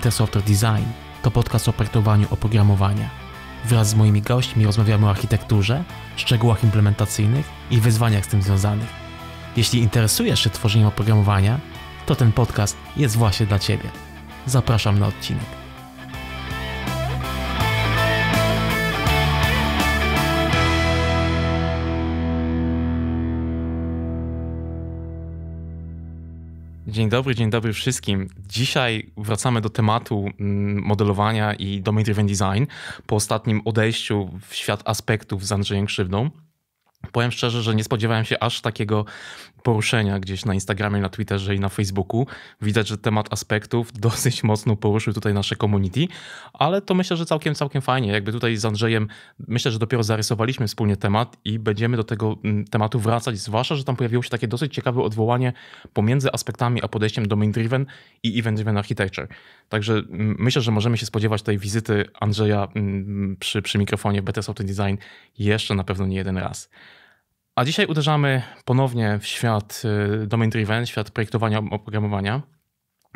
Better Software Design to podcast o projektowaniu oprogramowania. Wraz z moimi gośćmi rozmawiamy o architekturze, szczegółach implementacyjnych i wyzwaniach z tym związanych. Jeśli interesujesz się tworzeniem oprogramowania, to ten podcast jest właśnie dla Ciebie. Zapraszam na odcinek. Dzień dobry, dzień dobry wszystkim. Dzisiaj wracamy do tematu mm, modelowania i domain driven design po ostatnim odejściu w świat aspektów z Andrzejem Krzywdą. Powiem szczerze, że nie spodziewałem się aż takiego poruszenia gdzieś na Instagramie, na Twitterze i na Facebooku. Widać, że temat aspektów dosyć mocno poruszył tutaj nasze community, ale to myślę, że całkiem, całkiem fajnie. Jakby tutaj z Andrzejem, myślę, że dopiero zarysowaliśmy wspólnie temat i będziemy do tego mm, tematu wracać, zwłaszcza, że tam pojawiło się takie dosyć ciekawe odwołanie pomiędzy aspektami a podejściem domain-driven i event-driven architecture. Także mm, myślę, że możemy się spodziewać tej wizyty Andrzeja mm, przy, przy mikrofonie w BTS Design jeszcze na pewno nie jeden raz. A dzisiaj uderzamy ponownie w świat y, domain driven, świat projektowania oprogramowania.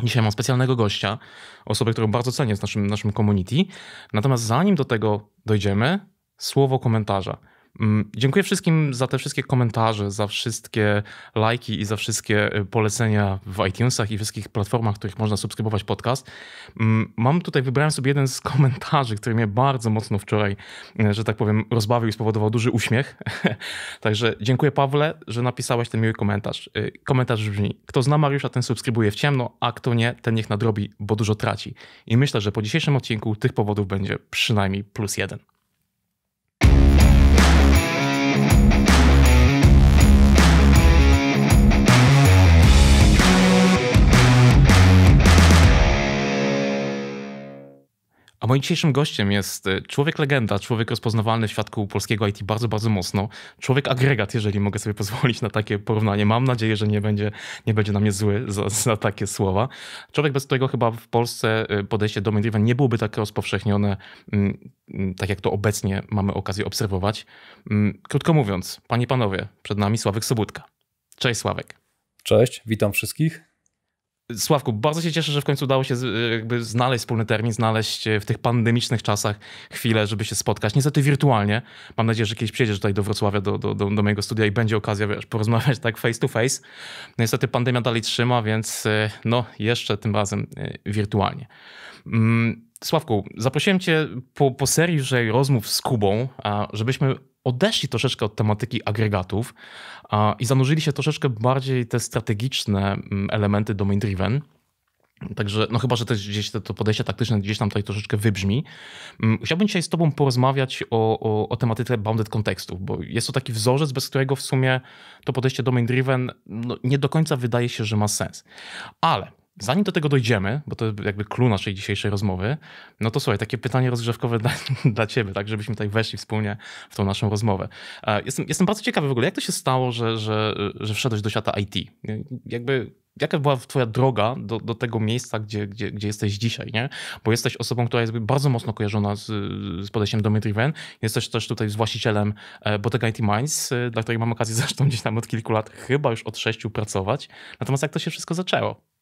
Dzisiaj mam specjalnego gościa, osobę, którą bardzo cenię w naszym, naszym community. Natomiast zanim do tego dojdziemy, słowo komentarza. Mm, dziękuję wszystkim za te wszystkie komentarze, za wszystkie lajki i za wszystkie y, polecenia w iTunesach i wszystkich platformach, w których można subskrybować podcast. Mm, mam tutaj, wybrałem sobie jeden z komentarzy, który mnie bardzo mocno wczoraj, y, że tak powiem, rozbawił i spowodował duży uśmiech. Także dziękuję Pawle, że napisałeś ten miły komentarz. Y, komentarz brzmi, kto zna Mariusza, ten subskrybuje w ciemno, a kto nie, ten niech nadrobi, bo dużo traci. I myślę, że po dzisiejszym odcinku tych powodów będzie przynajmniej plus jeden. A moim dzisiejszym gościem jest y, człowiek legenda, człowiek rozpoznawalny w świadku polskiego IT bardzo, bardzo mocno. Człowiek agregat, jeżeli mogę sobie pozwolić na takie porównanie. Mam nadzieję, że nie będzie, nie będzie na mnie zły za, za takie słowa. Człowiek, bez którego chyba w Polsce y, podejście do mediów nie byłoby tak rozpowszechnione, mm, mm, tak jak to obecnie mamy okazję obserwować. Mm, krótko mówiąc, panie i panowie, przed nami Sławek Sobudka. Cześć Sławek. Cześć, witam wszystkich. Sławku, bardzo się cieszę, że w końcu udało się e, jakby znaleźć wspólny termin, znaleźć w tych pandemicznych czasach chwilę, żeby się spotkać. Niestety wirtualnie. Mam nadzieję, że kiedyś przyjedziesz tutaj do Wrocławia, do, do, do, do mojego studia i będzie okazja wiesz, porozmawiać tak face to face. No, niestety pandemia dalej trzyma, więc e, no jeszcze tym razem e, wirtualnie. Mm, Sławku, zaprosiłem cię po, po serii rozmów z Kubą, żebyśmy odeszli troszeczkę od tematyki agregatów i zanurzyli się troszeczkę bardziej te strategiczne mm, elementy domain driven. Także, no chyba, że też gdzieś to, to podejście taktyczne gdzieś tam tutaj troszeczkę wybrzmi. Mm, chciałbym dzisiaj z Tobą porozmawiać o, o, o tematyce bounded kontekstów, bo jest to taki wzorzec, bez którego w sumie to podejście domain driven no, nie do końca wydaje się, że ma sens. Ale Zanim do tego dojdziemy, bo to jakby clue naszej dzisiejszej rozmowy, no to słuchaj, takie pytanie rozgrzewkowe dla, dla ciebie, tak żebyśmy tutaj weszli wspólnie w tą naszą rozmowę. E, jestem, jestem bardzo ciekawy w ogóle, jak to się stało, że, że, że wszedłeś do świata IT? Jakby jaka była twoja droga do, do tego miejsca, gdzie, gdzie, gdzie jesteś dzisiaj, nie? Bo jesteś osobą, która jest bardzo mocno kojarzona z, z podejściem domy driven. Jesteś też tutaj z właścicielem e, Bottega IT Minds, e, dla której mam okazję zresztą gdzieś tam od kilku lat, chyba już od sześciu pracować. Natomiast jak to się wszystko zaczęło?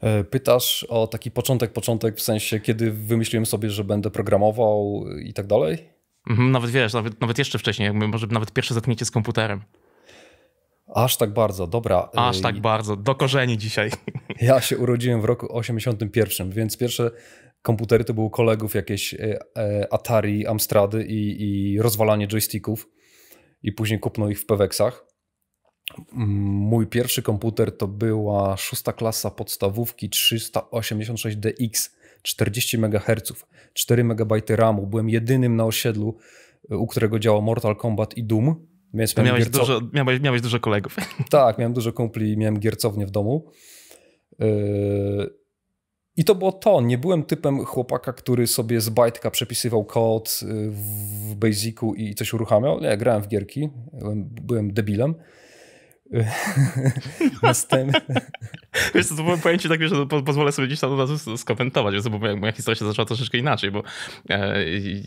E, pytasz o taki początek, początek, w sensie kiedy wymyśliłem sobie, że będę programował i tak dalej? Mhm, nawet wiesz, nawet, nawet jeszcze wcześniej, jakby może nawet pierwsze zetknięcie z komputerem. Aż tak bardzo, dobra. E, Aż tak bardzo, do korzeni dzisiaj. Ja się urodziłem w roku 81, więc pierwsze komputery to były kolegów jakieś e, Atari, Amstrady i, i rozwalanie joysticków. I później kupno ich w Pwexach. Mój pierwszy komputer to była szósta klasa podstawówki 386DX, 40 MHz, 4 MB RAMu. Byłem jedynym na osiedlu, u którego działał Mortal Kombat i Doom. Więc miałeś, gierco... dużo, miałeś, miałeś dużo kolegów. Tak, miałem dużo kumpli, miałem giercownię w domu. Yy, I to było to. Nie byłem typem chłopaka, który sobie z bajtka przepisywał kod yy, w Basicu i coś uruchamiał. Ja grałem w gierki, byłem debilem. Następny... Wiesz co, to byłoby pojęcie tak, że pozwolę sobie gdzieś tam od razu skomentować, bo moja historia się zaczęła troszeczkę inaczej, bo e,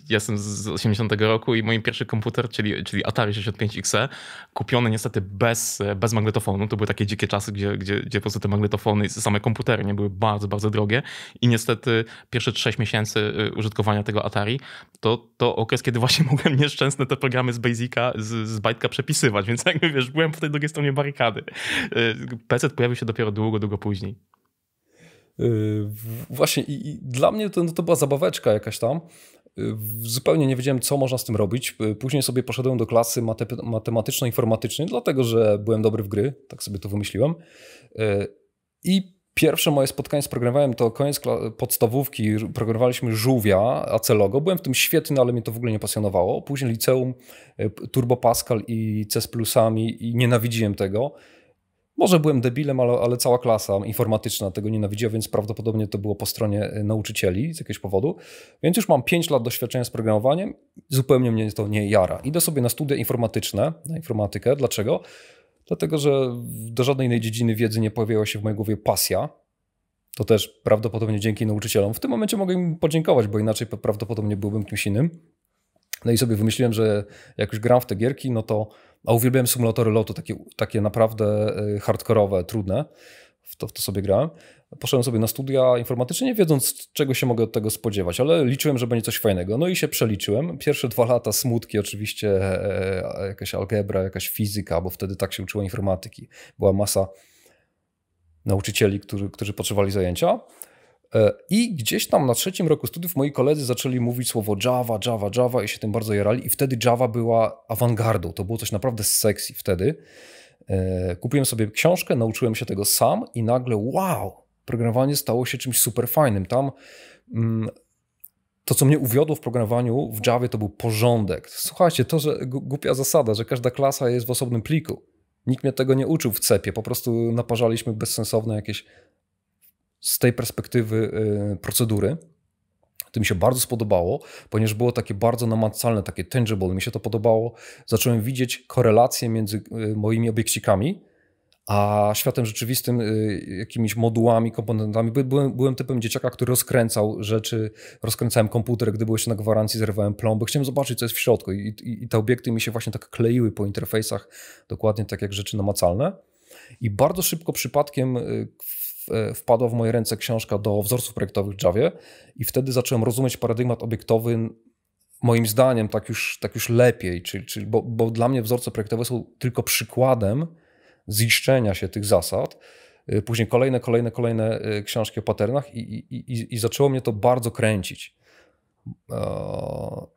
jestem z 80 roku i mój pierwszy komputer, czyli, czyli Atari 65XE, kupiony niestety bez, e, bez magnetofonu. To były takie dzikie czasy, gdzie, gdzie, gdzie po prostu te magnetofony i same komputery nie były bardzo, bardzo drogie i niestety pierwsze 6 miesięcy e, użytkowania tego Atari to, to okres, kiedy właśnie mogłem nieszczęsne te programy z Basica, z, z Byteka przepisywać, więc jakby wiesz, byłem po tej drugiej stronie stronie barykady. Y, PC pojawił się dopiero długo, długo później. Y, właśnie i, i, dla mnie to, no to była zabaweczka jakaś tam. Y, zupełnie nie wiedziałem, co można z tym robić. Później sobie poszedłem do klasy mate matematyczno-informatycznej, dlatego że byłem dobry w gry, tak sobie to wymyśliłem. I Pierwsze moje spotkanie z programowaniem to koniec podstawówki. Programowaliśmy żółwia, acelogo. Byłem w tym świetny, ale mnie to w ogóle nie pasjonowało. Później liceum, e, Turbo Pascal i C z plusami i nienawidziłem tego. Może byłem debilem, ale, ale, cała klasa informatyczna tego nienawidziła, więc prawdopodobnie to było po stronie e, nauczycieli z jakiegoś powodu. Więc już mam 5 lat doświadczenia z programowaniem, zupełnie mnie to nie jara. Idę sobie na studia informatyczne, na informatykę. Dlaczego? dlatego że do żadnej innej dziedziny wiedzy nie pojawiła się w mojej głowie pasja. To też prawdopodobnie dzięki nauczycielom. W tym momencie mogę im podziękować, bo inaczej prawdopodobnie byłbym kimś innym. No i sobie wymyśliłem, że jak już gram w te gierki, no to. A uwielbiałem symulatory lotu, takie, takie naprawdę y, hardkorowe, trudne w to, w to sobie grałem. Poszedłem sobie na studia informatyczne, nie wiedząc czego się mogę od tego spodziewać, ale liczyłem, że będzie coś fajnego. No i się przeliczyłem. Pierwsze dwa lata smutki oczywiście, e, e jakaś algebra, jakaś fizyka, bo wtedy tak się uczyło informatyki. Była masa nauczycieli, którzy, którzy potrzebowali zajęcia. E, I gdzieś tam na trzecim roku studiów moi koledzy zaczęli mówić słowo Java, Java, Java i się tym bardzo jarali. I wtedy Java była awangardą. To było coś naprawdę sexy wtedy. E, kupiłem sobie książkę, nauczyłem się tego sam i nagle wow, programowanie stało się czymś super fajnym. Tam mm, to, co mnie uwiodło w programowaniu w Java, to był porządek. Słuchajcie, to, że głupia zasada, że każda klasa jest w osobnym pliku. Nikt mnie tego nie uczył w cepie, po prostu naparzaliśmy bezsensowne jakieś z tej perspektywy y, procedury. To mi się bardzo spodobało, ponieważ było takie bardzo namacalne, takie tangible, mi się to podobało. Zacząłem widzieć korelacje między e, moimi obiekcikami, a światem rzeczywistym, e, jakimiś modułami, komponentami. Byłem, byłem typem dzieciaka, który rozkręcał rzeczy, rozkręcałem komputer, gdy byłeś na gwarancji, zerwałem plombę. Chciałem zobaczyć, co jest w środku I, i, i te obiekty mi się właśnie tak kleiły po interfejsach, dokładnie tak jak rzeczy namacalne. I bardzo szybko przypadkiem e, E, wpadła w moje ręce książka do wzorców projektowych w Javie i wtedy zacząłem rozumieć paradygmat obiektowy moim zdaniem tak już, tak już lepiej, czyli, czyli bo, bo dla mnie wzorce projektowe są tylko przykładem ziszczenia się tych zasad. E, później kolejne, kolejne, kolejne e, książki o patternach i, i, i, i zaczęło mnie to bardzo kręcić.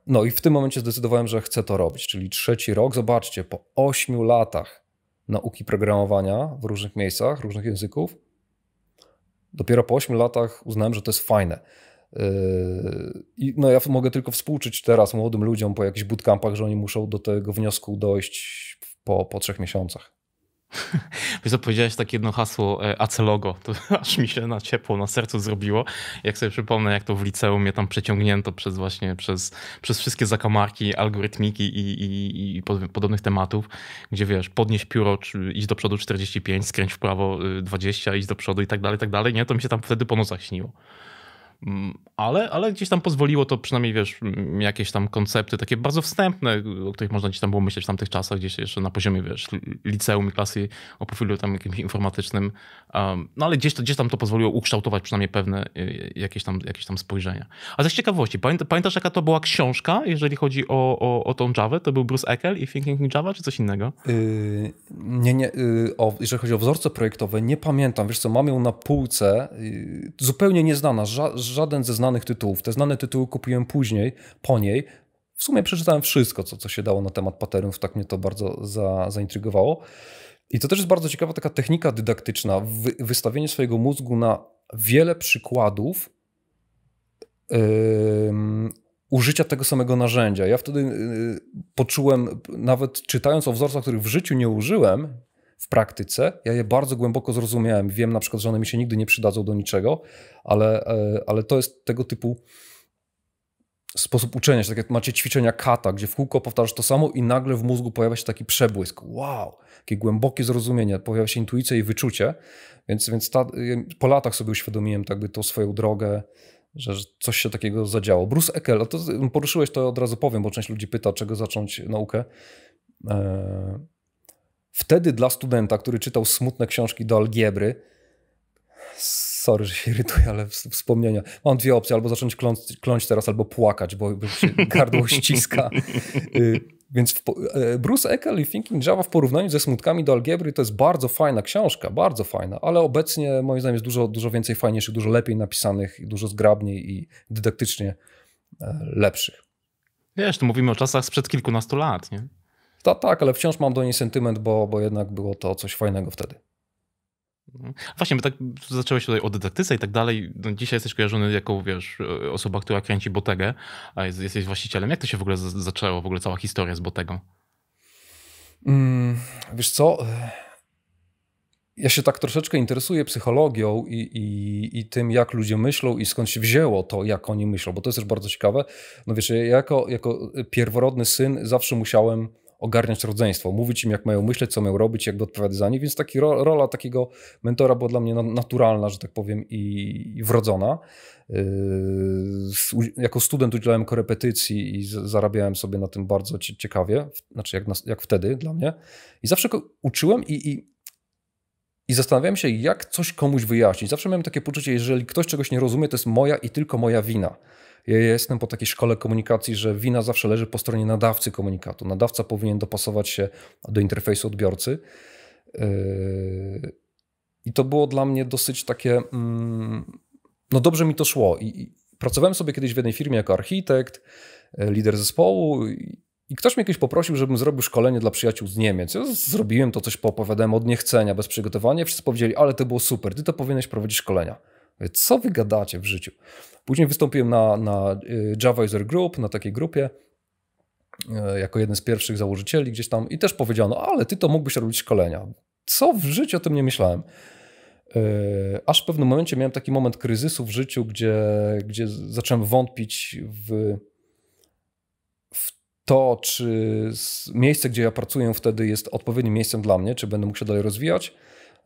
No i w tym momencie zdecydowałem, że chcę to robić, czyli trzeci rok. Zobaczcie, po ośmiu latach nauki programowania w różnych miejscach, różnych języków, Dopiero po 8 latach uznałem, że to jest fajne. Yy, I no ja mogę tylko współczuć teraz młodym ludziom po jakichś bootcampach, że oni muszą do tego wniosku dojść po, po trzech miesiącach. Wiesz, powiedziałeś takie jedno hasło e, acelogo, to aż mi się na ciepło, na sercu zrobiło. Jak sobie przypomnę, jak to w liceum mnie tam przeciągnięto przez właśnie, przez, przez wszystkie zakamarki, algorytmiki i, i, i podobnych tematów, gdzie wiesz, podnieś pióro, iść do przodu 45, skręć w prawo 20, y, iść do przodu i tak dalej, tak dalej, nie? To mi się tam wtedy po nocach śniło. Mm, ale, ale gdzieś tam pozwoliło to przynajmniej, wiesz, jakieś tam koncepty takie bardzo wstępne, o których można gdzieś tam było myśleć w tamtych czasach, gdzieś jeszcze na poziomie, wiesz, liceum i klasy o profilu tam jakimś informatycznym, um, no ale gdzieś, to, gdzieś tam to pozwoliło ukształtować przynajmniej pewne y, jakieś tam, jakieś tam spojrzenia. A z ciekawości, pamiętasz jaka to była książka, jeżeli chodzi o, o, o tą Java? To był Bruce Eckel i Thinking Java, czy coś innego? Yy, nie, nie, yy, o, jeżeli chodzi o wzorce projektowe, nie pamiętam, wiesz co, mam ją na półce, yy, zupełnie nieznana, ża- żaden ze znanych tytułów. Te znane tytuły kupiłem później, po niej. W sumie przeczytałem wszystko, co, co się dało na temat patternów, tak mnie to bardzo za, zaintrygowało. I to też jest bardzo ciekawa taka technika dydaktyczna, wy, wystawienie swojego mózgu na wiele przykładów yy, użycia tego samego narzędzia. Ja wtedy yy, poczułem, nawet czytając o wzorcach, których w życiu nie użyłem, w praktyce. Ja je bardzo głęboko zrozumiałem. Wiem na przykład, że one mi się nigdy nie przydadzą do niczego, ale, e, ale to jest tego typu sposób uczenia się. Tak jak macie ćwiczenia kata, gdzie w kółko powtarzasz to samo i nagle w mózgu pojawia się taki przebłysk. Wow! Takie głębokie zrozumienie, pojawia się intuicja i wyczucie. Więc, więc ta, po latach sobie uświadomiłem tak by tą swoją drogę, że coś się takiego zadziało. Bruce Eckel, to poruszyłeś to od razu powiem, bo część ludzi pyta, czego zacząć naukę. Eee Wtedy dla studenta, który czytał smutne książki do algebry, sorry, że się irytuję, ale wspomnienia. Mam dwie opcje, albo zacząć kląć, kląć teraz, albo płakać, bo się gardło ściska. Y, więc w, e, Bruce Eckel i Thinking Java w porównaniu ze Smutkami do algebry, to jest bardzo fajna książka, bardzo fajna, ale obecnie moim zdaniem jest dużo, dużo więcej fajniejszych, dużo lepiej napisanych, dużo zgrabniej i dydaktycznie e, lepszych. Wiesz, tu mówimy o czasach sprzed kilkunastu lat, nie? Ta, tak, ale wciąż mam do niej sentyment, bo, bo jednak było to coś fajnego wtedy. Mhm. Właśnie, bo tak zacząłeś tutaj o dydaktyce i tak dalej. No, dzisiaj jesteś kojarzony jako, wiesz, e, osoba, która kręci Botegę, a jesteś właścicielem. Jak to się w ogóle zaczęło, w ogóle cała historia z Botegą? Mm, wiesz co, ja się tak troszeczkę interesuję psychologią i, i, i tym, jak ludzie myślą i skąd się wzięło to, jak oni myślą, bo to jest też bardzo ciekawe. No wiesz, ja jako, jako pierworodny syn zawsze musiałem ogarniać rodzeństwo, mówić im, jak mają myśleć, co mają robić, jak odpowiadać za nie, więc taki ro, rola takiego mentora była dla mnie naturalna, że tak powiem, i, i wrodzona. Yy, jako student udzielałem korepetycji i zarabiałem sobie na tym bardzo ciekawie, znaczy jak, jak wtedy dla mnie. I zawsze uczyłem i, i i zastanawiałem się, jak coś komuś wyjaśnić. Zawsze miałem takie poczucie, jeżeli ktoś czegoś nie rozumie, to jest moja i tylko moja wina. Ja jestem po takiej szkole komunikacji, że wina zawsze leży po stronie nadawcy komunikatu. Nadawca powinien dopasować się do interfejsu odbiorcy. Yy, I to było dla mnie dosyć takie. Mm, no dobrze mi to szło. I pracowałem sobie kiedyś w jednej firmie jako architekt, e, lider zespołu. I ktoś mnie kiedyś poprosił, żebym zrobił szkolenie dla przyjaciół z Niemiec. Ja zrobiłem to, coś poopowiadałem od niechcenia, bez przygotowania. Wszyscy powiedzieli, ale to było super, ty to powinieneś prowadzić szkolenia. Co wy gadacie w życiu? Później wystąpiłem na, na y, Java User Group, na takiej grupie, y, jako jeden z pierwszych założycieli gdzieś tam i też powiedziano, ale ty to mógłbyś robić szkolenia. Co w życiu o tym nie myślałem. Y, aż w pewnym momencie miałem taki moment kryzysu w życiu, gdzie, gdzie zacząłem wątpić w, w to, czy miejsce, gdzie ja pracuję wtedy jest odpowiednim miejscem dla mnie, czy będę mógł się dalej rozwijać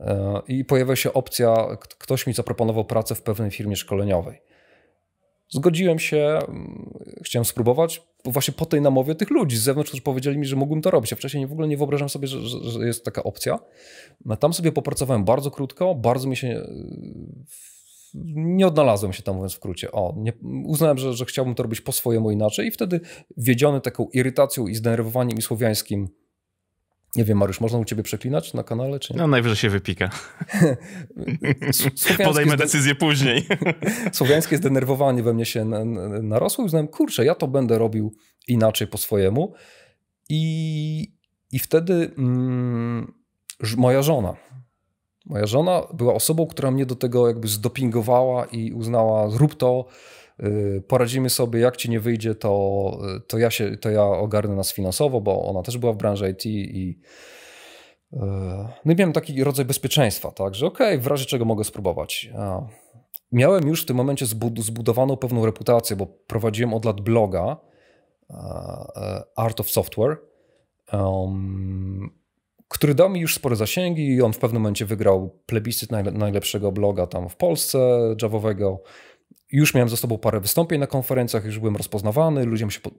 E, i pojawia się opcja, ktoś mi zaproponował pracę w pewnej firmie szkoleniowej. Zgodziłem się, mm, chciałem spróbować. Właśnie po tej namowie tych ludzi z zewnątrz, którzy powiedzieli mi, że mógłbym to robić. A wcześniej w ogóle nie wyobrażam sobie, że, że jest taka opcja. No, tam sobie popracowałem bardzo krótko, bardzo mi się e, nie odnalazłem się tam, mówiąc w skrócie. O, nie, uznałem, że, że chciałbym to robić po swojemu inaczej i wtedy wiedziony taką irytacją i zdenerwowaniem i słowiańskim nie wiem, Mariusz, można u ciebie przeklinać na kanale, czy nie? No najwyżej się wypika. Podejmę decyzję później. Słowiańskie zdenerwowanie we mnie się narosło i uznałem, kurczę, ja to będę robił inaczej po swojemu. I, i wtedy mm, moja żona, moja żona była osobą, która mnie do tego jakby zdopingowała i uznała, zrób to, Y, poradzimy sobie, jak ci nie wyjdzie, to, y, to, ja, się, to ja ogarnę nas finansowo, bo ona też była w branży IT i y, no i miałem taki rodzaj bezpieczeństwa, tak, że okej, okay, w razie czego mogę spróbować. Miałem już w tym momencie zbudowaną pewną reputację, bo prowadziłem od lat bloga e, e, Art of Software, który dał mi już spore zasięgi i on w pewnym momencie wygrał plebiscyt najlepszego bloga tam w Polsce, Javowego. Już miałem ze sobą parę wystąpień na konferencjach, już byłem rozpoznawany, ludziom się po...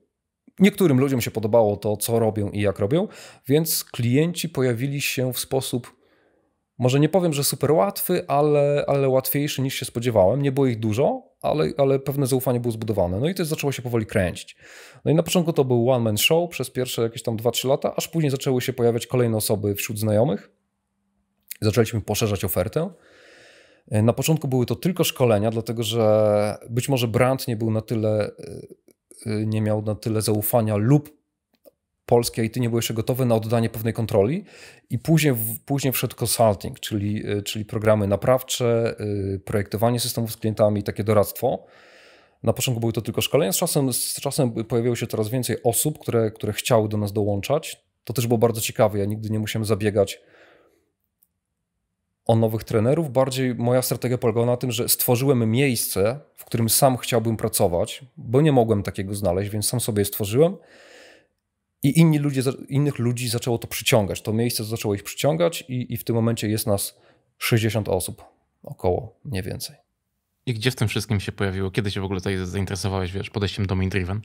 niektórym ludziom się podobało to, co robią i jak robią, więc klienci pojawili się w sposób może nie powiem, że super łatwy, ale, ale łatwiejszy niż się spodziewałem. Nie było ich dużo, ale, ale pewne zaufanie było zbudowane. No i to zaczęło się powoli kręcić. No i na początku to był one-man show przez pierwsze jakieś tam 2-3 lata, aż później zaczęły się pojawiać kolejne osoby wśród znajomych. Zaczęliśmy poszerzać ofertę. E, na początku były to tylko szkolenia, dlatego że być może brand nie był na tyle, e, e, nie miał na tyle zaufania lub polskie i ty nie byłeś jeszcze gotowy na oddanie pewnej kontroli. I później, później wszedł consulting, czyli, czyli programy naprawcze, projektowanie systemów z klientami, takie doradztwo. Na początku były to tylko szkolenia, z czasem, z czasem pojawiło się coraz więcej osób, które, które chciały do nas dołączać. To też było bardzo ciekawe. Ja nigdy nie musiałem zabiegać o nowych trenerów. Bardziej moja strategia polegała na tym, że stworzyłem miejsce, w którym sam chciałbym pracować, bo nie mogłem takiego znaleźć, więc sam sobie je stworzyłem. I inni ludzie, innych ludzi zaczęło to przyciągać. To miejsce zaczęło ich przyciągać, i, i w tym momencie jest nas 60 osób, około, nie więcej. I gdzie w tym wszystkim się pojawiło? Kiedy się w ogóle tutaj zainteresowałeś, wiesz, podejściem domain driven?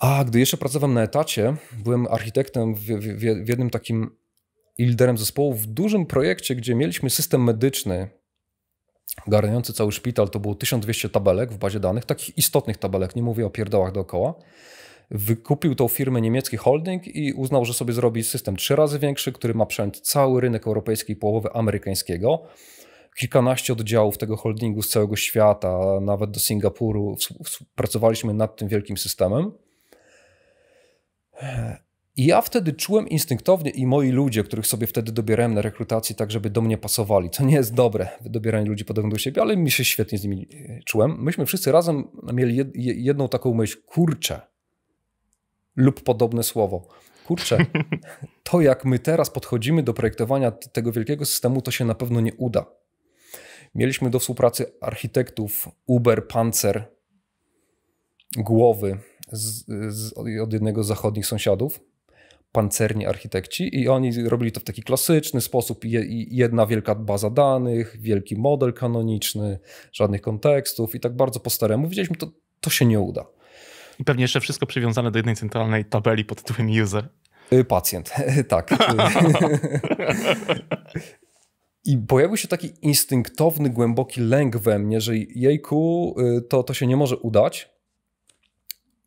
A, gdy jeszcze pracowałem na etacie, byłem architektem w, w, w jednym takim i liderem zespołu w dużym projekcie, gdzie mieliśmy system medyczny garniący cały szpital. To było 1200 tabelek w bazie danych, takich istotnych tabelek, nie mówię o pierdołach dookoła. Wykupił tą firmę niemiecki holding i uznał, że sobie zrobi system trzy razy większy, który ma przejąć cały rynek europejski i połowę amerykańskiego kilkanaście oddziałów tego holdingu z całego świata, nawet do Singapuru. Pracowaliśmy nad tym wielkim systemem. I ja wtedy czułem instynktownie i moi ludzie, których sobie wtedy dobierałem na rekrutacji, tak żeby do mnie pasowali. To nie jest dobre, dobieranie ludzi podobnych do siebie, ale mi się świetnie z nimi e, czułem. Myśmy wszyscy razem mieli jedną taką myśl, kurczę, lub podobne słowo. Kurczę, to jak my teraz podchodzimy do projektowania tego wielkiego systemu, to się na pewno nie uda. Mieliśmy do współpracy architektów Uber, Panzer, Głowy z, z, od jednego z zachodnich sąsiadów pancerni architekci i oni robili to w taki klasyczny sposób. Jedna wielka baza danych, wielki model kanoniczny, żadnych kontekstów i tak bardzo po staremu. Widzieliśmy, to, to się nie uda. I pewnie jeszcze wszystko przywiązane do jednej centralnej tabeli pod tytułem user. Y, pacjent, tak. I pojawił się taki instynktowny, głęboki lęk we mnie, że jejku, y, to, to się nie może udać,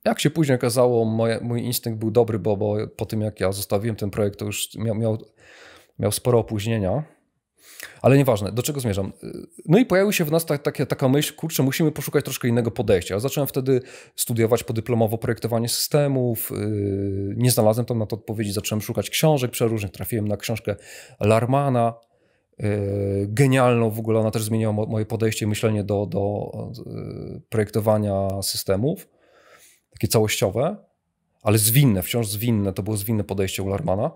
jak się później okazało, moje, mój instynkt był dobry, bo, bo, po tym jak ja zostawiłem ten projekt, to już miał, miał, miał sporo opóźnienia. Ale nieważne, do czego zmierzam. No i pojawiła się w nas ta, ta, taka myśl, kurczę, musimy poszukać troszkę innego podejścia. Ja zacząłem wtedy studiować podyplomowo projektowanie systemów, yy, nie znalazłem tam na to odpowiedzi, zacząłem szukać książek przeróżnych, trafiłem na książkę Larmana, yy, genialną w ogóle, ona też zmieniła moje podejście i myślenie do, do yy, projektowania systemów takie całościowe, ale zwinne, wciąż zwinne, to było zwinne podejście Ularmana.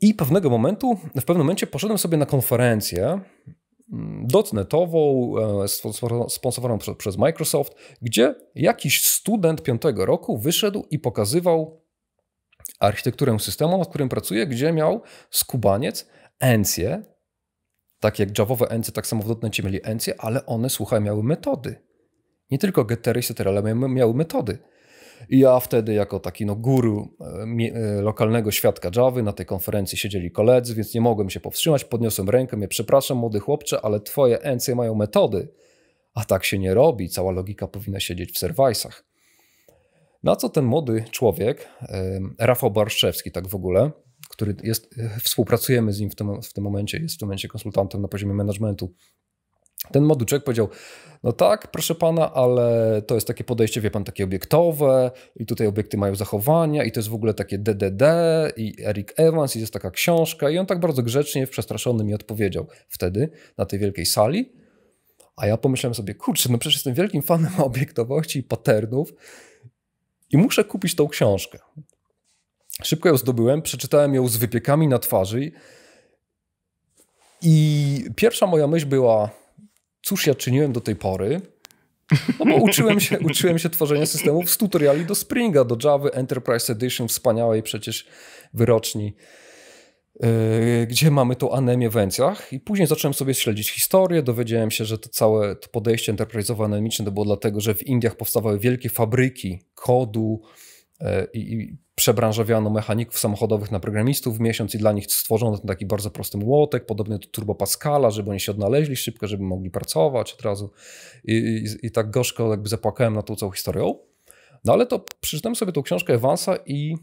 I pewnego momentu, w pewnym momencie poszedłem sobie na konferencję mm, dotnetową, e, sponsorowaną przez Microsoft, gdzie jakiś student piątego roku wyszedł i pokazywał architekturę systemu, nad którym pracuje, gdzie miał skubaniec encje, tak jak javowe encje, tak samo w dotnecie mieli encje, ale one, słuchaj, miały metody. Nie tylko gettery i setery, ale miały metody. I ja wtedy jako taki no, guru e, e, lokalnego świadka Jawy, na tej konferencji siedzieli koledzy, więc nie mogłem się powstrzymać. Podniosłem rękę, mnie przepraszam młody chłopcze, ale twoje encje mają metody, a tak się nie robi. Cała logika powinna siedzieć w serwajsach. Na co ten młody człowiek, Rafał Barszewski tak w ogóle, który jest, e, współpracujemy z nim w tym, w tym momencie, jest w tym momencie konsultantem na poziomie managementu ten moduczek powiedział, no tak, proszę pana, ale to jest takie podejście, wie pan, takie obiektowe, i tutaj obiekty mają zachowania, i to jest w ogóle takie DDD, i Eric Evans, i jest taka książka. I on tak bardzo grzecznie, przestraszony mi odpowiedział wtedy na tej wielkiej sali. A ja pomyślałem sobie, kurczę, no przecież jestem wielkim fanem obiektowości i patternów i muszę kupić tą książkę. Szybko ją zdobyłem, przeczytałem ją z wypiekami na twarzy i pierwsza moja myśl była, cóż ja czyniłem do tej pory? No bo uczyłem się, uczyłem się tworzenia systemów z tutoriali do Springa, do Java, Enterprise Edition, wspaniałej przecież wyroczni, yy, gdzie mamy tą anemię w I później zacząłem sobie śledzić historię, dowiedziałem się, że to całe to podejście enterprise'owe anemiczne to było dlatego, że w Indiach powstawały wielkie fabryki kodu, yy, i przebranżowiano mechaników samochodowych na programistów w miesiąc i dla nich stworzono ten taki bardzo prosty młotek, podobny do Turbo Pascala, żeby oni się odnaleźli szybko, żeby mogli pracować od razu. I, i, i tak gorzko jakby zapłakałem na tą całą historią. No ale to przeczytałem sobie tą książkę Evansa i,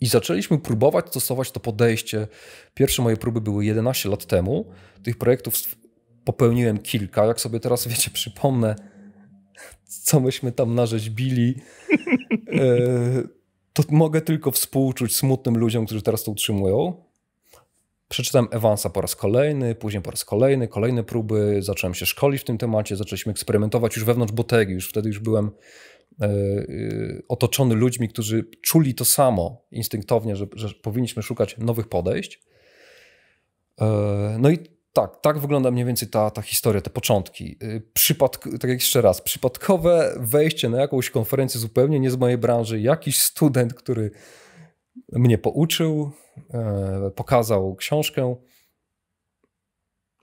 i zaczęliśmy próbować stosować to podejście. Pierwsze moje próby były 11 lat temu. Tych projektów popełniłem kilka. Jak sobie teraz, wiecie, przypomnę, co myśmy tam narzeźbili. E, to mogę tylko współczuć smutnym ludziom, którzy teraz to utrzymują. Przeczytałem Evansa po raz kolejny, później po raz kolejny, kolejne próby, zacząłem się szkolić w tym temacie, zaczęliśmy eksperymentować już wewnątrz Botegi, już wtedy już byłem e, e, otoczony ludźmi, którzy czuli to samo instynktownie, że, że powinniśmy szukać nowych podejść. No i tak, tak wygląda mniej więcej ta, ta historia, te początki. Y, przypadk, tak jak jeszcze raz, przypadkowe wejście na jakąś konferencję zupełnie nie z mojej branży. Jakiś student, który mnie pouczył, e, pokazał książkę.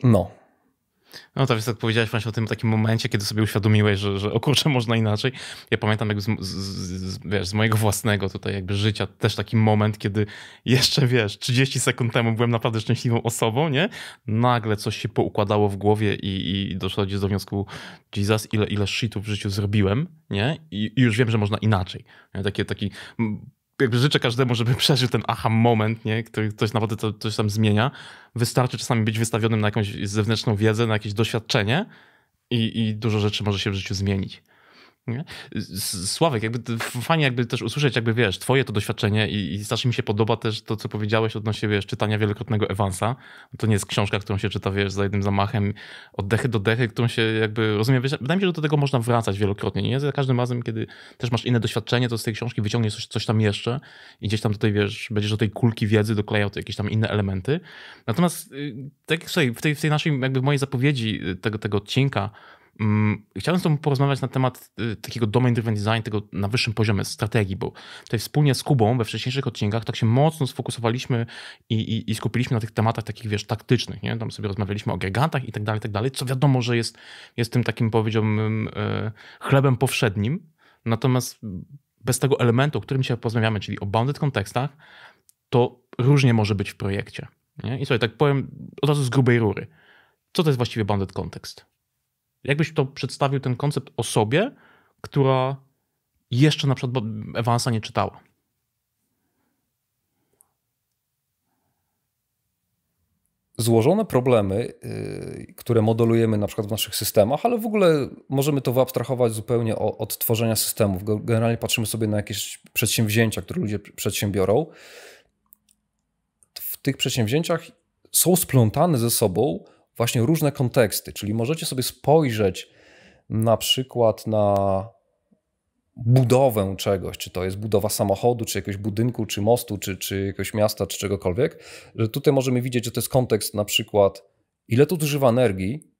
No, no to wiesz, tak powiedziałeś właśnie o tym takim momencie, kiedy sobie uświadomiłeś, że, że o kurczę, można inaczej. Ja pamiętam jakby z, z, z, wiesz, z mojego własnego tutaj jakby życia też taki moment, kiedy jeszcze wiesz, 30 sekund temu byłem naprawdę szczęśliwą osobą, nie? Nagle coś się poukładało w głowie i, i doszło do wniosku, Jesus, ile, ile shitów w życiu zrobiłem, nie? I, i już wiem, że można inaczej. Takie, taki jakby życzę każdemu, żeby przeżył ten aha moment, nie? Który ktoś naprawdę to, coś tam zmienia. Wystarczy czasami być wystawionym na jakąś zewnętrzną wiedzę, na jakieś doświadczenie i, i dużo rzeczy może się w życiu zmienić. Nie? Sławek, jakby fajnie jakby też usłyszeć, jakby wiesz, twoje to doświadczenie i, i strasznie mi się podoba też to, co powiedziałeś odnośnie, wiesz, czytania wielokrotnego Evansa. To nie jest książka, którą się czyta, wiesz, za jednym zamachem, oddechy do dechy, którą się jakby, rozumiem, wiesz, wydaje mi się, że do tego można wracać wielokrotnie, nie? Za każdym razem, kiedy też masz inne doświadczenie, to z tej książki wyciągniesz coś, coś tam jeszcze i gdzieś tam do tej, wiesz, będziesz do tej kulki wiedzy doklejał jakieś tam inne elementy. Natomiast, y, tak jak w tej, w tej naszej, jakby w mojej zapowiedzi y, tego, tego odcinka Mm, Chciałem z Tobą porozmawiać na temat y, takiego domain-driven design, tego na wyższym poziomie strategii, bo tutaj wspólnie z Kubą we wcześniejszych odcinkach tak się mocno sfokusowaliśmy i, i, i skupiliśmy na tych tematach takich, wiesz, taktycznych, nie? Tam sobie rozmawialiśmy o agregatach i tak dalej, tak dalej, co wiadomo, że jest, jest tym takim, powiedziałbym, y, chlebem powszednim, natomiast bez tego elementu, o którym dzisiaj porozmawiamy, czyli o bounded kontekstach, to różnie może być w projekcie. Nie? I sobie tak powiem od razu z grubej rury. Co to jest właściwie bounded kontekst? Jakbyś to przedstawił ten koncept osobie, która jeszcze na przykład Evansa nie czytała? złożone problemy, y, które modelujemy na przykład w naszych systemach, ale w ogóle możemy to wyabstrahować zupełnie od tworzenia systemów. Generalnie patrzymy sobie na jakieś przedsięwzięcia, które ludzie przedsiębiorą. W tych przedsięwzięciach są splątane ze sobą właśnie różne konteksty, czyli możecie sobie spojrzeć na przykład na budowę czegoś, czy to jest budowa samochodu, czy jakiegoś budynku, czy mostu, czy, czy jakiegoś miasta, czy czegokolwiek, że tutaj możemy widzieć, że to jest kontekst na przykład ile tu zużywa energii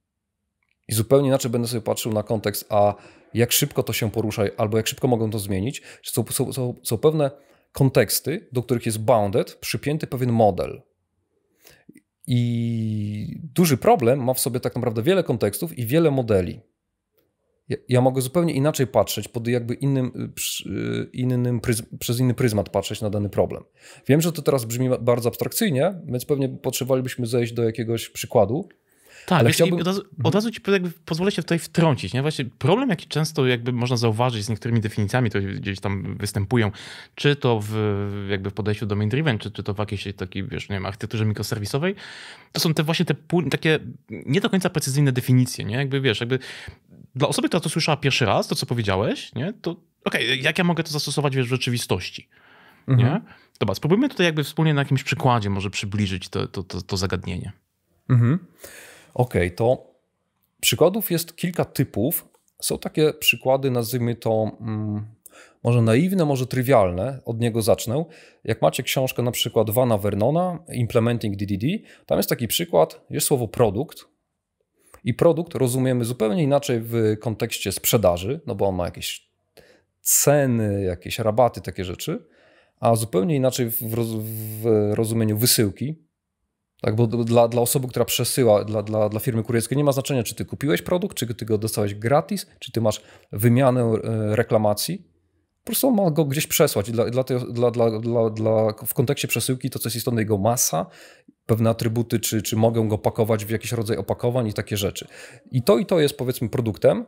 i zupełnie inaczej będę sobie patrzył na kontekst, a jak szybko to się porusza, albo jak szybko mogą to zmienić, są, są, są, są pewne konteksty, do których jest bounded, przypięty pewien model. I duży problem ma w sobie tak naprawdę wiele kontekstów i wiele modeli. Ja, ja mogę zupełnie inaczej patrzeć, pod jakby innym, y, y, innym przez inny pryzmat patrzeć na dany problem. Wiem, że to teraz brzmi bardzo abstrakcyjnie, więc pewnie potrzebowalibyśmy zejść do jakiegoś przykładu, tak, ale chciałbym... od, razu, od razu ci pozwolę się tutaj wtrącić. Nie? Właśnie problem, jaki często jakby można zauważyć z niektórymi definicjami, które gdzieś tam występują, czy to w jakby w podejściu do driven, czy, czy to w jakiejś takiej, wiesz, nie wiem, architekturze mikroserwisowej, to są te właśnie te takie nie do końca precyzyjne definicje, nie? Jakby wiesz, jakby dla osoby, która to słyszała pierwszy raz, to co powiedziałeś, nie? To okej, okay, jak ja mogę to zastosować wiesz, w rzeczywistości, mhm. nie? Dobra, spróbujmy tutaj jakby wspólnie na jakimś przykładzie może przybliżyć to, to, to, to zagadnienie. Mhm. Ok, to przykładów jest kilka typów. Są takie przykłady, nazwijmy to mm, może naiwne, może trywialne, od niego zacznę. Jak macie książkę na przykład Vana Vernona, Implementing DDD, tam jest taki przykład, jest słowo produkt i produkt rozumiemy zupełnie inaczej w kontekście sprzedaży, no bo on ma jakieś ceny, jakieś rabaty, takie rzeczy, a zupełnie inaczej w, roz, w rozumieniu wysyłki, tak, bo dla, dla osoby, która przesyła, dla, dla, dla firmy kurierskiej nie ma znaczenia, czy ty kupiłeś produkt, czy ty go dostałeś gratis, czy ty masz wymianę e, reklamacji. Po prostu ma go gdzieś przesłać. Dla, dla, dla, dla, dla, dla, w kontekście przesyłki to, co jest istotne, jego masa, pewne atrybuty, czy, czy mogę go pakować w jakiś rodzaj opakowań i takie rzeczy. I to i to jest powiedzmy produktem,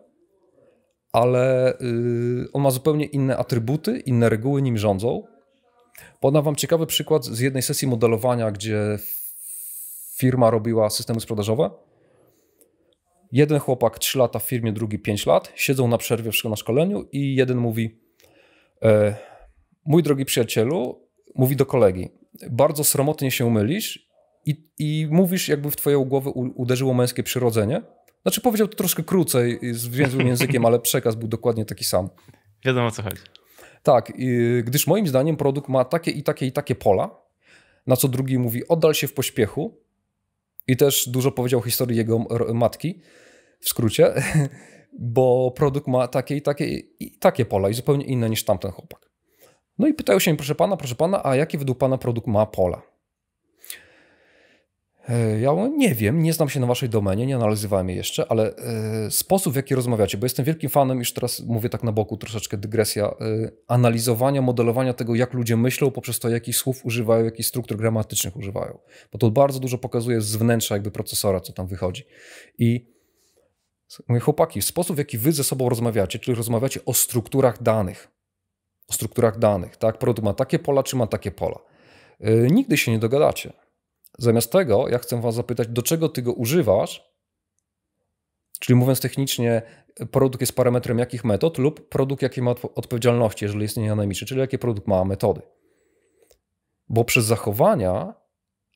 ale yy, on ma zupełnie inne atrybuty, inne reguły nim rządzą. Podam wam ciekawy przykład z jednej sesji modelowania, gdzie firma robiła systemy sprzedażowe. Jeden chłopak 3 lata w firmie, drugi 5 lat, siedzą na przerwie na szkoleniu i jeden mówi: e, Mój drogi przyjacielu, mówi do kolegi, bardzo sromotnie się mylisz i, i mówisz, jakby w twoją głowę uderzyło męskie przyrodzenie. Znaczy, powiedział to troszkę krócej, z więzłym językiem, ale przekaz był dokładnie taki sam. Wiadomo o co chodzi. Tak, gdyż moim zdaniem produkt ma takie i takie i takie pola, na co drugi mówi: oddal się w pośpiechu, i też dużo powiedział historii jego matki, w skrócie, bo produkt ma takie i takie i takie pola i zupełnie inne niż tamten chłopak. No i pytają się, proszę pana, proszę pana, a jakie według pana produkt ma pola? E, ja nie wiem, nie znam się na waszej domenie, nie analizowałem jej jeszcze, ale e, sposób, w jaki rozmawiacie, bo jestem wielkim fanem, już teraz mówię tak na boku, troszeczkę dygresja, e, analizowania, modelowania tego, jak ludzie myślą poprzez to, jakich słów używają, jakich struktur gramatycznych używają. Bo to bardzo dużo pokazuje z wnętrza jakby procesora, co tam wychodzi. I Mówię, chłopaki, sposób, w jaki wy ze sobą rozmawiacie, czyli rozmawiacie o strukturach danych. O strukturach danych, tak? Produkt ma takie pola, czy ma takie pola. nigdy się nie dogadacie. Zamiast tego, ja chcę Was zapytać, do czego Ty go używasz? Czyli mówiąc technicznie, produkt jest parametrem jakich metod lub produkt jakie ma odpowiedzialności, jeżeli jest niedynamiczny, czyli jakie produkt ma metody. Bo przez zachowania,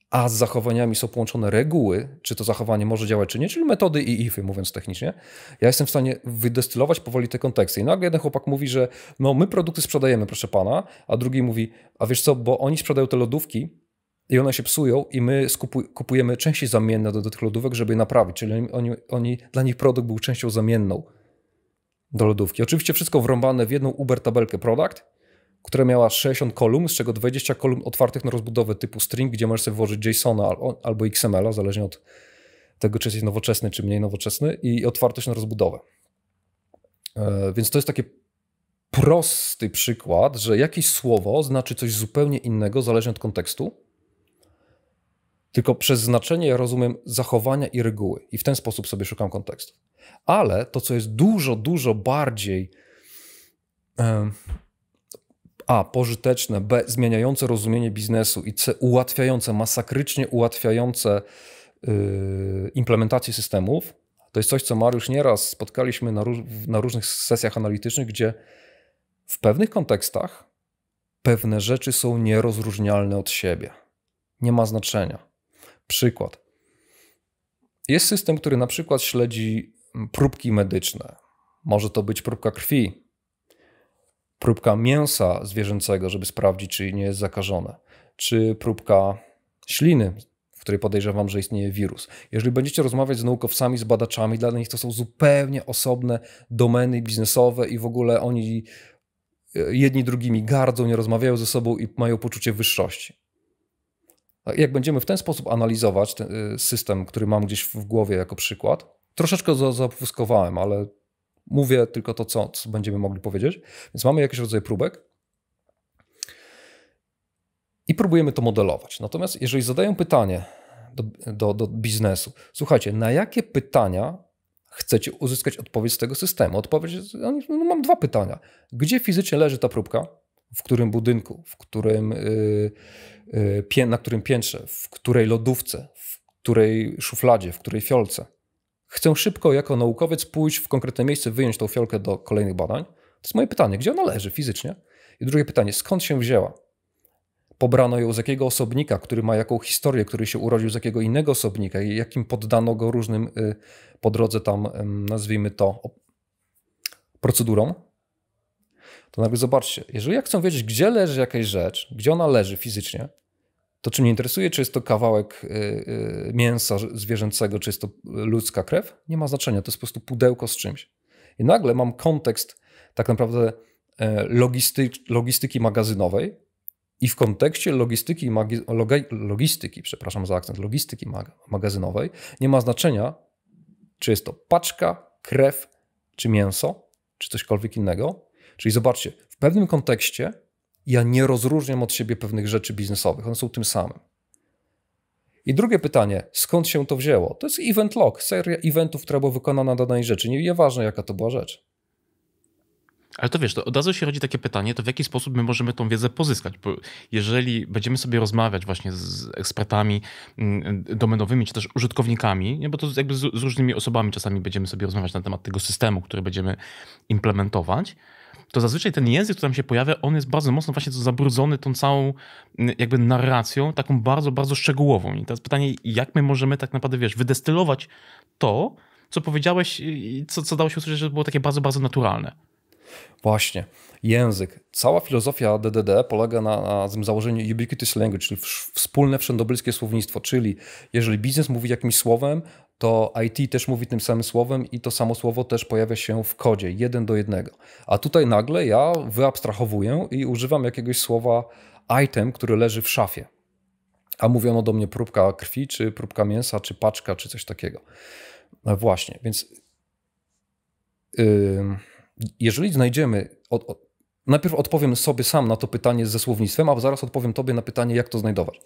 a z zachowaniami są połączone reguły, czy to zachowanie może działać, czy nie, czyli metody i ify, mówiąc technicznie, ja jestem w stanie wydestylować powoli te konteksty. I nagle jeden chłopak mówi, że no my produkty sprzedajemy, proszę pana, a drugi mówi, a wiesz co, bo oni sprzedają te lodówki, i one się psują i my kupujemy części zamienne do, tych lodówek, żeby je naprawić. Czyli oni, oni, dla nich produkt był częścią zamienną do lodówki. Oczywiście wszystko wrąbane w jedną Uber tabelkę product, która miała 60 kolumn, z czego 20 kolumn otwartych na rozbudowę typu string, gdzie możesz sobie włożyć JSON-a albo XML-a, zależnie od tego, czy jesteś nowoczesny, czy mniej nowoczesny i otwartość na rozbudowę. E, więc to jest taki prosty przykład, że jakieś słowo znaczy coś zupełnie innego, zależnie od kontekstu tylko przez znaczenie rozumiem zachowania i reguły. I w ten sposób sobie szukam kontekstu. Ale to, co jest dużo, dużo bardziej a. pożyteczne, b. zmieniające rozumienie biznesu i c. ułatwiające, masakrycznie ułatwiające yy, implementację systemów, to jest coś, co Mariusz nieraz spotkaliśmy na, na różnych sesjach analitycznych, gdzie w pewnych kontekstach pewne rzeczy są nierozróżnialne od siebie. Nie ma znaczenia. Przykład. Jest system, który na przykład śledzi mm, próbki medyczne. Może to być próbka krwi, próbka mięsa zwierzęcego, żeby sprawdzić, czy nie jest zakażone, czy próbka śliny, w której podejrzewam, że istnieje wirus. Jeżeli będziecie rozmawiać z naukowcami, z badaczami, dla nich to są zupełnie osobne domeny biznesowe i w ogóle oni e, jedni drugimi gardzą, nie rozmawiają ze sobą i mają poczucie wyższości. Jak będziemy w ten sposób analizować ten y, system, który mam gdzieś w głowie jako przykład, troszeczkę zapuskowałem, ale mówię tylko to, co, co będziemy mogli powiedzieć. Więc mamy jakiś rodzaj próbek i próbujemy to modelować. Natomiast jeżeli zadają pytanie do, do, do biznesu, słuchajcie, na jakie pytania chcecie uzyskać odpowiedź z tego systemu? Odpowiedź, no mam dwa pytania. Gdzie fizycznie leży ta próbka? w którym budynku, w którym, y, y, na którym piętrze, w której lodówce, w której szufladzie, w której fiolce. Chcę szybko jako naukowiec pójść w konkretne miejsce, wyjąć tą fiolkę do kolejnych badań. To jest moje pytanie, gdzie ona leży fizycznie? I drugie pytanie, skąd się wzięła? Pobrano ją z jakiego osobnika, który ma jaką historię, który się urodził z jakiego innego osobnika i jakim poddano go różnym y, po drodze tam, nazwijmy to, procedurom to nagle zobaczcie, jeżeli ja chcę wiedzieć, gdzie leży jakaś rzecz, gdzie ona leży fizycznie, to czy mnie interesuje, czy jest to kawałek y, y, mięsa zwierzęcego, czy jest to ludzka krew, nie ma znaczenia, to jest po prostu pudełko z czymś. I nagle mam kontekst tak naprawdę e, logistyki magazynowej i w kontekście logistyki, magi, logistyki, przepraszam za akcent, logistyki magazynowej nie ma znaczenia, czy jest to paczka, krew, czy mięso, czy cośkolwiek innego, Czyli zobaczcie, w pewnym kontekście ja nie rozróżniam od siebie pewnych rzeczy biznesowych, one są tym samym. I drugie pytanie, skąd się to wzięło? To jest event log, seria eventów, która była wykonana danej rzeczy. Nieważne, jaka to była rzecz. Ale to wiesz, to od razu się rodzi takie pytanie, to w jaki sposób my możemy tą wiedzę pozyskać? Bo jeżeli będziemy sobie rozmawiać właśnie z ekspertami mm, domenowymi, czy też użytkownikami, nie? bo to jakby z, z różnymi osobami czasami będziemy sobie rozmawiać na temat tego systemu, który będziemy implementować, to zazwyczaj ten język, który tam się pojawia, on jest bardzo mocno właśnie zabrudzony tą całą mm, jakby narracją, taką bardzo, bardzo szczegółową. I teraz pytanie, jak my możemy tak naprawdę, wiesz, wydestylować to, co powiedziałeś y, i co, co dało się usłyszeć, że było takie bardzo, bardzo naturalne. Właśnie. Język. Cała filozofia DDD polega na, na tym założeniu ubiquitous language, czyli wspólne wszędobylskie słownictwo, czyli jeżeli biznes mówi jakimś słowem, to IT też mówi tym samym słowem i to samo słowo też pojawia się w kodzie, jeden do jednego. A tutaj nagle ja wyabstrahowuję i używam jakiegoś słowa item, który leży w szafie. A mówiono do mnie próbka krwi, czy próbka mięsa, czy paczka, czy coś takiego. No właśnie, więc yy, jeżeli znajdziemy. Od, od, najpierw odpowiem sobie sam na to pytanie ze słownictwem, a zaraz odpowiem tobie na pytanie, jak to znajdować.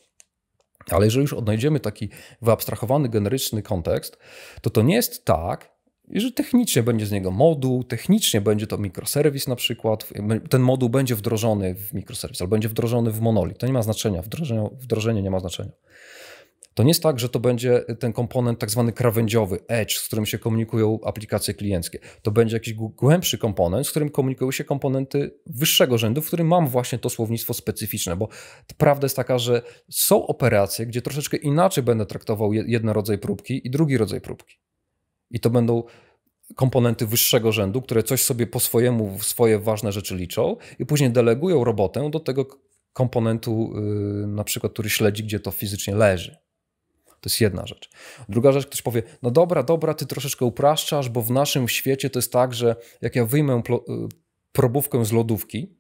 Ale jeżeli już odnajdziemy taki wyabstrahowany, generyczny kontekst, to to nie jest tak, że technicznie będzie z niego moduł, technicznie będzie to mikroserwis na przykład, ten moduł będzie wdrożony w mikroserwis albo będzie wdrożony w monolit. To nie ma znaczenia, wdrożenie, wdrożenie nie ma znaczenia. To nie jest tak, że to będzie e, ten komponent tak zwany krawędziowy, edge, z którym się komunikują aplikacje klienckie. To będzie jakiś głębszy komponent, z którym komunikują się komponenty wyższego rzędu, w którym mam właśnie to słownictwo specyficzne, bo prawda jest taka, że są operacje, gdzie troszeczkę inaczej będę traktował jeden rodzaj próbki i drugi rodzaj próbki. I to będą komponenty wyższego rzędu, które coś sobie po swojemu, swoje ważne rzeczy liczą i później delegują robotę do tego komponentu, y, na przykład, który śledzi, gdzie to fizycznie leży. To jest jedna rzecz. Druga rzecz, ktoś powie, no dobra, dobra, ty troszeczkę upraszczasz, bo w naszym świecie to jest tak, że jak ja wyjmę y, probówkę z lodówki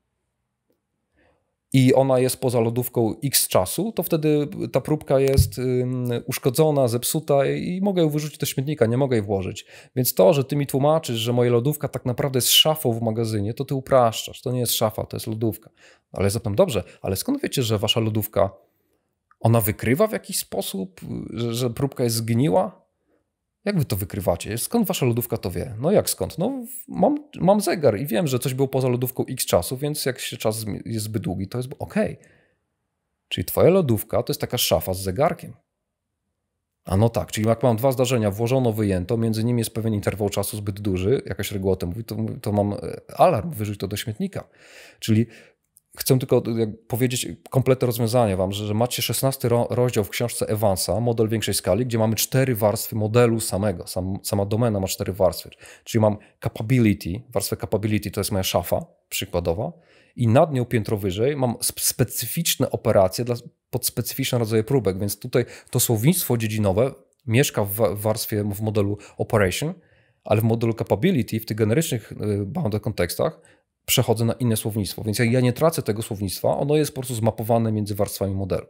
i ona jest poza lodówką x czasu, to wtedy ta próbka jest uszkodzona, zepsuta i mogę ją wyrzucić do śmietnika, nie mogę jej włożyć. Więc to, że ty mi tłumaczysz, że moja lodówka tak naprawdę jest szafą w magazynie, to ty upraszczasz. To nie jest szafa, to jest lodówka. Ale zatem dobrze, ale skąd wiecie, że wasza lodówka ona wykrywa w jakiś sposób, że, że próbka jest zgniła? Jak wy to wykrywacie? Skąd wasza lodówka to wie? No jak skąd? No mam, mam zegar i wiem, że coś było poza lodówką x czasu, więc jak się czas jest zbyt długi, to jest ok. Czyli twoja lodówka to jest taka szafa z zegarkiem. A no tak, czyli jak mam dwa zdarzenia, włożono, wyjęto, między nimi jest pewien interwał czasu zbyt duży, jakaś reguła o tym mówi, to, to mam e, alarm, wyrzuć to do śmietnika. Czyli chcę tylko powiedzieć kompletne rozwiązanie wam, że, że macie 16 ro rozdział w książce Evansa, model większej skali, gdzie mamy cztery warstwy modelu samego, sam, sama domena ma cztery warstwy, czyli mam capability, warstwę capability to jest moja szafa przykładowa i nad nią piętro wyżej mam specyficzne operacje dla, pod specyficzne rodzaje próbek, więc tutaj to słownictwo dziedzinowe mieszka w warstwie, w modelu operation, ale w modelu capability, w tych generycznych y, bounded kontekstach, przechodzę na inne słownictwo. Więc jak ja nie tracę tego słownictwa, ono jest po prostu zmapowane między warstwami modelu.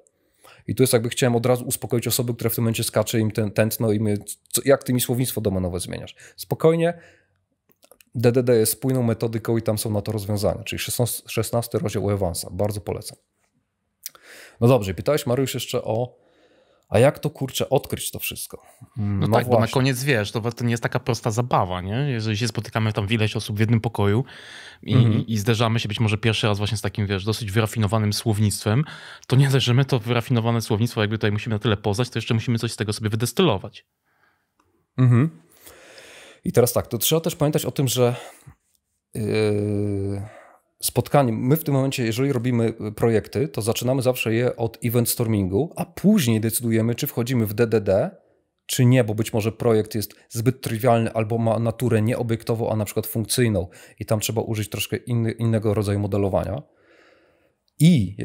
I tu jest jakby chciałem od razu uspokoić osoby, które w tym momencie skacze im ten, tętno i my, co, jak ty mi słownictwo domenowe zmieniasz. Spokojnie, DDD jest spójną metodyką i tam są na to rozwiązania, czyli 16, 16 rozdział Bardzo polecam. No dobrze, pytałeś Mariusz jeszcze o a jak to kurczę odkryć to wszystko? No, no tak, właśnie. bo na koniec wiesz, to, to nie jest taka prosta zabawa, nie? Jeżeli się spotykamy tam w ileś osób w jednym pokoju i, mm-hmm. i, zderzamy się być może pierwszy raz właśnie z takim, wiesz, dosyć wyrafinowanym słownictwem, to nie dość, my to wyrafinowane słownictwo jakby tutaj musimy na tyle poznać, to jeszcze musimy coś z tego sobie wydestylować. Mhm. I teraz tak, to trzeba też pamiętać o tym, że yy spotkanie. My w tym momencie, jeżeli robimy e, projekty, to zaczynamy zawsze je od event stormingu, a później decydujemy, czy wchodzimy w DDD, czy nie, bo być może projekt jest zbyt trywialny albo ma naturę nieobiektową, a na przykład funkcyjną i tam trzeba użyć troszkę inny, innego rodzaju modelowania. I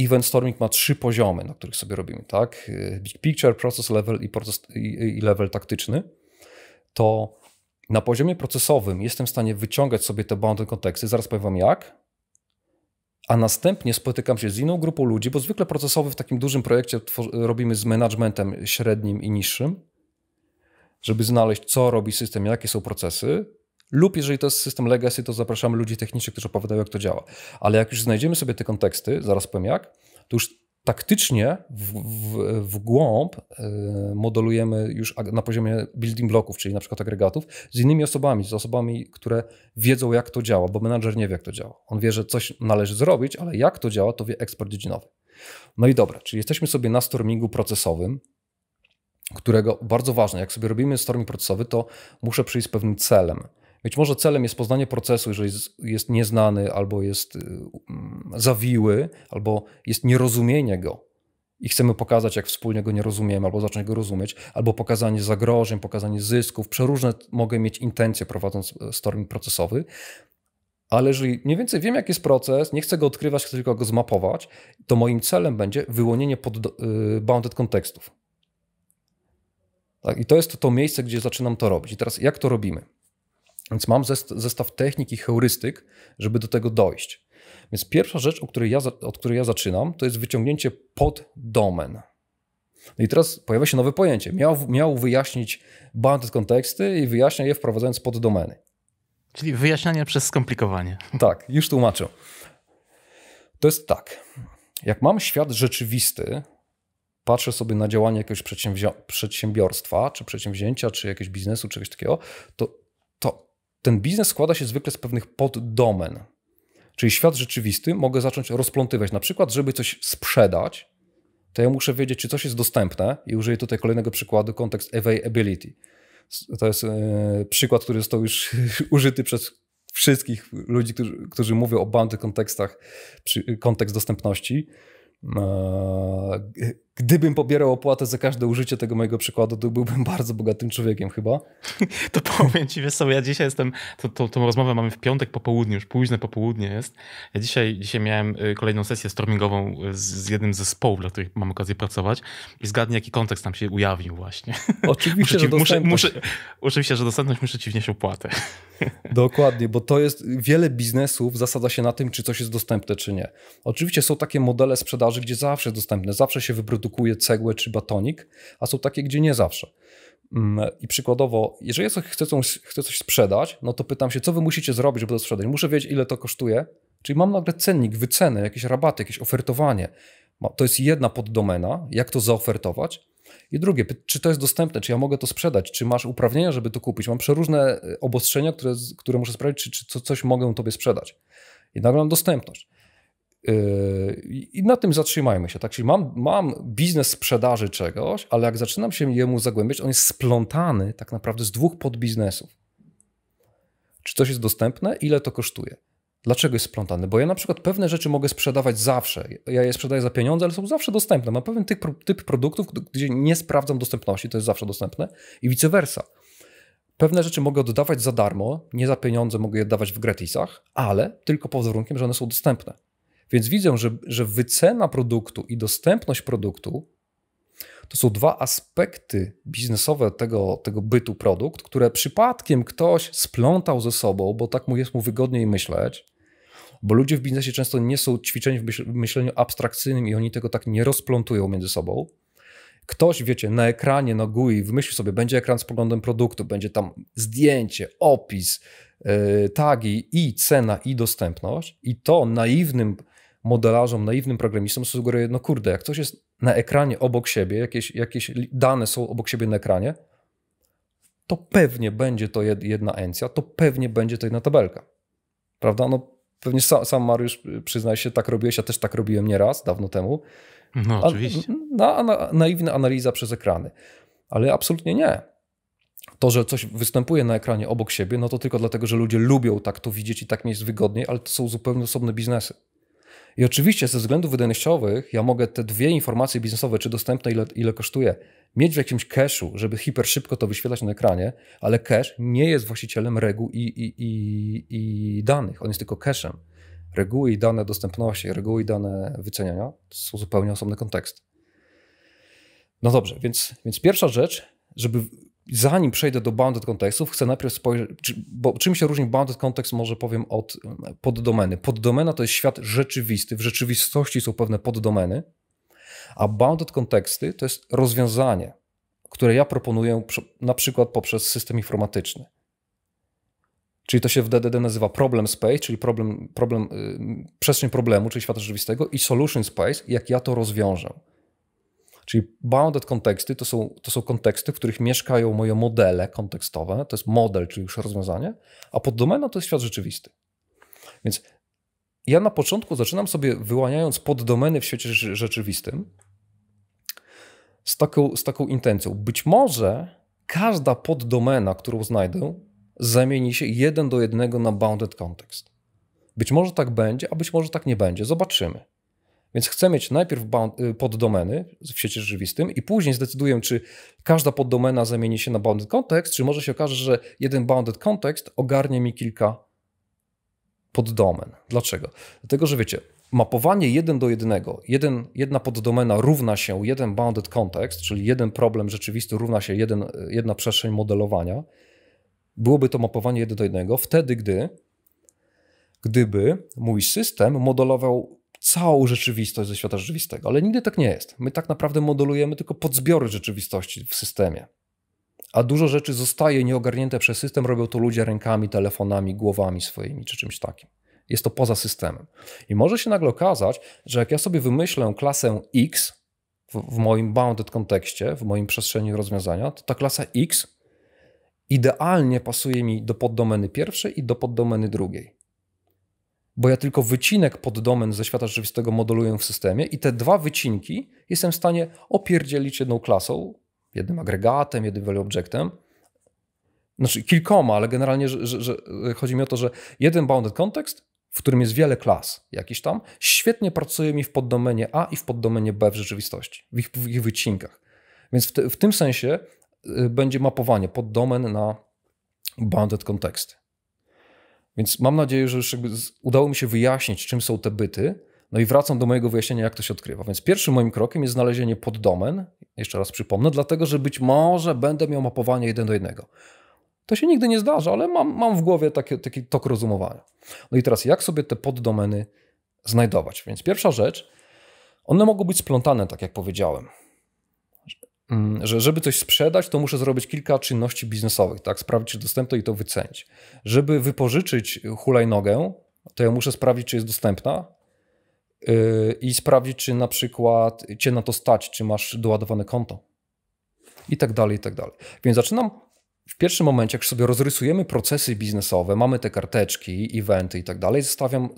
event storming ma trzy poziomy, na których sobie robimy, tak? E, Big picture, process level i, proces, i, i level taktyczny. To na poziomie procesowym jestem w stanie wyciągać sobie te bounded konteksty, zaraz powiem wam jak, a następnie spotykam się z inną grupą ludzi, bo zwykle procesowy w takim dużym projekcie robimy z managementem średnim i niższym, żeby znaleźć, co robi system, jakie są procesy, lub jeżeli to jest system legacy, to zapraszamy ludzi technicznych, którzy opowiadają, jak to działa. Ale jak już znajdziemy sobie te konteksty, zaraz powiem jak, to już taktycznie w, w, w głąb e, modelujemy już na poziomie building bloków, czyli na przykład agregatów, z innymi osobami, z osobami, które wiedzą, jak to działa, bo menadżer nie wie, jak to działa. On wie, że coś należy zrobić, ale jak to działa, to wie ekspert dziedzinowy. No i dobra, czyli jesteśmy sobie na stormingu procesowym, którego bardzo ważne, jak sobie robimy storming procesowy, to muszę przyjść z pewnym celem. Być może celem jest poznanie procesu, jeżeli jest nieznany, albo jest y, mm, zawiły, albo jest nierozumienie go i chcemy pokazać, jak wspólnie go nie rozumiemy, albo zacząć go rozumieć, albo pokazanie zagrożeń, pokazanie zysków. Przeróżne mogę mieć intencje prowadząc e, storming procesowy, ale jeżeli mniej więcej wiem, jaki jest proces, nie chcę go odkrywać, chcę tylko go zmapować, to moim celem będzie wyłonienie pod, yy, bounded kontekstów. Tak, I to jest to, to miejsce, gdzie zaczynam to robić. I teraz jak to robimy? Więc mam zestaw technik i heurystyk, żeby do tego dojść. Więc pierwsza rzecz, od której ja, od której ja zaczynam, to jest wyciągnięcie poddomen. No i teraz pojawia się nowe pojęcie. Miał, miał wyjaśnić bandy konteksty i wyjaśnia je wprowadzając poddomeny. Czyli wyjaśnianie przez skomplikowanie. Tak, już tłumaczę. To jest tak. Jak mam świat rzeczywisty, patrzę sobie na działanie jakiegoś przedsiębiorstwa, czy przedsięwzięcia, czy jakiegoś biznesu, czy czegoś takiego, to ten biznes składa się zwykle z pewnych poddomen. Czyli świat rzeczywisty mogę zacząć rozplątywać. Na przykład, żeby coś sprzedać, to ja muszę wiedzieć, czy coś jest dostępne i użyję tutaj kolejnego przykładu, kontekst availability. To jest yy, przykład, który został już użyty przez wszystkich ludzi, którzy, którzy mówią o bandy kontekstach, przy, kontekst dostępności. Yy, gdybym pobierał opłatę za każde użycie tego mojego przykładu, to byłbym bardzo bogatym człowiekiem chyba. To powiem ci, wiesz co, ja dzisiaj jestem, to, to, tą rozmowę mamy w piątek po południu, już późne popołudnie jest. Ja dzisiaj, dzisiaj miałem y, kolejną sesję stormingową y, z, z jednym z zespołów, dla których mam okazję pracować i zgadnij, jaki kontekst tam się ujawnił właśnie. Oczywiście, ci, że muszę, muszę, Oczywiście, że dostępność muszę ci wnieść opłatę. Dokładnie, bo to jest, wiele biznesów zasada się na tym, czy coś jest dostępne, czy nie. Oczywiście są takie modele sprzedaży, gdzie zawsze jest dostępne, zawsze się wyprodukuje produkuje cegłę czy batonik, a są takie, gdzie nie zawsze. Mm, I przykładowo, jeżeli ja chcę coś, chcę coś sprzedać, no to pytam się, co wy musicie zrobić, żeby to sprzedać. Muszę wiedzieć, ile to kosztuje. Czyli mam nagle cennik, wycenę, jakieś rabaty, jakieś ofertowanie. To jest jedna poddomena, jak to zaofertować. I drugie, czy to jest dostępne, czy ja mogę to sprzedać, czy masz uprawnienia, żeby to kupić. Mam przeróżne e, obostrzenia, które, które muszę sprawdzić, czy, czy coś mogę tobie sprzedać. Jednak mam dostępność. Yy, I na tym zatrzymajmy się. Tak? Czyli mam, mam biznes sprzedaży czegoś, ale jak zaczynam się jemu zagłębiać, on jest splątany tak naprawdę z dwóch podbiznesów. Czy coś jest dostępne? Ile to kosztuje? Dlaczego jest splątany? Bo ja na przykład pewne rzeczy mogę sprzedawać zawsze. Ja je sprzedaję za pieniądze, ale są zawsze dostępne. Mam pewien typ, typ produktów, gdzie nie sprawdzam dostępności, to jest zawsze dostępne i vice versa. Pewne rzeczy mogę oddawać za darmo, nie za pieniądze, mogę je dawać w gratisach, ale tylko pod warunkiem, że one są dostępne. Więc widzę, że, że wycena produktu i dostępność produktu to są dwa aspekty biznesowe tego, tego bytu produkt, które przypadkiem ktoś splątał ze sobą, bo tak mu jest mu wygodniej myśleć, bo ludzie w biznesie często nie są ćwiczeni w myśleniu abstrakcyjnym i oni tego tak nie rozplątują między sobą. Ktoś, wiecie, na ekranie, na GUI wymyślił sobie, będzie ekran z poglądem produktu, będzie tam zdjęcie, opis, y, tagi i cena i dostępność i to naiwnym modelarzom, naiwnym programistom sugeruje, no kurde, jak coś jest na ekranie obok siebie, jakieś, jakieś dane są obok siebie na ekranie, to pewnie będzie to jedna encja, to pewnie będzie to jedna tabelka. Prawda? No pewnie sam, sam Mariusz, y, przyznaj się, tak robiłeś, ja też tak robiłem nieraz, dawno temu. No oczywiście. A, na, naiwna analiza przez ekrany. Ale absolutnie nie. To, że coś występuje na ekranie obok siebie, no to tylko dlatego, że ludzie lubią tak to widzieć i tak mi jest wygodniej, ale to są zupełnie osobne biznesy. I oczywiście ze względów wydajnościowych ja mogę te dwie informacje biznesowe, czy dostępne, ile, ile kosztuje, mieć w jakimś cache'u, żeby hiper szybko to wyświetlać na ekranie, ale cache nie jest właścicielem reguł i, i, i, i danych, on jest tylko cache'em. Reguły i dane dostępności, reguły i dane wyceniania to są zupełnie osobne konteksty. No dobrze, więc, więc pierwsza rzecz, żeby zanim przejdę do bounded contextów, chcę najpierw spojrzeć, bo czym się różni bounded context, może powiem od e, poddomeny. Poddomena to jest świat rzeczywisty, w rzeczywistości są pewne poddomeny, a bounded konteksty to jest rozwiązanie, które ja proponuję na przykład poprzez system informatyczny. Czyli to się w DDD nazywa problem space, czyli problem, problem, y, przestrzeń problemu, czyli świata rzeczywistego i solution space, jak ja to rozwiążę. Czyli bounded konteksty to są, to są konteksty, w których mieszkają moje modele kontekstowe, to jest model, czyli już rozwiązanie, a poddomena to jest świat rzeczywisty. Więc ja na początku zaczynam sobie wyłaniając poddomeny w świecie rzeczywistym z taką, z taką intencją. Być może każda poddomena, którą znajdę, zamieni się jeden do jednego na bounded context. Być może tak będzie, a być może tak nie będzie. Zobaczymy. Więc chcę mieć najpierw y, poddomeny w sieci rzeczywistym i później zdecyduję, czy każda poddomena zamieni się na bounded context, czy może się okaże, że jeden bounded context ogarnie mi kilka poddomen. Dlaczego? Dlatego, że wiecie, mapowanie jeden do jednego, jeden, jedna poddomena równa się jeden bounded context, czyli jeden problem rzeczywisty równa się jeden, y, jedna przestrzeń modelowania, byłoby to mapowanie jeden do jednego wtedy, gdy gdyby mój system modelował całą rzeczywistość ze świata rzeczywistego, ale nigdy tak nie jest. My tak naprawdę modelujemy tylko podzbiory rzeczywistości w systemie. A dużo rzeczy zostaje nieogarnięte przez system, robią to ludzie rękami, telefonami, głowami swoimi czy czymś takim. Jest to poza systemem. I może się nagle okazać, że jak ja sobie wymyślę klasę X w, w moim bounded kontekście, w moim przestrzeni rozwiązania, to ta klasa X idealnie pasuje mi do poddomeny pierwszej i do poddomeny drugiej bo ja tylko wycinek poddomen ze świata rzeczywistego modeluję w systemie i te dwa wycinki jestem w stanie opierdzielić jedną klasą, jednym agregatem, jednym value objectem, znaczy kilkoma, ale generalnie że, że, że chodzi mi o to, że jeden bounded context, w którym jest wiele klas jakiś tam, świetnie pracuje mi w poddomenie A i w poddomenie B w rzeczywistości, w ich, w ich wycinkach. Więc w, te, w, tym sensie y, będzie mapowanie poddomen na bounded context. Więc mam nadzieję, że już udało mi się wyjaśnić, czym są te byty. No i wracam do mojego wyjaśnienia, jak to się odkrywa. Więc pierwszym moim krokiem jest znalezienie poddomen, jeszcze raz przypomnę, dlatego że być może będę miał mapowanie jeden do jednego. To się nigdy nie zdarza, ale mam, mam w głowie taki, taki tok rozumowania. No i teraz, jak sobie te poddomeny znajdować? Więc pierwsza rzecz, one mogą być splątane, tak jak powiedziałem. Mm, że żeby coś sprzedać, to muszę zrobić kilka czynności biznesowych, tak? Sprawdzić, czy dostępne i to wycenić. Żeby wypożyczyć hulajnogę, to ja muszę sprawdzić, czy jest dostępna yy, i sprawdzić, czy na przykład cię na to stać, czy masz doładowane konto i tak dalej, i tak dalej. Więc zaczynam w pierwszym momencie, jak sobie rozrysujemy procesy biznesowe, mamy te karteczki, eventy i tak dalej, zostawiam,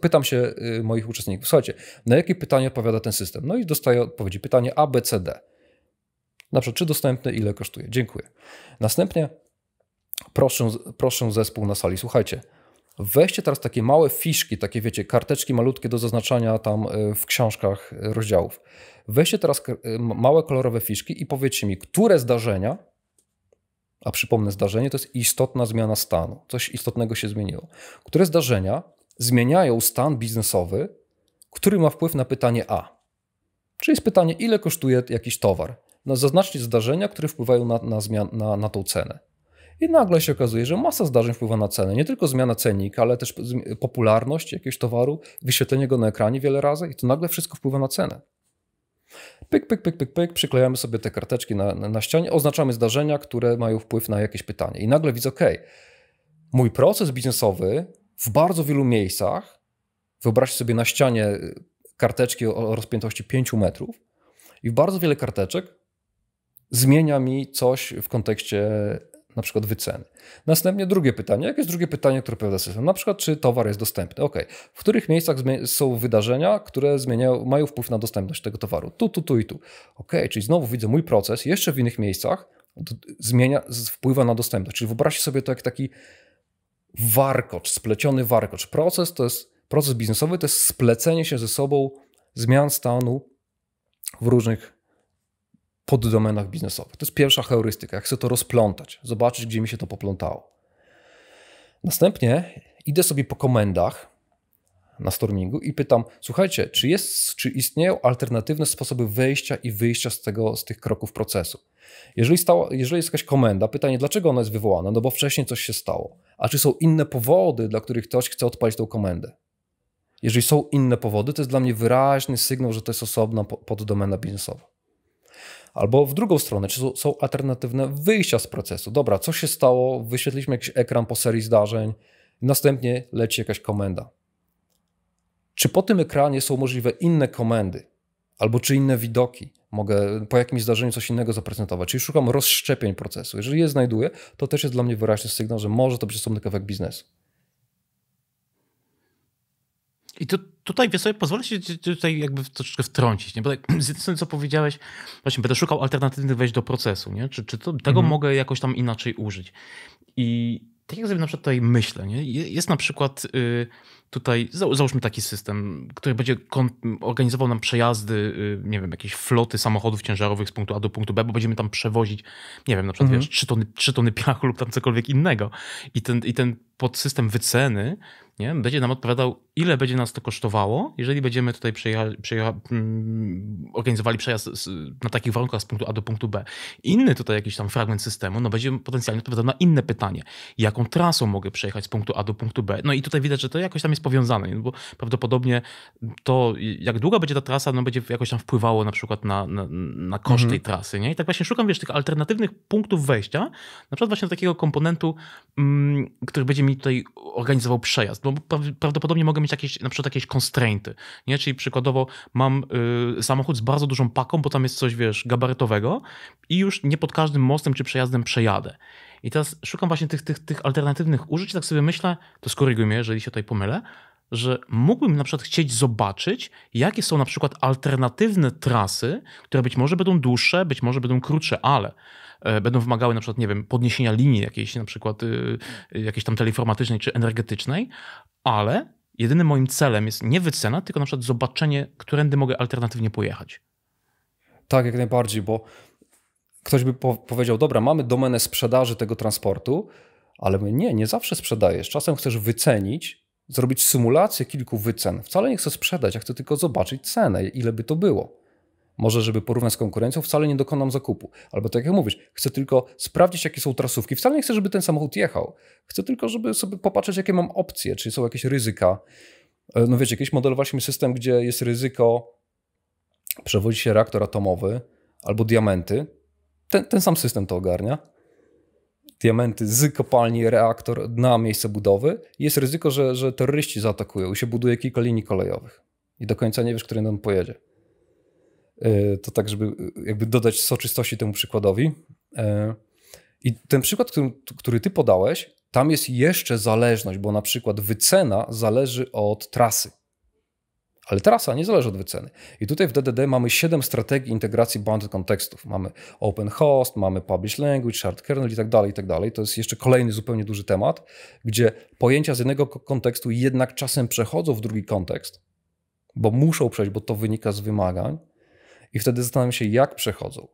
pytam się y, moich uczestników, słuchajcie, na jakie pytanie odpowiada ten system? No i dostaję odpowiedzi, pytanie A, B, C, D. Na przykład, czy dostępny, ile kosztuje. Dziękuję. Następnie proszę, proszę zespół na sali, słuchajcie, weźcie teraz takie małe fiszki, takie wiecie, karteczki malutkie do zaznaczania tam e, w książkach e, rozdziałów. Weźcie teraz e, małe kolorowe fiszki i powiedzcie mi, które zdarzenia, a przypomnę zdarzenie, to jest istotna zmiana stanu, coś istotnego się zmieniło. Które zdarzenia zmieniają stan biznesowy, który ma wpływ na pytanie A. Czyli jest pytanie, ile kosztuje jakiś towar no, zaznaczcie zdarzenia, które wpływają na, na, zmian, na, na tą cenę. I nagle się okazuje, że masa zdarzeń wpływa na cenę. Nie tylko zmiana cenika, ale też popularność jakiegoś towaru, wyświetlenie go na ekranie wiele razy i to nagle wszystko wpływa na cenę. Pyk, pyk, pyk, pyk, pyk, przyklejamy sobie te karteczki na, na ścianie, oznaczamy zdarzenia, które mają wpływ na jakieś pytanie. I nagle widzę, ok, mój proces biznesowy w bardzo wielu miejscach, wyobraźcie sobie na ścianie karteczki o rozpiętości 5 metrów i w bardzo wiele karteczek zmienia mi coś w kontekście na przykład wyceny. Następnie drugie pytanie. Jakie jest drugie pytanie, które pojawia system? Na przykład, czy towar jest dostępny? Ok. W których miejscach są wydarzenia, które zmieniają, mają wpływ na dostępność tego towaru? Tu, tu, tu i tu. Ok, czyli znowu widzę mój proces jeszcze w innych miejscach zmienia, wpływa na dostępność. Czyli wyobraźcie sobie to jak taki warkocz, spleciony warkocz. Proces to jest, proces biznesowy to jest splecenie się ze sobą zmian stanu w różnych poddomenach biznesowych. To jest pierwsza heurystyka. Jak chcę to rozplątać, zobaczyć, gdzie mi się to poplątało. Następnie idę sobie po komendach na stormingu i pytam, słuchajcie, czy, jest, czy istnieją alternatywne sposoby wejścia i wyjścia z, tego, z tych kroków procesu? Jeżeli, stało, jeżeli jest jakaś komenda, pytanie, dlaczego ona jest wywołana? No bo wcześniej coś się stało. A czy są inne powody, dla których ktoś chce odpalić tą komendę? Jeżeli są inne powody, to jest dla mnie wyraźny sygnał, że to jest osobna poddomena biznesowa. Albo w drugą stronę, czy są, alternatywne wyjścia z procesu. Dobra, co się stało? Wyświetliliśmy jakiś ekran po serii zdarzeń, następnie leci jakaś komenda. Czy po tym ekranie są możliwe inne komendy, albo czy inne widoki? Mogę po jakimś zdarzeniu coś innego zaprezentować. Czyli szukam rozszczepień procesu. Jeżeli je znajduję, to też jest dla mnie wyraźny sygnał, że może to być osobny kawałek biznesu. I to tutaj wiesz, sobie pozwolę się tutaj jakby troszeczkę wtrącić, nie? bo tak, z jednej strony co powiedziałeś, właśnie będę szukał alternatywnych wejść do procesu, nie? czy, czy to, tego mhm. mogę jakoś tam inaczej użyć. I tak jak sobie na przykład tutaj myślę, nie? jest na przykład y, tutaj, załóżmy taki system, który będzie organizował nam przejazdy, y, nie wiem, jakieś floty samochodów ciężarowych z punktu A do punktu B, bo będziemy tam przewozić, nie wiem, na przykład mhm. wiesz, 3 tony, tony piachu lub tam cokolwiek innego. I ten, I ten podsystem wyceny nie? będzie nam odpowiadał, ile będzie nas to kosztowało, jeżeli będziemy tutaj przeja- przeja- mm, organizowali przejazd na takich warunkach z punktu A do punktu B. Inny tutaj jakiś tam fragment systemu, no będzie potencjalnie odpowiadał na inne pytanie. Jaką trasą mogę przejechać z punktu A do punktu B? No i tutaj widać, że to jakoś tam jest powiązane, bo prawdopodobnie to, jak długa będzie ta trasa, no będzie jakoś tam wpływało na przykład na, na, na koszt mhm. tej trasy, nie? I tak właśnie szukam, wiesz, tych alternatywnych punktów wejścia, na przykład właśnie takiego komponentu, mm, który będzie mi tutaj organizował przejazd, bo bo prawdopodobnie mogę mieć jakieś, na przykład jakieś constrainty, nie? Czyli przykładowo mam y, samochód z bardzo dużą paką, bo tam jest coś, wiesz, gabarytowego i już nie pod każdym mostem czy przejazdem przejadę. I teraz szukam właśnie tych, tych, tych alternatywnych użyć, tak sobie myślę, to skoryguj mnie, jeżeli się tutaj pomylę, że mógłbym na przykład chcieć zobaczyć, jakie są na przykład alternatywne trasy, które być może będą dłuższe, być może będą krótsze, ale e, będą wymagały na przykład, nie wiem, podniesienia linii jakiejś na przykład y, jakiejś tam teleinformatycznej czy energetycznej, ale jedynym moim celem jest nie wycena, tylko na przykład zobaczenie, którędy mogę alternatywnie pojechać. Tak, jak najbardziej, bo ktoś by powiedział, dobra, mamy domenę sprzedaży tego transportu, ale my nie, nie zawsze sprzedajesz. Czasem chcesz wycenić, zrobić symulację kilku wycen. Wcale nie chcę sprzedać, ja chcę tylko zobaczyć cenę, ile by to było. Może, żeby porównać z konkurencją, wcale nie dokonam zakupu. Albo tak jak mówisz, chcę tylko sprawdzić, jakie są trasówki. Wcale nie chcę, żeby ten samochód jechał. Chcę tylko, żeby sobie popatrzeć, jakie mam opcje, czy są jakieś ryzyka. E, no wiecie, kiedyś modelowaliśmy system, gdzie jest ryzyko, przewodzi się reaktor atomowy albo diamenty. Ten, ten sam system to ogarnia diamenty z kopalni reaktor na miejsce budowy, jest ryzyko, że, że terroryści zaatakują i się buduje kilka linii kolejowych. I do końca nie wiesz, którym on pojedzie. E, to tak, żeby e, jakby dodać soczystości temu przykładowi. E, I ten przykład, który, który ty podałeś, tam jest jeszcze zależność, bo na przykład wycena zależy od trasy. Ale trasa nie zależy od wyceny. I tutaj w DDD mamy 7 strategii integracji bounded kontekstów. Mamy open host, mamy publish language, Shard kernel i tak dalej, i tak dalej. To jest jeszcze kolejny zupełnie duży temat, gdzie pojęcia z jednego kontekstu jednak czasem przechodzą w drugi kontekst, bo muszą przejść, bo to wynika z wymagań. I wtedy zastanawiam się, jak przechodzą.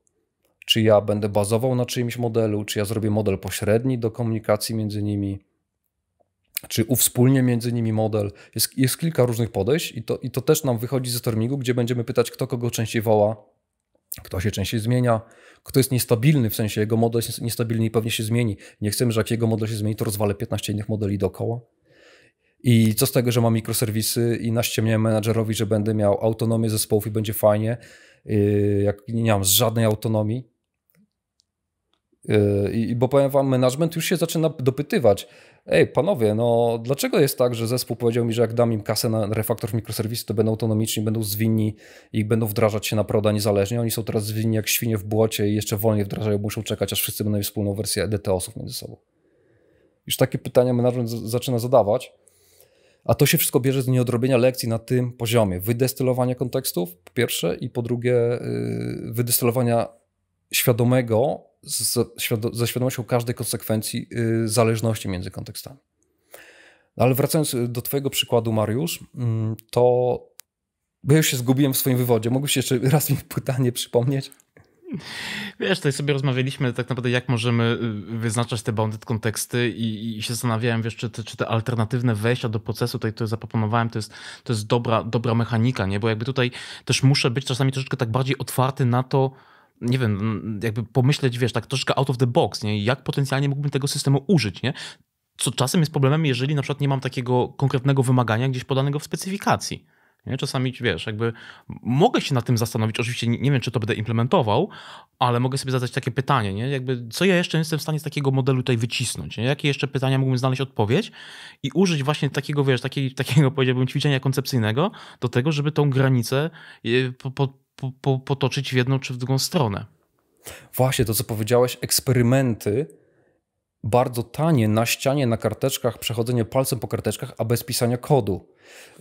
Czy ja będę bazował na czyimś modelu, czy ja zrobię model pośredni do komunikacji między nimi czy uwspólnie między nimi model. Jest, jest kilka różnych podejść i to, i to też nam wychodzi ze stormingu, gdzie będziemy pytać, kto kogo częściej woła, kto się częściej zmienia, kto jest niestabilny, w sensie jego model jest niestabilny i pewnie się zmieni. Nie chcemy, że jak jego model się zmieni, to rozwalę 15 innych modeli dookoła. I co z tego, że mam mikroserwisy i naściemniałem menadżerowi, że będę miał autonomię zespołów i będzie fajnie, yy, jak nie mam żadnej autonomii. Yy, bo powiem wam, management już się zaczyna dopytywać, ej, panowie, no dlaczego jest tak, że zespół powiedział mi, że jak dam im kasę na refaktor w mikroserwisy, to będą autonomiczni, będą zwinni i będą wdrażać się na proda niezależnie. Oni są teraz zwinni jak świnie w błocie i jeszcze wolniej wdrażają, muszą czekać, aż wszyscy będą mieli wspólną wersję EDTOS-ów między sobą. Już takie pytania management zaczyna zadawać. A to się wszystko bierze z nieodrobienia lekcji na tym poziomie. Wydestylowania kontekstów, po pierwsze, i po drugie, yy, wydestylowania świadomego ze świadomością każdej konsekwencji y, zależności między kontekstami. No, ale wracając y, do Twojego przykładu, Mariusz, mm, to bo ja już się zgubiłem w swoim wywodzie. Mógłbyś jeszcze raz mi pytanie przypomnieć? Wiesz, tutaj sobie rozmawialiśmy tak naprawdę, jak możemy y, wyznaczać te bounded konteksty i, i się zastanawiałem, wiesz, czy, czy te alternatywne wejścia do procesu, tutaj, które zaproponowałem, to jest, to jest dobra, dobra mechanika, nie? Bo jakby tutaj też muszę być czasami troszeczkę tak bardziej otwarty na to, nie wiem, jakby pomyśleć, wiesz, tak troszkę out of the box, nie? Jak potencjalnie mógłbym tego systemu użyć, nie? Co czasem jest problemem, jeżeli na przykład nie mam takiego konkretnego wymagania gdzieś podanego w specyfikacji. Nie? Czasami, wiesz, jakby mogę się nad tym zastanowić, oczywiście nie, wiem, czy to będę implementował, ale mogę sobie zadać takie pytanie, nie? Jakby, co ja jeszcze jestem w stanie z takiego modelu tutaj wycisnąć? Nie? Jakie jeszcze pytania mógłbym znaleźć odpowiedź i użyć właśnie takiego, wiesz, takiej, takiego, powiedziałbym, ćwiczenia koncepcyjnego do tego, żeby tą granicę po, po po, po, potoczyć w jedną czy w drugą stronę. Właśnie to, co powiedziałeś, eksperymenty bardzo tanie na ścianie, na karteczkach, przechodzenie palcem po karteczkach, a bez pisania kodu.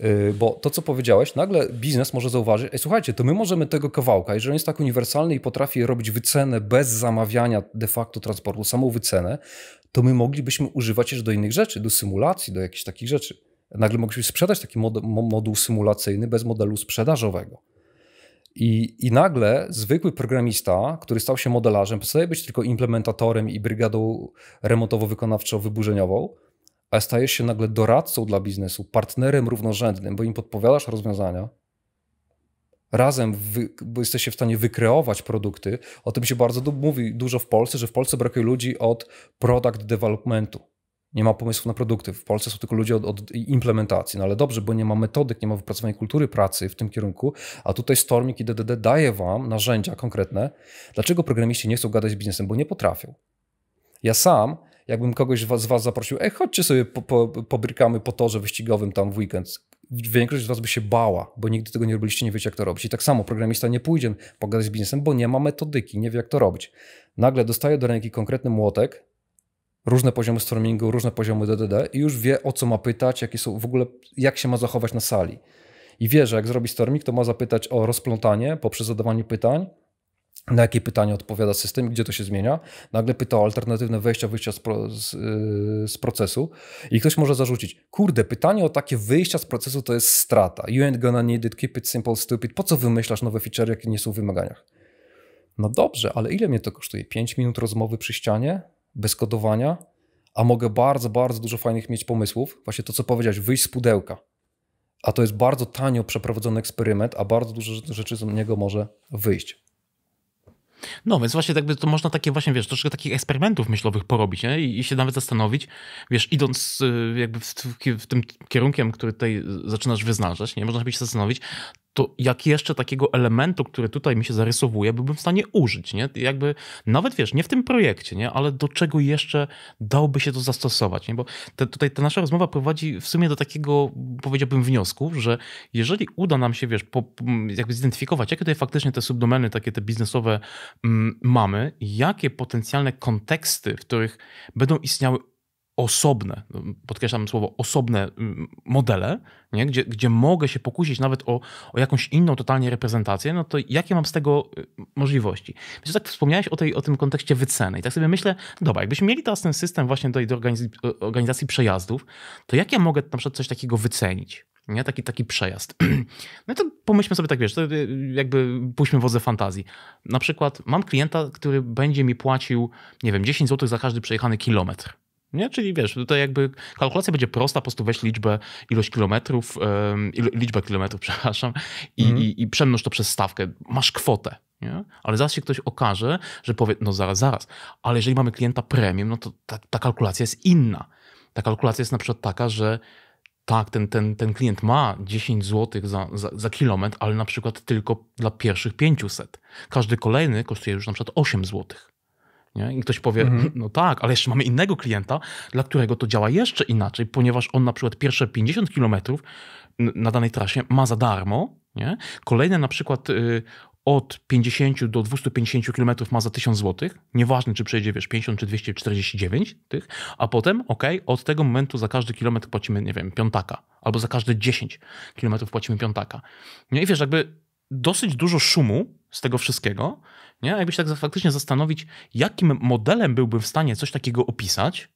Y, bo to, co powiedziałeś, nagle biznes może zauważyć, Ej, słuchajcie, to my możemy tego kawałka, jeżeli on jest tak uniwersalny i potrafi robić wycenę bez zamawiania de facto transportu, samą wycenę, to my moglibyśmy używać jeszcze do innych rzeczy, do symulacji, do jakichś takich rzeczy. Nagle moglibyśmy sprzedać taki moduł symulacyjny bez modelu sprzedażowego. I, I nagle zwykły programista, który stał się modelarzem, przestaje być tylko implementatorem i brygadą remontowo-wykonawczo-wyburzeniową, a stajesz się nagle doradcą dla biznesu, partnerem równorzędnym, bo im podpowiadasz rozwiązania. Razem, wy, bo jesteście w stanie wykreować produkty. O tym się bardzo mówi dużo w Polsce, że w Polsce brakuje ludzi od product developmentu nie ma pomysłów na produkty. W Polsce są tylko ludzie od, od, implementacji. No ale dobrze, bo nie ma metodyk, nie ma wypracowanej kultury pracy w tym kierunku, a tutaj Stormik i DDD daje wam narzędzia konkretne. Dlaczego programiści nie chcą gadać z biznesem? Bo nie potrafią. Ja sam, jakbym kogoś z was zaprosił, ej, chodźcie sobie, po, po, pobrykamy po torze wyścigowym tam w weekend. Większość z was by się bała, bo nigdy tego nie robiliście, nie wiecie jak to robić. I tak samo programista nie pójdzie pogadać z biznesem, bo nie ma metodyki, nie wie jak to robić. Nagle dostaje do ręki konkretny młotek, różne poziomy stormingu, różne poziomy DDD i już wie o co ma pytać, jakie są w ogóle, jak się ma zachować na sali. I wie, że jak zrobi storming, to ma zapytać o rozplątanie poprzez zadawanie pytań, na jakie pytanie odpowiada system i gdzie to się zmienia. Nagle pyta o alternatywne wejścia, wyjścia z, z, y, z, procesu i ktoś może zarzucić, kurde, pytanie o takie wyjścia z procesu to jest strata. You ain't gonna need it, keep it simple, stupid. Po co wymyślasz nowe feature, jakie nie są w wymaganiach? No dobrze, ale ile mnie to kosztuje? 5 minut rozmowy przy ścianie? bez kodowania, a mogę bardzo, bardzo dużo fajnych mieć pomysłów. Właśnie to, co powiedziałeś, wyjść z pudełka. A to jest bardzo tanio przeprowadzony eksperyment, a bardzo dużo rzeczy z niego może wyjść. No, więc właśnie by to można takie właśnie, wiesz, troszkę takich eksperymentów myślowych porobić nie? I, się nawet zastanowić, wiesz, idąc y, jakby w, w, w tym kierunkiem, który tutaj zaczynasz wyznaczać, nie? Można się zastanowić, to jak jeszcze takiego elementu, który tutaj mi się zarysowuje, byłbym w stanie użyć, nie? Jakby, nawet wiesz, nie w tym projekcie, nie? Ale do czego jeszcze dałoby się to zastosować, nie? Bo te, tutaj ta nasza rozmowa prowadzi w sumie do takiego, powiedziałbym, wniosku, że jeżeli uda nam się, wiesz, po, mm, jakby zidentyfikować, jakie tutaj faktycznie te subdomeny, takie te biznesowe m, mm, mamy, jakie potencjalne konteksty, w których będą istniały osobne, no, podkreślam słowo osobne modele, nie? Gdzie, gdzie mogę się pokusić nawet o, o jakąś inną totalnie reprezentację, no to jakie mam z tego y, możliwości? Więc tak wspomniałeś o, tej, o tym kontekście wyceny i tak sobie myślę, no dobra, jakbyśmy mieli teraz ten system właśnie do, do organizacji, przejazdów, to jak ja mogę na przykład coś takiego wycenić? nie? Taki, taki przejazd. No to pomyślmy sobie tak, wiesz, to y, jakby pójdźmy wodze fantazji. Na przykład mam klienta, który będzie mi płacił, nie wiem, 10 zł za każdy przejechany kilometr. Nie? Czyli wiesz, no tutaj jakby kalkulacja będzie prosta, po prostu weź liczbę, ilość kilometrów, liczbę kilometrów, przepraszam, i, mm. i, i przemnóż to przez stawkę. Masz kwotę, nie? Ale zaraz się ktoś okaże, że powie, no zaraz, zaraz, ale jeżeli mamy klienta premium, no to ta, ta kalkulacja jest inna. Ta kalkulacja jest na przykład taka, że tak, ten, ten, ten klient ma 10 zł za, za, za, kilometr, ale na przykład tylko dla pierwszych 500. Każdy kolejny kosztuje już na przykład 8 złotych. Nie? I ktoś powie, mhm. Hm, no tak, ale jeszcze mamy innego klienta, dla którego to działa jeszcze inaczej, ponieważ on na przykład pierwsze 50 kilometrów na danej trasie ma za darmo, nie? kolejne na przykład y, od 50 do 250 km ma za 1000 zł, nieważne czy przejdzie wiesz 50 czy 249 tych, a potem ok, od tego momentu za każdy kilometr płacimy, nie wiem, piątaka, albo za każde 10 km płacimy piątaka. No i wiesz, jakby dosyć dużo szumu z tego wszystkiego, nie? Jakby się tak faktycznie zastanowić, jakim modelem byłbym w stanie coś takiego opisać,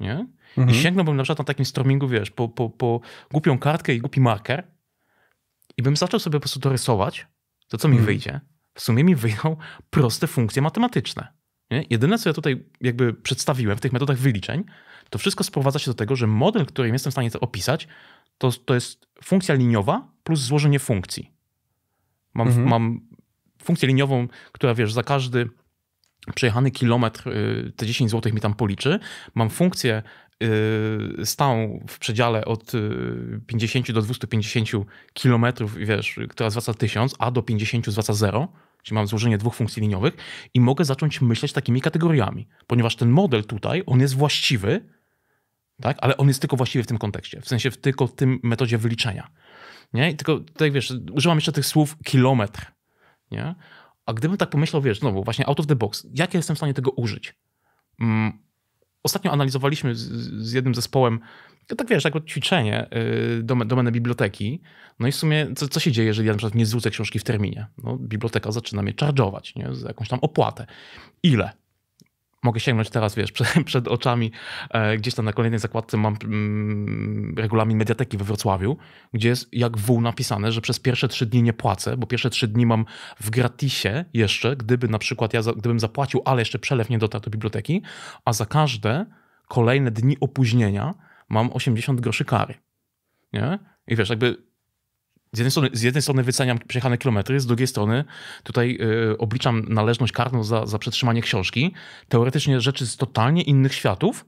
nie? Mhm. I sięgnąłbym na przykład na takim stromingu, wiesz, po, po, po głupią kartkę i głupi marker i bym zaczął sobie po prostu to rysować, to co mi mhm. wyjdzie? W sumie mi wyjdą proste funkcje matematyczne. Nie? Jedyne, co ja tutaj jakby przedstawiłem w tych metodach wyliczeń, to wszystko sprowadza się do tego, że model, którym jestem w stanie to opisać, to, to jest funkcja liniowa plus złożenie funkcji. Mam, mhm. mam funkcję liniową, która wiesz, za każdy przejechany kilometr y, te 10 zł mi tam policzy. Mam funkcję y, stałą w przedziale od 50 y, do 250 kilometrów, wiesz, która zwraca 1000, a do 50 zwraca 0 czyli mam złożenie dwóch funkcji liniowych i mogę zacząć myśleć takimi kategoriami, ponieważ ten model tutaj, on jest właściwy, tak? ale on jest tylko właściwy w tym kontekście, w sensie tylko w tym metodzie wyliczenia. Nie? I tylko tutaj wiesz, używam jeszcze tych słów kilometr, nie? A gdybym tak pomyślał, wiesz, znowu, właśnie out of the box, jak ja jestem w stanie tego użyć? Mm. Ostatnio analizowaliśmy z, z jednym zespołem, tak wiesz, jak ćwiczenie yy, domen, domenę biblioteki. No i w sumie, co, co się dzieje, jeżeli ja na przykład nie zwrócę książki w terminie? No, biblioteka zaczyna mnie czarżować, nie? Z jakąś tam opłatę. Ile? mogę sięgnąć teraz, wiesz, przed, przed oczami, e, gdzieś tam na kolejnej zakładce mam mm, regulamin mediateki we Wrocławiu, gdzie jest jak wół napisane, że przez pierwsze trzy dni nie płacę, bo pierwsze trzy dni mam w gratisie jeszcze, gdyby na przykład ja, za, gdybym zapłacił, ale jeszcze przelew nie dotarł do biblioteki, a za każde kolejne dni opóźnienia mam 80 groszy kary. Nie? I wiesz, jakby z jednej, strony, z jednej strony wyceniam przejechane kilometry, z drugiej strony tutaj yy, obliczam należność karną za, za przetrzymanie książki. Teoretycznie rzeczy z totalnie innych światów,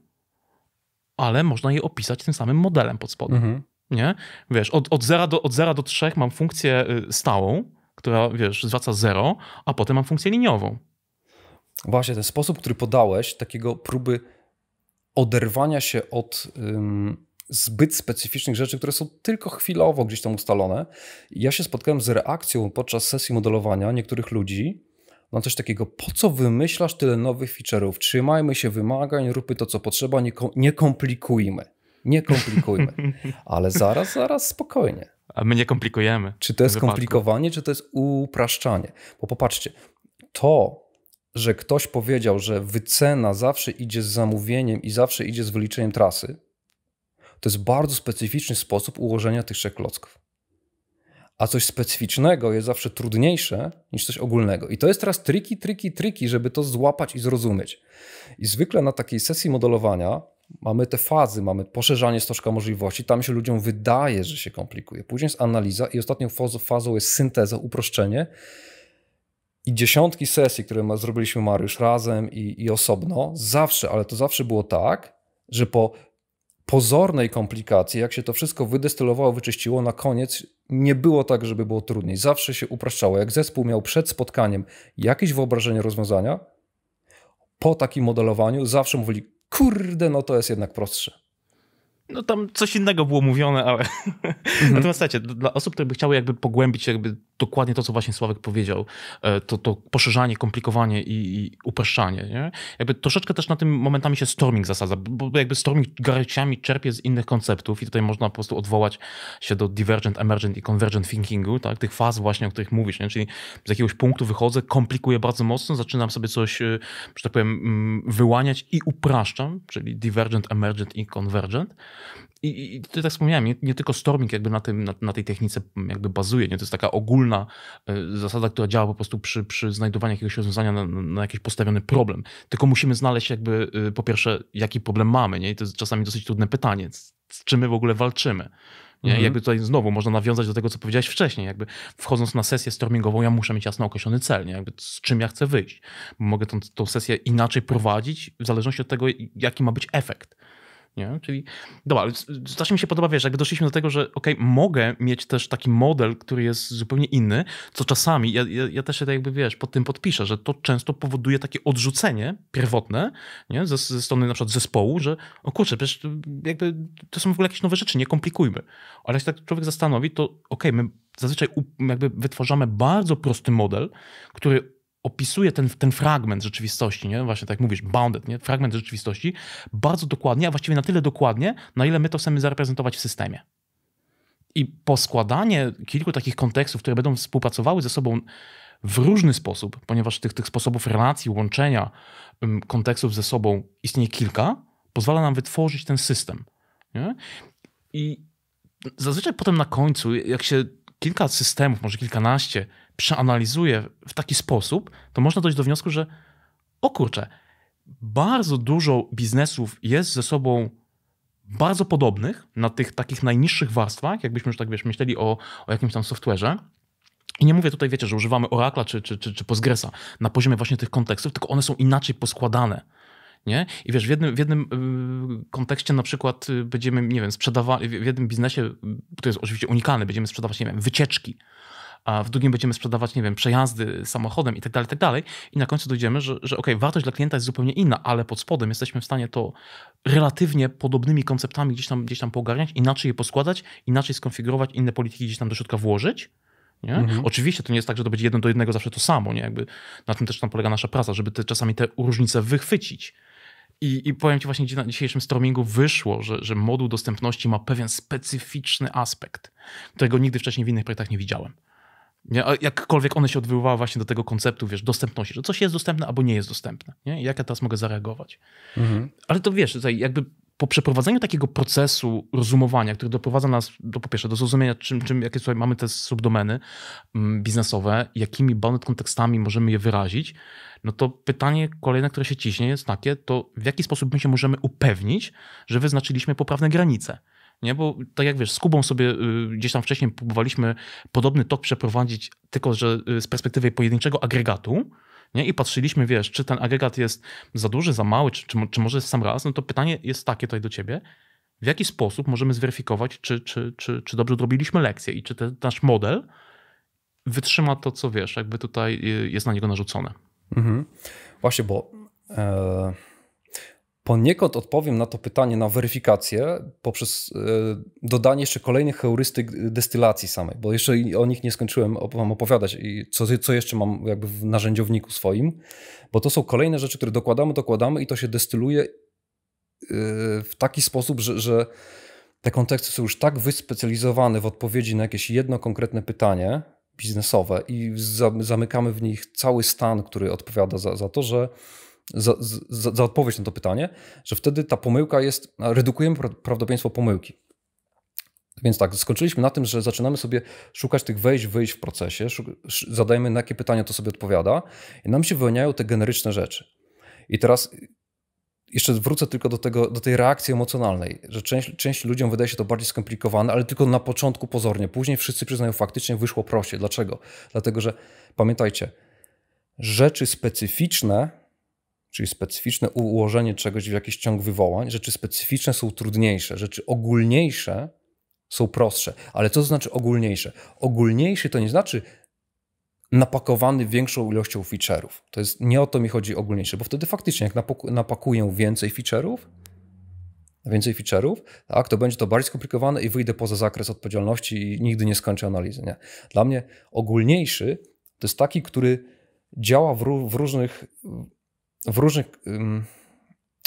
ale można je opisać tym samym modelem pod spodem. Mhm. Nie? Wiesz, od, od, 0 do, od zera do 3 mam funkcję y, stałą, która wiesz, zwraca 0, a potem mam funkcję liniową. Właśnie, ten sposób, który podałeś, takiego próby oderwania się od zbyt specyficznych rzeczy, które są tylko chwilowo gdzieś tam ustalone. Ja się spotkałem z reakcją podczas sesji modelowania niektórych ludzi na coś takiego, po co wymyślasz tyle nowych feature'ów? Trzymajmy się wymagań, róbmy to, co potrzeba, nie, kom nie komplikujmy. Nie komplikujmy. Ale zaraz, zaraz, spokojnie. A my nie komplikujemy. Czy to jest wypadku. komplikowanie, czy to jest upraszczanie? Bo popatrzcie, to, że ktoś powiedział, że wycena zawsze idzie z zamówieniem i zawsze idzie z wyliczeniem trasy, to jest bardzo specyficzny sposób ułożenia tych trzech klocków. A coś specyficznego jest zawsze trudniejsze niż coś ogólnego. I to jest teraz triki, triki, triki, żeby to złapać i zrozumieć. I zwykle na takiej sesji modelowania mamy te fazy, mamy poszerzanie stożka możliwości, tam się ludziom wydaje, że się komplikuje. Później jest analiza i ostatnią fazą jest synteza, uproszczenie. I dziesiątki sesji, które zrobiliśmy Mariusz razem i, i osobno, zawsze, ale to zawsze było tak, że po pozornej komplikacji, jak się to wszystko wydestylowało, wyczyściło, na koniec nie było tak, żeby było trudniej. Zawsze się upraszczało. Jak zespół miał przed spotkaniem jakieś wyobrażenie rozwiązania, po takim modelowaniu zawsze mówili, kurde, no to jest jednak prostsze. No tam coś innego było mówione, ale... Mhm. Natomiast słuchajcie, dla osób, które by chciały jakby pogłębić jakby dokładnie to, co właśnie Sławek powiedział, e, to, to poszerzanie, komplikowanie i, i upraszczanie. Nie? Jakby troszeczkę też na tym momentami się storming zasadza, bo jakby storming garściami czerpie z innych konceptów i tutaj można po prostu odwołać się do divergent, emergent i convergent thinkingu, tak? tych faz właśnie, o których mówisz, nie? czyli z jakiegoś punktu wychodzę, komplikuję bardzo mocno, zaczynam sobie coś, e, że tak powiem, mm, wyłaniać i upraszczam, czyli divergent, emergent i convergent i, i ty tak wspomniałem, nie, nie, tylko Storming jakby na, tym, na, na, tej technice jakby bazuje, nie? to jest taka ogólna e, zasada, która działa po prostu przy, przy znajdowaniu jakiegoś rozwiązania na, na jakiś postawiony problem. Tylko musimy znaleźć jakby e, po pierwsze, jaki problem mamy, nie? I to jest czasami dosyć trudne pytanie, z, z czym my w ogóle walczymy. Nie? Mhm. Jakby tutaj znowu można nawiązać do tego, co powiedziałeś wcześniej. Jakby wchodząc na sesję stormingową, ja muszę mieć jasno określony cel, nie? Jakby z czym ja chcę wyjść. Mogę tą, tą sesję inaczej prowadzić, w zależności od tego, jaki ma być efekt. Nie? Czyli, dobra, strasznie znaczy mi się podoba, wiesz, jak doszliśmy do tego, że ok, mogę mieć też taki model, który jest zupełnie inny, co czasami, ja, ja, ja też się tak jakby, wiesz, pod tym podpiszę, że to często powoduje takie odrzucenie pierwotne, nie? Ze, ze strony na przykład zespołu, że o kurczę, przecież jakby to są w ogóle jakieś nowe rzeczy, nie komplikujmy. Ale jak się tak człowiek zastanowi, to ok, my zazwyczaj jakby wytwarzamy bardzo prosty model, który opisuje ten, ten fragment rzeczywistości, nie? Właśnie tak jak mówisz, bounded, nie? Fragment rzeczywistości bardzo dokładnie, a właściwie na tyle dokładnie, na ile my to chcemy zareprezentować w systemie. I poskładanie kilku takich kontekstów, które będą współpracowały ze sobą w różny sposób, ponieważ tych, tych sposobów relacji, łączenia kontekstów ze sobą istnieje kilka, pozwala nam wytworzyć ten system. Nie? I zazwyczaj potem na końcu, jak się kilka systemów, może kilkanaście, przeanalizuje w taki sposób, to można dojść do wniosku, że o kurczę, bardzo dużo biznesów jest ze sobą bardzo podobnych na tych takich najniższych warstwach, jakbyśmy już tak wiesz, myśleli o, o jakimś tam software'ze. I nie mówię tutaj, wiecie, że używamy Oracla czy, czy, czy, czy Postgresa na poziomie właśnie tych kontekstów, tylko one są inaczej poskładane. Nie? I wiesz, w jednym, w jednym y, kontekście na przykład y, będziemy, nie wiem, sprzedawali, w jednym biznesie, y, to jest oczywiście unikalne, będziemy sprzedawać, nie wiem, wycieczki a w drugim będziemy sprzedawać, nie wiem, przejazdy samochodem i tak dalej, tak dalej. I na końcu dojdziemy, że, że okej, okay, wartość dla klienta jest zupełnie inna, ale pod spodem jesteśmy w stanie to relatywnie podobnymi konceptami gdzieś tam, gdzieś tam poogarniać, inaczej je poskładać, inaczej skonfigurować, inne polityki gdzieś tam do środka włożyć. Mhm. Oczywiście to nie jest tak, że to będzie jedno do jednego zawsze to samo. Nie? Jakby na tym też tam polega nasza praca, żeby te, czasami te różnice wychwycić. I, I powiem Ci właśnie, gdzie na dzisiejszym stormingu wyszło, że, że moduł dostępności ma pewien specyficzny aspekt, którego nigdy wcześniej w innych projektach nie widziałem. Nie? jakkolwiek one się odwoływały właśnie do tego konceptu, wiesz, dostępności, że coś jest dostępne albo nie jest dostępne. Nie? jak ja teraz mogę zareagować? Mhm. Ale to wiesz, tutaj jakby po przeprowadzeniu takiego procesu rozumowania, który doprowadza nas do, po pierwsze do zrozumienia, czym, czym jakie tutaj mamy te subdomeny mm, biznesowe, jakimi bound kontekstami możemy je wyrazić, no to pytanie kolejne, które się ciśnie jest takie, to w jaki sposób my się możemy upewnić, że wyznaczyliśmy poprawne granice. Nie? Bo tak jak wiesz, z Kubą sobie y, gdzieś tam wcześniej próbowaliśmy podobny tok przeprowadzić, tylko że y, z perspektywy pojedynczego agregatu, nie? i patrzyliśmy, wiesz, czy ten agregat jest za duży, za mały, czy, czy, czy może jest sam raz, no to pytanie jest takie tutaj do ciebie, w jaki sposób możemy zweryfikować, czy, czy, czy, czy dobrze odrobiliśmy lekcję i czy ten nasz model wytrzyma to, co wiesz, jakby tutaj y, jest na niego narzucone. Mhm. Właśnie, bo e, Poniekąd odpowiem na to pytanie, na weryfikację poprzez e, dodanie jeszcze kolejnych heurystyk destylacji samej, bo jeszcze o nich nie skończyłem wam opowiadać i co, co jeszcze mam jakby w narzędziowniku swoim, bo to są kolejne rzeczy, które dokładamy, dokładamy i to się destyluje e, w taki sposób, że, że te konteksty są już tak wyspecjalizowane w odpowiedzi na jakieś jedno konkretne pytanie biznesowe i zamykamy w nich cały stan, który odpowiada za, za to, że za, za, za, odpowiedź na to pytanie, że wtedy ta pomyłka jest, redukujemy prawdopodobieństwo pomyłki. Więc tak, skończyliśmy na tym, że zaczynamy sobie szukać tych wejść, wyjść w procesie, zadajemy na jakie pytania to sobie odpowiada i nam się wyłaniają te generyczne rzeczy. I teraz jeszcze wrócę tylko do, tego, do tej reakcji emocjonalnej, że część, część ludziom wydaje się to bardziej skomplikowane, ale tylko na początku pozornie. Później wszyscy przyznają, faktycznie wyszło prościej. Dlaczego? Dlatego, że pamiętajcie, rzeczy specyficzne czyli specyficzne ułożenie czegoś w jakiś ciąg wywołań. Rzeczy specyficzne są trudniejsze, rzeczy ogólniejsze są prostsze. Ale co to znaczy ogólniejsze? Ogólniejszy to nie znaczy napakowany większą ilością feature'ów. To jest, nie o to mi chodzi ogólniejsze, bo wtedy faktycznie jak napakuję więcej feature'ów, więcej feature'ów, tak, to będzie to bardziej skomplikowane i wyjdę poza zakres odpowiedzialności i nigdy nie skończę analizy. Nie. Dla mnie ogólniejszy to jest taki, który działa w, w różnych w różnych,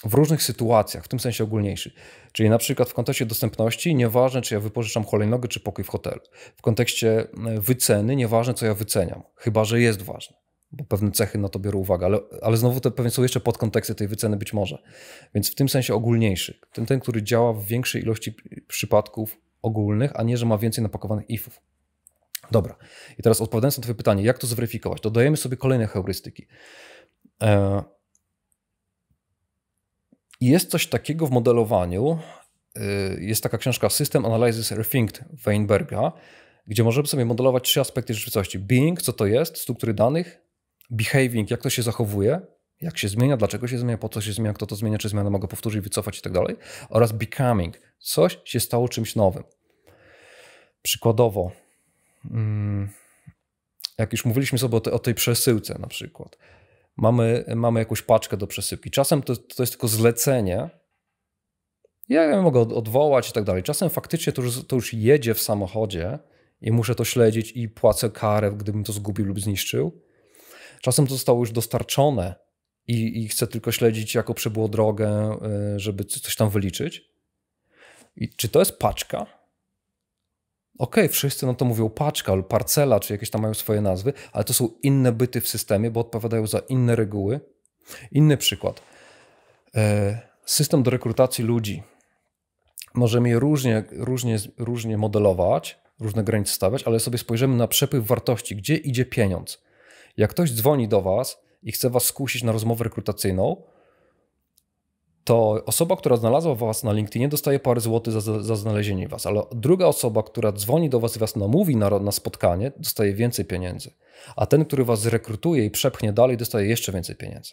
w różnych sytuacjach, w tym sensie ogólniejszy. Czyli na przykład w kontekście dostępności, nieważne czy ja wypożyczam hulajnogę czy pokój w hotelu. W kontekście e, wyceny, nieważne co ja wyceniam, chyba że jest ważne bo pewne cechy na to biorą uwagę, ale, ale znowu te pewnie są jeszcze pod podkonteksty tej wyceny być może. Więc w tym sensie ogólniejszy. Ten, ten, który działa w większej ilości przypadków ogólnych, a nie, że ma więcej napakowanych ifów. Dobra. I teraz odpowiadając na twoje pytanie, jak to zweryfikować? Dodajemy sobie kolejne heurystyki. E, i jest coś takiego w modelowaniu. Y, jest taka książka System Analysis Rethinked Weinberga, gdzie możemy sobie modelować trzy aspekty rzeczywistości. Being, co to jest, struktury danych. Behaving, jak to się zachowuje, jak się zmienia, dlaczego się zmienia, po co się zmienia, kto to zmienia, czy zmiana mogę powtórzyć, wycofać i tak dalej. Oraz becoming, coś się stało czymś nowym. Przykładowo, mm, jak już mówiliśmy sobie o tej przesyłce na przykład, mamy, mamy jakąś paczkę do przesypki. Czasem to, to jest tylko zlecenie. Ja ją mogę odwołać i tak dalej. Czasem faktycznie to już, to już jedzie w samochodzie i muszę to śledzić i płacę karę, gdybym to zgubił lub zniszczył. Czasem to zostało już dostarczone i, i chcę tylko śledzić, jaką przebyło drogę, y, żeby coś tam wyliczyć. I czy to jest paczka? Okej, okay, wszyscy na to mówią paczka albo parcela, czy jakieś tam mają swoje nazwy, ale to są inne byty w systemie, bo odpowiadają za inne reguły. Inny przykład. E, system do rekrutacji ludzi. Możemy je różnie, różnie, różnie modelować, różne granice stawiać, ale sobie spojrzymy na przepływ wartości, gdzie idzie pieniądz. Jak ktoś dzwoni do Was i chce Was skusić na rozmowę rekrutacyjną, to osoba, która znalazła was na LinkedInie, dostaje parę złotych za, za, znalezienie was, ale druga osoba, która dzwoni do was i was namówi na, na spotkanie, dostaje więcej pieniędzy. A ten, który was zrekrutuje i przepchnie dalej, dostaje jeszcze więcej pieniędzy.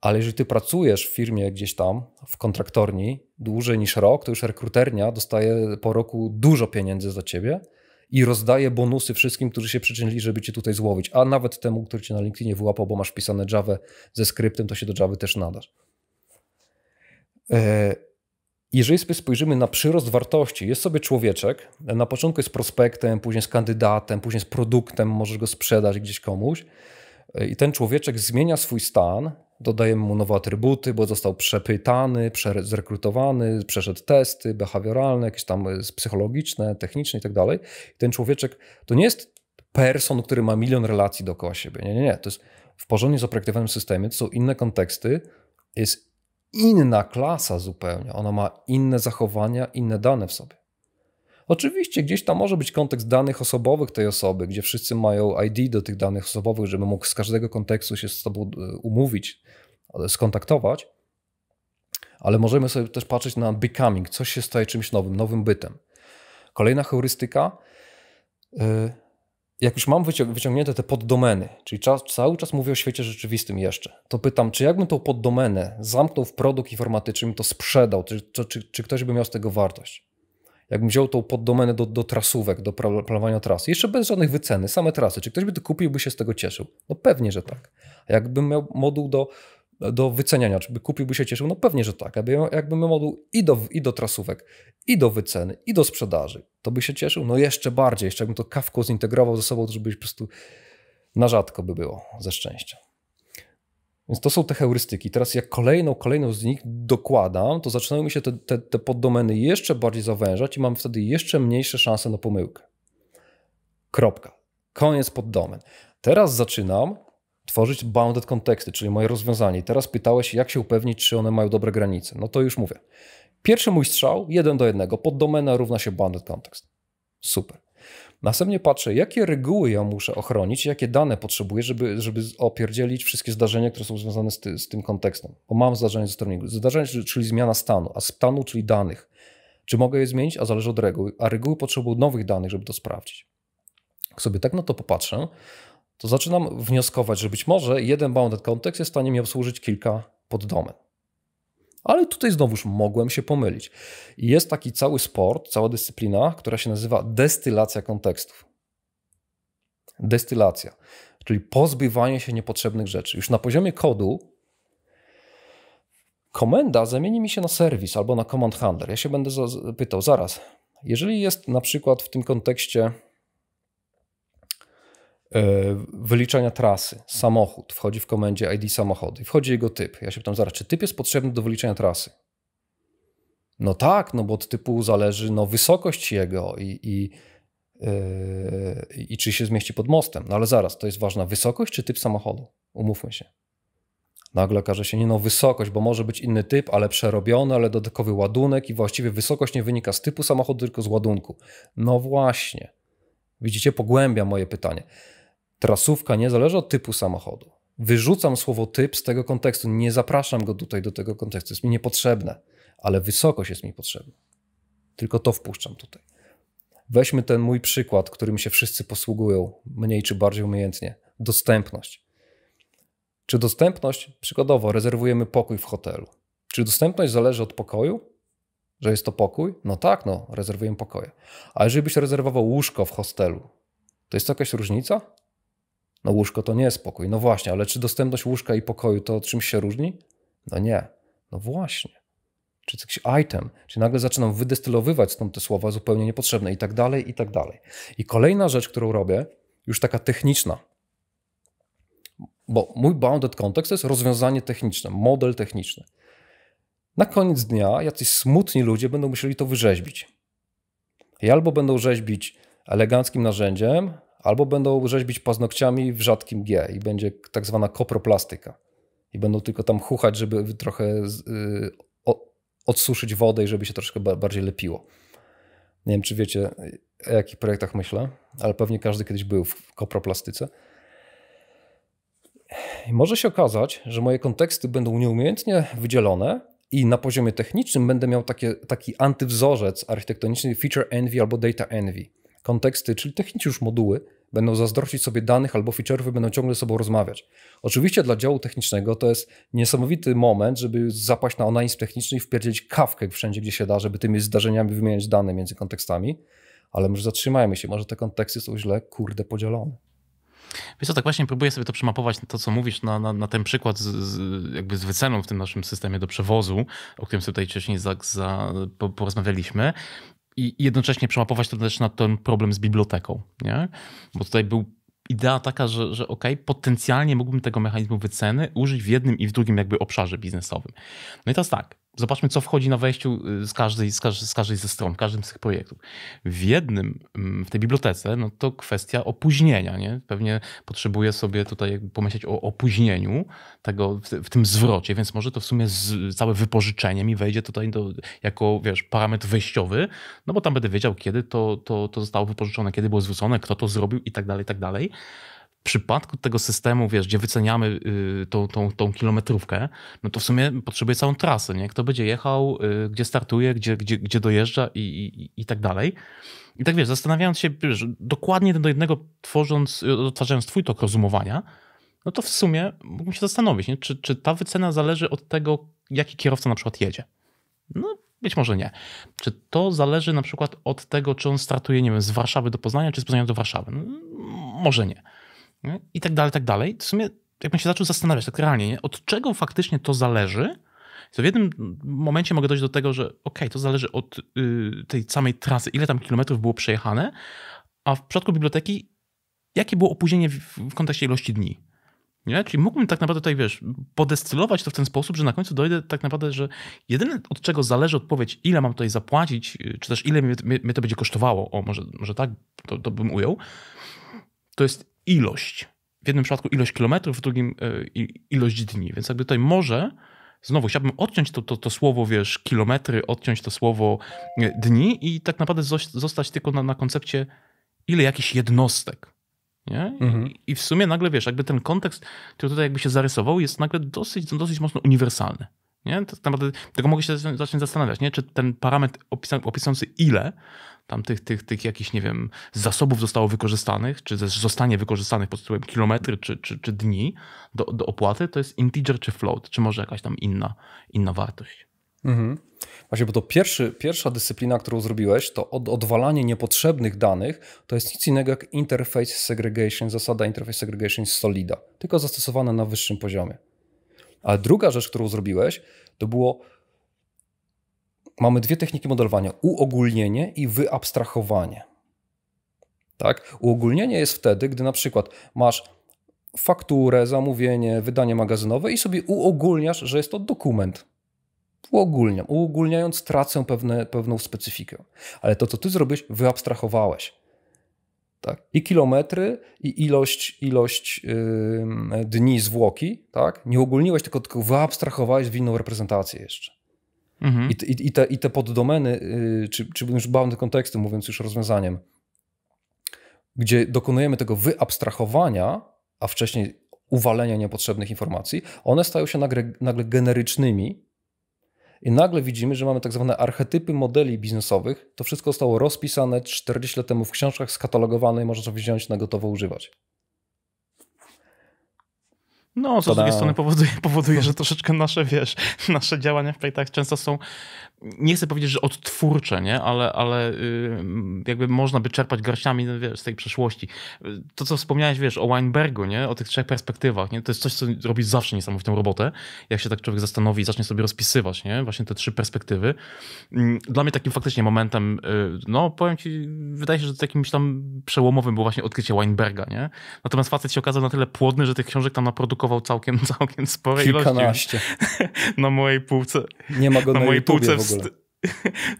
Ale jeżeli ty pracujesz w firmie gdzieś tam, w kontraktorni dłużej niż rok, to już rekruternia dostaje po roku dużo pieniędzy za ciebie i rozdaje bonusy wszystkim, którzy się przyczynili, żeby cię tutaj złowić. A nawet temu, który cię na LinkedInie wyłapał, bo masz pisane Java ze skryptem, to się do Java też nadasz. E, jeżeli sobie spojrzymy na przyrost wartości, jest sobie człowieczek, na początku jest prospektem, później jest kandydatem, później jest produktem, możesz go sprzedać gdzieś komuś. E, I ten człowieczek zmienia swój stan, dodajemy mu nowe atrybuty, bo został przepytany, zrekrutowany, przeszedł testy behawioralne, jakieś tam e, psychologiczne, techniczne i tak dalej. Ten człowieczek to nie jest person, który ma milion relacji dookoła siebie. Nie, nie, nie. To jest w porządnie zaprojektowanym systemie, to są inne konteksty, jest inna klasa zupełnie. Ona ma inne zachowania, inne dane w sobie. Oczywiście gdzieś tam może być kontekst danych osobowych tej osoby, gdzie wszyscy mają ID do tych danych osobowych, żeby mógł z każdego kontekstu się z tobą e, umówić, e, skontaktować, ale możemy sobie też patrzeć na becoming, coś się staje czymś nowym, nowym bytem. Kolejna heurystyka e, jak już mam wyciągnięte te poddomeny, czyli czas, cały czas mówię o świecie rzeczywistym jeszcze, to pytam, czy jakbym tą poddomenę zamknął w produkt informatyczny, to sprzedał, czy, czy, czy ktoś by miał z tego wartość? Jakbym wziął tą poddomenę do, do trasówek, do planowania tras, jeszcze bez żadnych wyceny, same trasy, czy ktoś by to kupił, by się z tego cieszył? No pewnie, że tak. A jakbym miał moduł do do wyceniania. Czy by kupił, by się cieszył? No pewnie, że tak. Jakbym jakby moduł i do, i do trasówek, i do wyceny, i do sprzedaży, to by się cieszył? No jeszcze bardziej. Jeszcze jakbym to kawko zintegrował ze sobą, to żeby po prostu na rzadko by było ze szczęścia. Więc to są te heurystyki. Teraz jak kolejną, kolejną z nich dokładam, to zaczynają mi się te, te, te poddomeny jeszcze bardziej zawężać i mam wtedy jeszcze mniejsze szanse na pomyłkę. Kropka. Koniec poddomen. Teraz zaczynam tworzyć bounded konteksty, czyli moje rozwiązanie. I teraz pytałeś, jak się upewnić, czy one mają dobre granice. No to już mówię. Pierwszy mój strzał, jeden do jednego, poddomena równa się bounded context. Super. Następnie patrzę, jakie reguły ja muszę ochronić, jakie dane potrzebuję, żeby, żeby opierdzielić wszystkie zdarzenia, które są związane z, ty, z tym kontekstem. Bo mam zdarzenie ze sterlingu. Zdarzenie, czyli zmiana stanu, a stanu, czyli danych. Czy mogę je zmienić? A zależy od reguł. A reguły potrzebują nowych danych, żeby to sprawdzić. Jak sobie tak na no to popatrzę, to zaczynam wnioskować, że być może jeden bounded context jest w stanie mi obsłużyć kilka poddomen. Ale tutaj znowuż mogłem się pomylić. Jest taki cały sport, cała dyscyplina, która się nazywa destylacja kontekstów. Destylacja, czyli pozbywanie się niepotrzebnych rzeczy. Już na poziomie kodu komenda zamieni mi się na serwis albo na command handler. Ja się będę pytał zaraz. Jeżeli jest na przykład w tym kontekście E, wyliczenia trasy, samochód, wchodzi w komendzie ID samochody, wchodzi jego typ. Ja się pytam zaraz, czy typ jest potrzebny do wyliczenia trasy? No tak, no bo od typu zależy no, wysokość jego i, i, yy, i czy się zmieści pod mostem. No ale zaraz, to jest ważna wysokość czy typ samochodu? Umówmy się. Nagle okaże się, nie no, wysokość, bo może być inny typ, ale przerobiony, ale dodatkowy ładunek i właściwie wysokość nie wynika z typu samochodu, tylko z ładunku. No właśnie. Widzicie, pogłębia moje pytanie. Trasówka nie zależy od typu samochodu. Wyrzucam słowo typ z tego kontekstu, nie zapraszam go tutaj do tego kontekstu, jest mi niepotrzebne, ale wysokość jest mi potrzebna. Tylko to wpuszczam tutaj. Weźmy ten mój przykład, którym się wszyscy posługują, mniej czy bardziej umiejętnie. Dostępność. Czy dostępność, przykładowo, rezerwujemy pokój w hotelu. Czy dostępność zależy od pokoju? Że jest to pokój? No tak, no, rezerwujemy pokoje. A jeżeli byś rezerwował łóżko w hostelu, to jest to jakaś różnica? No łóżko to nie jest pokój. No właśnie, ale czy dostępność łóżka i pokoju to czymś się różni? No nie. No właśnie. Czy jakiś item, czy nagle zaczynam wydestylowywać stąd te słowa zupełnie niepotrzebne i tak dalej, i tak dalej. I kolejna rzecz, którą robię, już taka techniczna, bo mój bounded context to jest rozwiązanie techniczne, model techniczny. Na koniec dnia jacyś smutni ludzie będą musieli to wyrzeźbić. I albo będą rzeźbić eleganckim narzędziem, albo będą rzeźbić paznokciami w rzadkim G i będzie tak zwana koproplastyka. I będą tylko tam chuchać, żeby trochę y, odsuszyć wodę i żeby się troszkę bardziej lepiło. Nie wiem, czy wiecie, o jakich projektach myślę, ale pewnie każdy kiedyś był w koproplastyce. I może się okazać, że moje konteksty będą nieumiejętnie wydzielone i na poziomie technicznym będę miał takie, taki antywzorzec architektoniczny feature envy albo data envy konteksty, czyli technicznie już moduły, będą zazdrościć sobie danych albo feature'ów będą ciągle ze sobą rozmawiać. Oczywiście dla działu technicznego to jest niesamowity moment, żeby zapaść na onanizm techniczny i wpierdzieć kawkę wszędzie, gdzie się da, żeby tymi zdarzeniami wymieniać dane między kontekstami, ale może zatrzymajmy się, może te konteksty są źle, kurde, podzielone. Wiesz co, tak właśnie próbuję sobie to przemapować, to co mówisz na, na, na ten przykład z, z, jakby z wyceną w tym naszym systemie do przewozu, o którym sobie tutaj wcześniej za, za, po, porozmawialiśmy i jednocześnie przemapować to też na ten problem z biblioteką, nie? Bo tutaj był idea taka, że, że ok, potencjalnie mógłbym tego mechanizmu wyceny użyć w jednym i w drugim jakby obszarze biznesowym. No i teraz tak, Zobaczmy, co wchodzi na wejściu y, z każdej, z, każdej, z każdej ze stron, każdym z tych projektów. W jednym, mm, w tej bibliotece, no to kwestia opóźnienia. Nie? Pewnie potrzebuję sobie tutaj pomyśleć o opóźnieniu tego w, w tym zwrocie, więc może to w sumie z, całe wypożyczenie mi wejdzie tutaj do, jako wiesz, parametr wejściowy, no bo tam będę wiedział, kiedy to, to, to zostało wypożyczone, kiedy było zwrócone, kto to zrobił i tak dalej, i tak dalej w przypadku tego systemu, wiesz, gdzie wyceniamy y, tą, tą, tą kilometrówkę, no to w sumie potrzebuje całą trasę, nie? Kto będzie jechał, y, gdzie startuje, gdzie, gdzie, gdzie dojeżdża i, i, i tak dalej. I tak wiesz, zastanawiając się, wiesz, dokładnie do jednego tworząc, y, odtwarzając twój tok rozumowania, no to w sumie mógłbym się zastanowić, nie? Czy, czy ta wycena zależy od tego, jaki kierowca na przykład jedzie. No, być może nie. Czy to zależy na przykład od tego, czy on startuje, nie wiem, z Warszawy do Poznania, czy z Poznania do Warszawy? No, może nie nie? i tak dalej, tak dalej. W sumie jakbym się zaczął zastanawiać tak realnie, nie? od czego faktycznie to zależy, to w jednym momencie mogę dojść do tego, że ok, to zależy od y, tej samej trasy, ile tam kilometrów było przejechane, a w przypadku biblioteki, jakie było opóźnienie w, w kontekście ilości dni. Nie? Czyli mógłbym tak naprawdę tutaj, wiesz, podestylować to w ten sposób, że na końcu dojdę tak naprawdę, że jedyne od czego zależy odpowiedź, ile mam tutaj zapłacić, y, czy też ile mnie, mnie to będzie kosztowało, o może, może tak to, to bym ujął, to jest ilość. W jednym przypadku ilość kilometrów, w drugim e, ilość dni. Więc jakby tutaj może, znowu chciałbym odciąć to, to, to słowo, wiesz, kilometry, odciąć to słowo e, dni i tak naprawdę zostać tylko na, na koncepcie ile jakichś jednostek. Nie? Mhm. I w sumie nagle, wiesz, jakby ten kontekst, który tutaj jakby się zarysował, jest nagle dosyć, dosyć mocno uniwersalny. Nie? To, tam, tylko mogę się zacząć zastanawiać, nie? czy ten parametr opisa, opisujący ile tam tych, tych, tych jakichś, nie wiem, zasobów zostało wykorzystanych, czy zostanie wykorzystanych pod tytułem kilometry czy, czy, czy dni do, do opłaty, to jest integer czy float, czy może jakaś tam inna, inna wartość. Mhm. Właśnie, bo to pierwszy, pierwsza dyscyplina, którą zrobiłeś, to od, odwalanie niepotrzebnych danych, to jest nic innego jak interface segregation, zasada interface segregation Solida, tylko zastosowana na wyższym poziomie. Ale druga rzecz, którą zrobiłeś, to było. Mamy dwie techniki modelowania: uogólnienie i wyabstrahowanie. Tak? Uogólnienie jest wtedy, gdy na przykład masz fakturę, zamówienie, wydanie magazynowe i sobie uogólniasz, że jest to dokument. Uogólniam, uogólniając tracę pewne, pewną specyfikę. Ale to, co ty zrobisz, wyabstrahowałeś. Tak. I kilometry, i ilość, ilość yy, dni zwłoki, tak? Nie ogólniłeś, tylko, tylko wyabstrahowałeś w inną reprezentację jeszcze. Mhm. I, i, te, I te poddomeny, yy, czy, czy już bawny kontekstu, mówiąc już rozwiązaniem, gdzie dokonujemy tego wyabstrahowania, a wcześniej uwalenia niepotrzebnych informacji, one stają się nagle, nagle generycznymi i nagle widzimy, że mamy tak zwane archetypy modeli biznesowych. To wszystko zostało rozpisane 40 lat temu w książkach, skatalogowane i można to wziąć na gotowo używać. No, co z drugiej strony powoduje, powoduje, że troszeczkę nasze, wiesz, nasze działania w projektach często są nie chcę powiedzieć, że odtwórcze, nie? Ale, ale y, jakby można by czerpać garściami no, wiesz, z tej przeszłości. To, co wspomniałeś, wiesz, o Weinbergu, nie? O tych trzech perspektywach, nie? To jest coś, co robi zawsze niesamowitą robotę, jak się tak człowiek zastanowi i zacznie sobie rozpisywać, nie? Właśnie te trzy perspektywy. Mm, dla mnie takim faktycznie momentem, y, no powiem ci, wydaje się, że takimś tam przełomowym było właśnie odkrycie Weinberga, nie? Natomiast facet się okazał na tyle płodny, że tych książek tam naprodukował całkiem, całkiem spore Kilkanaście. ilości. Na mojej półce. Nie ma go na, na mojej półce w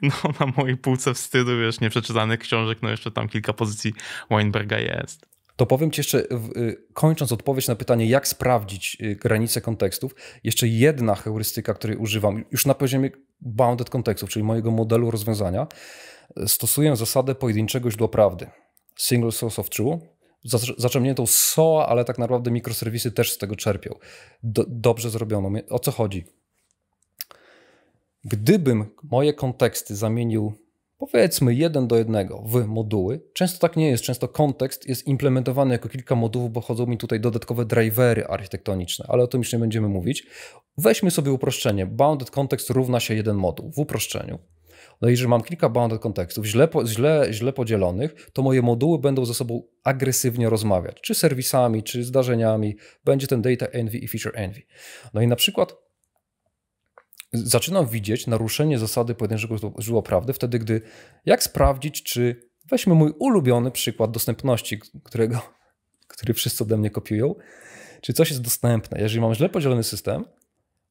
No, na mojej półce wstydu, wiesz, nieprzeczytanych książek, no jeszcze tam kilka pozycji Weinberga jest. To powiem Ci jeszcze, y, kończąc odpowiedź na pytanie, jak sprawdzić y, granice kontekstów, jeszcze jedna heurystyka, której używam, już na poziomie bounded kontekstów, czyli mojego modelu rozwiązania, stosuję zasadę pojedynczego źródła prawdy. Single source of truth. Zaczerpniętą SOA, ale tak naprawdę mikroserwisy też z tego czerpią. Do, dobrze zrobiono. O co chodzi? Gdybym moje konteksty zamienił powiedzmy jeden do jednego w moduły, często tak nie jest, często kontekst jest implementowany jako kilka modułów, bo chodzą mi tutaj dodatkowe drivery architektoniczne, ale o tym już nie będziemy mówić. Weźmy sobie uproszczenie. Bounded context równa się jeden moduł w uproszczeniu. No i że mam kilka bounded kontekstów źle, źle, źle podzielonych, to moje moduły będą ze sobą agresywnie rozmawiać, czy serwisami, czy zdarzeniami. Będzie ten data envy i feature envy. No i na przykład zaczynam widzieć naruszenie zasady pojedynczego źródła prawdy wtedy, gdy jak sprawdzić, czy weźmy mój ulubiony przykład dostępności, którego, który wszyscy ode mnie kopiują, czy coś jest dostępne. Jeżeli mam źle podzielony system,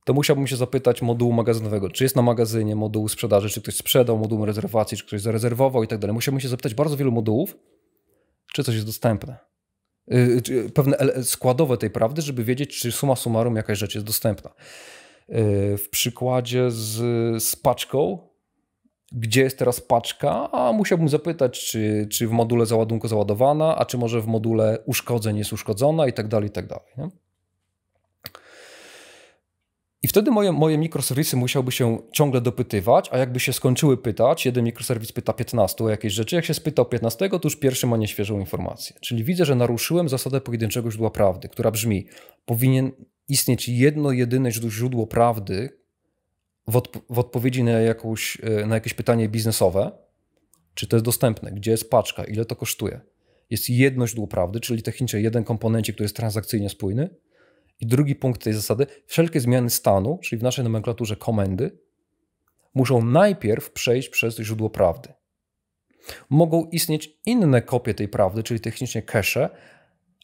to musiałbym się zapytać modułu magazynowego, czy jest na magazynie moduł sprzedaży, czy ktoś sprzedał moduł rezerwacji, czy ktoś zarezerwował i tak dalej. Musiałbym się zapytać bardzo wielu modułów, czy coś jest dostępne. Y, y, pewne składowe tej prawdy, żeby wiedzieć, czy suma summarum jakaś rzecz jest dostępna. Y, w przykładzie z, z paczką, gdzie jest teraz paczka, a musiałbym zapytać, czy, czy w module załadunku załadowana, a czy może w module uszkodzeń jest uszkodzona i tak dalej, i tak dalej. I wtedy moje, moje mikroserwisy musiałby się ciągle dopytywać, a jakby się skończyły pytać, jeden mikroserwis pyta 15 o jakieś rzeczy, jak się spytał 15, to już pierwszy ma nieświeżą informację. Czyli widzę, że naruszyłem zasadę pojedynczego źródła prawdy, która brzmi, powinien istnieć jedno, jedyne źródło prawdy w, odp w odpowiedzi na, jakąś, e, na jakieś pytanie biznesowe, czy to jest dostępne, gdzie jest paczka, ile to kosztuje. Jest jedno źródło prawdy, czyli technicznie jeden komponencie, który jest transakcyjnie spójny. I drugi punkt tej zasady, wszelkie zmiany stanu, czyli w naszej nomenklaturze komendy, muszą najpierw przejść przez źródło prawdy. Mogą istnieć inne kopie tej prawdy, czyli technicznie cache,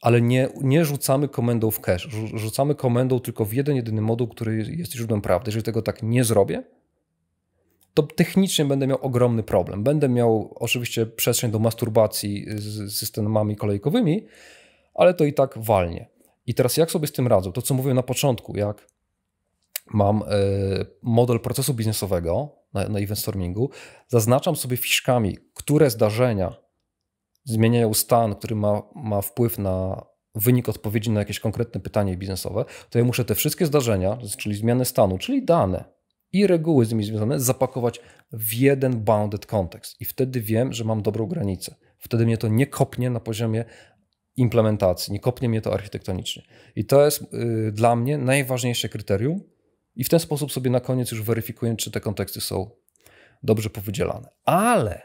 ale nie, nie rzucamy komendą w cache. Rzucamy komendą tylko w jeden jedyny moduł, który jest źródłem prawdy. Jeżeli tego tak nie zrobię, to technicznie będę miał ogromny problem. Będę miał oczywiście przestrzeń do masturbacji z systemami kolejkowymi, ale to i tak walnie. I teraz jak sobie z tym radzę? To, co mówiłem na początku, jak mam e, model procesu biznesowego na, na event stormingu, zaznaczam sobie fiszkami, które zdarzenia zmieniają stan, który ma, ma wpływ na wynik odpowiedzi na jakieś konkretne pytanie biznesowe, to ja muszę te wszystkie zdarzenia, czyli zmiany stanu, czyli dane i reguły z nimi związane, zapakować w jeden bounded kontekst. I wtedy wiem, że mam dobrą granicę. Wtedy mnie to nie kopnie na poziomie implementacji, nie kopnie mnie to architektonicznie. I to jest yy, dla mnie najważniejsze kryterium. I w ten sposób sobie na koniec już weryfikuję, czy te konteksty są dobrze powydzielane. Ale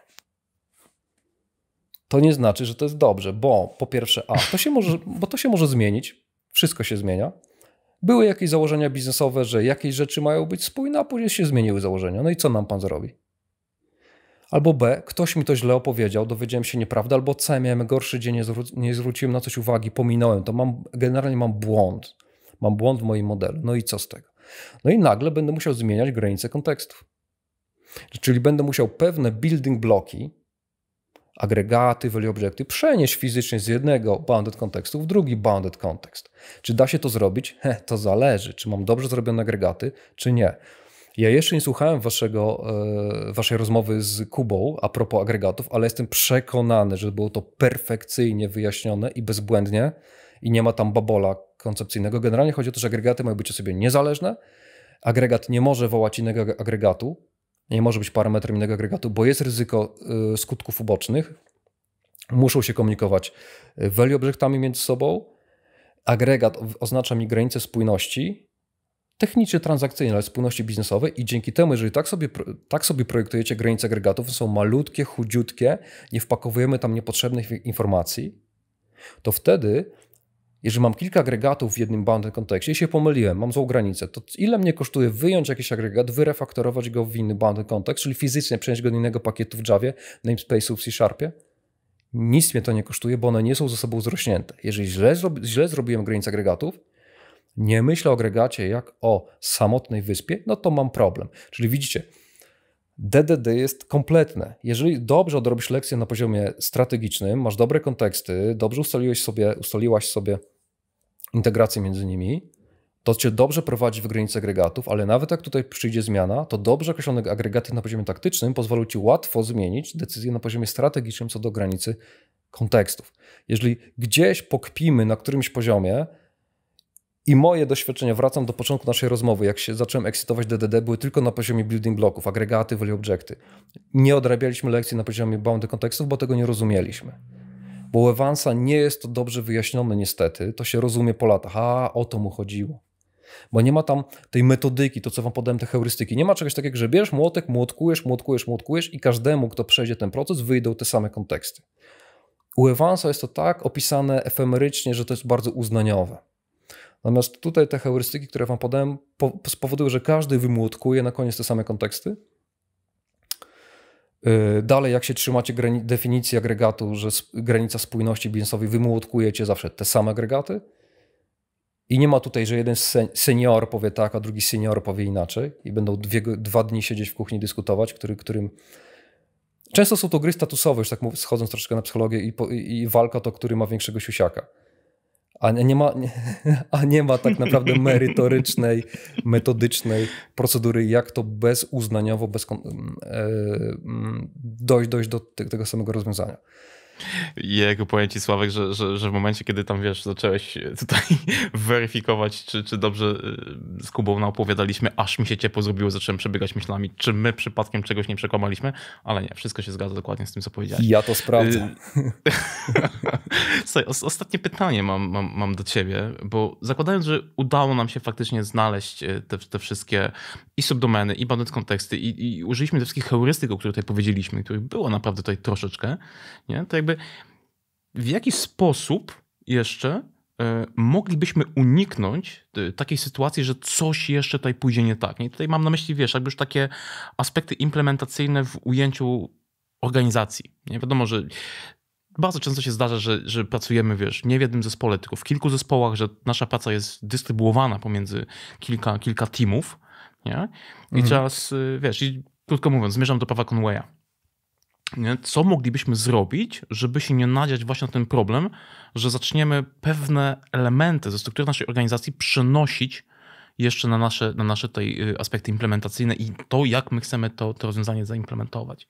to nie znaczy, że to jest dobrze, bo po pierwsze, a to się może, bo to się może zmienić, wszystko się zmienia. Były jakieś założenia biznesowe, że jakieś rzeczy mają być spójne, a później się zmieniły założenia. No i co nam pan zrobi? Albo B, ktoś mi to źle opowiedział, dowiedziałem się nieprawdę, albo C, miałem gorszy dzień, nie, zwró nie zwróciłem na coś uwagi, pominąłem to. Mam, generalnie mam błąd. Mam błąd w moim modelu. No i co z tego? No i nagle będę musiał zmieniać granice kontekstów. Czyli będę musiał pewne building bloki, agregaty, value objecty, przenieść fizycznie z jednego bounded kontekstu w drugi bounded kontekst. Czy da się to zrobić? He, to zależy, czy mam dobrze zrobione agregaty, czy nie. Ja jeszcze nie słuchałem waszego, e, waszej rozmowy z Kubą a propos agregatów, ale jestem przekonany, że było to perfekcyjnie wyjaśnione i bezbłędnie i nie ma tam babola koncepcyjnego. Generalnie chodzi o to, że agregaty mają być o sobie niezależne. Agregat nie może wołać innego agregatu, nie może być parametrem innego agregatu, bo jest ryzyko y, skutków ubocznych. Muszą się komunikować y, value obiektami między sobą. Agregat oznacza mi granicę spójności technicznie transakcyjnej, ale spójności biznesowej i dzięki temu, jeżeli tak sobie, tak sobie projektujecie granice agregatów, są malutkie, chudziutkie, nie wpakowujemy tam niepotrzebnych informacji, to wtedy jeżeli mam kilka agregatów w jednym bounded kontekście i się pomyliłem, mam złą granicę, to ile mnie kosztuje wyjąć jakiś agregat, wyrefaktorować go w inny bounded kontekst, czyli fizycznie przenieść go do innego pakietu w Javie, namespace'u w C-Sharpie? Nic mnie to nie kosztuje, bo one nie są ze sobą zrośnięte. Jeżeli źle, źle zrobiłem granic agregatów, nie myślę o agregacie jak o samotnej wyspie, no to mam problem. Czyli widzicie, DDD jest kompletne. Jeżeli dobrze odrobisz lekcję na poziomie strategicznym, masz dobre konteksty, dobrze ustaliłeś sobie, ustaliłaś sobie integrację między nimi, to cię dobrze prowadzi w granicy agregatów, ale nawet jak tutaj przyjdzie zmiana, to dobrze określone agregaty na poziomie taktycznym pozwolą ci łatwo zmienić decyzję na poziomie strategicznym co do granicy kontekstów. Jeżeli gdzieś pokpimy na którymś poziomie i moje doświadczenia, wracam do początku naszej rozmowy, jak się zacząłem ekscytować DDD, były tylko na poziomie building blocków, agregaty, value objecty. Nie odrabialiśmy lekcji na poziomie bounty kontekstów, bo tego nie rozumieliśmy. Bo u Evansa nie jest to dobrze wyjaśnione niestety, to się rozumie po latach, a o to mu chodziło. Bo nie ma tam tej metodyki, to co wam podałem, te heurystyki. Nie ma czegoś takiego, że bierzesz młotek, młotkujesz, młotkujesz, młotkujesz i każdemu, kto przejdzie ten proces, wyjdą te same konteksty. U Evansa jest to tak opisane efemerycznie, że to jest bardzo uznaniowe. Natomiast tutaj te heurystyki, które wam podałem, spowodują, że każdy wymłotkuje na koniec te same konteksty, Y, dalej, jak się trzymacie definicji agregatu, że granica spójności biznesowej wymłotkujecie zawsze te same agregaty i nie ma tutaj, że jeden senior powie tak, a drugi senior powie inaczej i będą dwie, dwa dni siedzieć w kuchni dyskutować, który, którym... Często są to gry statusowe, już tak schodząc troszkę na psychologię i, i, i walka to, który ma większego siusiaka a nie ma, a nie ma tak naprawdę merytorycznej, metodycznej procedury, jak to bezuznaniowo bez, mm, e, mm, dojść, dojść do tego samego rozwiązania jego jak powiem ci Sławek, że, że, że, w momencie, kiedy tam wiesz, zacząłeś tutaj weryfikować, czy, czy dobrze y, z Kubą opowiadaliśmy, aż mi się ciepło zrobiło, zacząłem przebiegać myślami, czy my przypadkiem czegoś nie przekłamaliśmy, ale nie, wszystko się zgadza dokładnie z tym, co powiedziałeś. Ja to sprawdzę. Y, Słuchaj, ostatnie pytanie mam, mam, mam do ciebie, bo zakładając, że udało nam się faktycznie znaleźć y, te, te wszystkie i subdomeny, i badając konteksty, i, i użyliśmy tych wszystkich heurystyk, o których tutaj powiedzieliśmy, których było naprawdę tutaj troszeczkę, nie? to jakby w jaki sposób jeszcze e, moglibyśmy uniknąć e, takiej sytuacji, że coś jeszcze tutaj pójdzie nie tak. I tutaj mam na myśli, wiesz, jakby już takie aspekty implementacyjne w ujęciu organizacji. Nie wiadomo, że bardzo często się zdarza, że, że pracujemy, wiesz, nie w jednym zespole, tylko w kilku zespołach, że nasza praca jest dystrybuowana pomiędzy kilka, kilka teamów nie? I mhm. teraz, y, wiesz, i krótko mówiąc, zmierzam do Pawa Conwaya. Nie? Co moglibyśmy zrobić, żeby się nie nadziać właśnie na ten problem, że zaczniemy pewne elementy ze struktury naszej organizacji przenosić jeszcze na nasze, na nasze tej y, aspekty implementacyjne i to, jak my chcemy to, to rozwiązanie zaimplementować.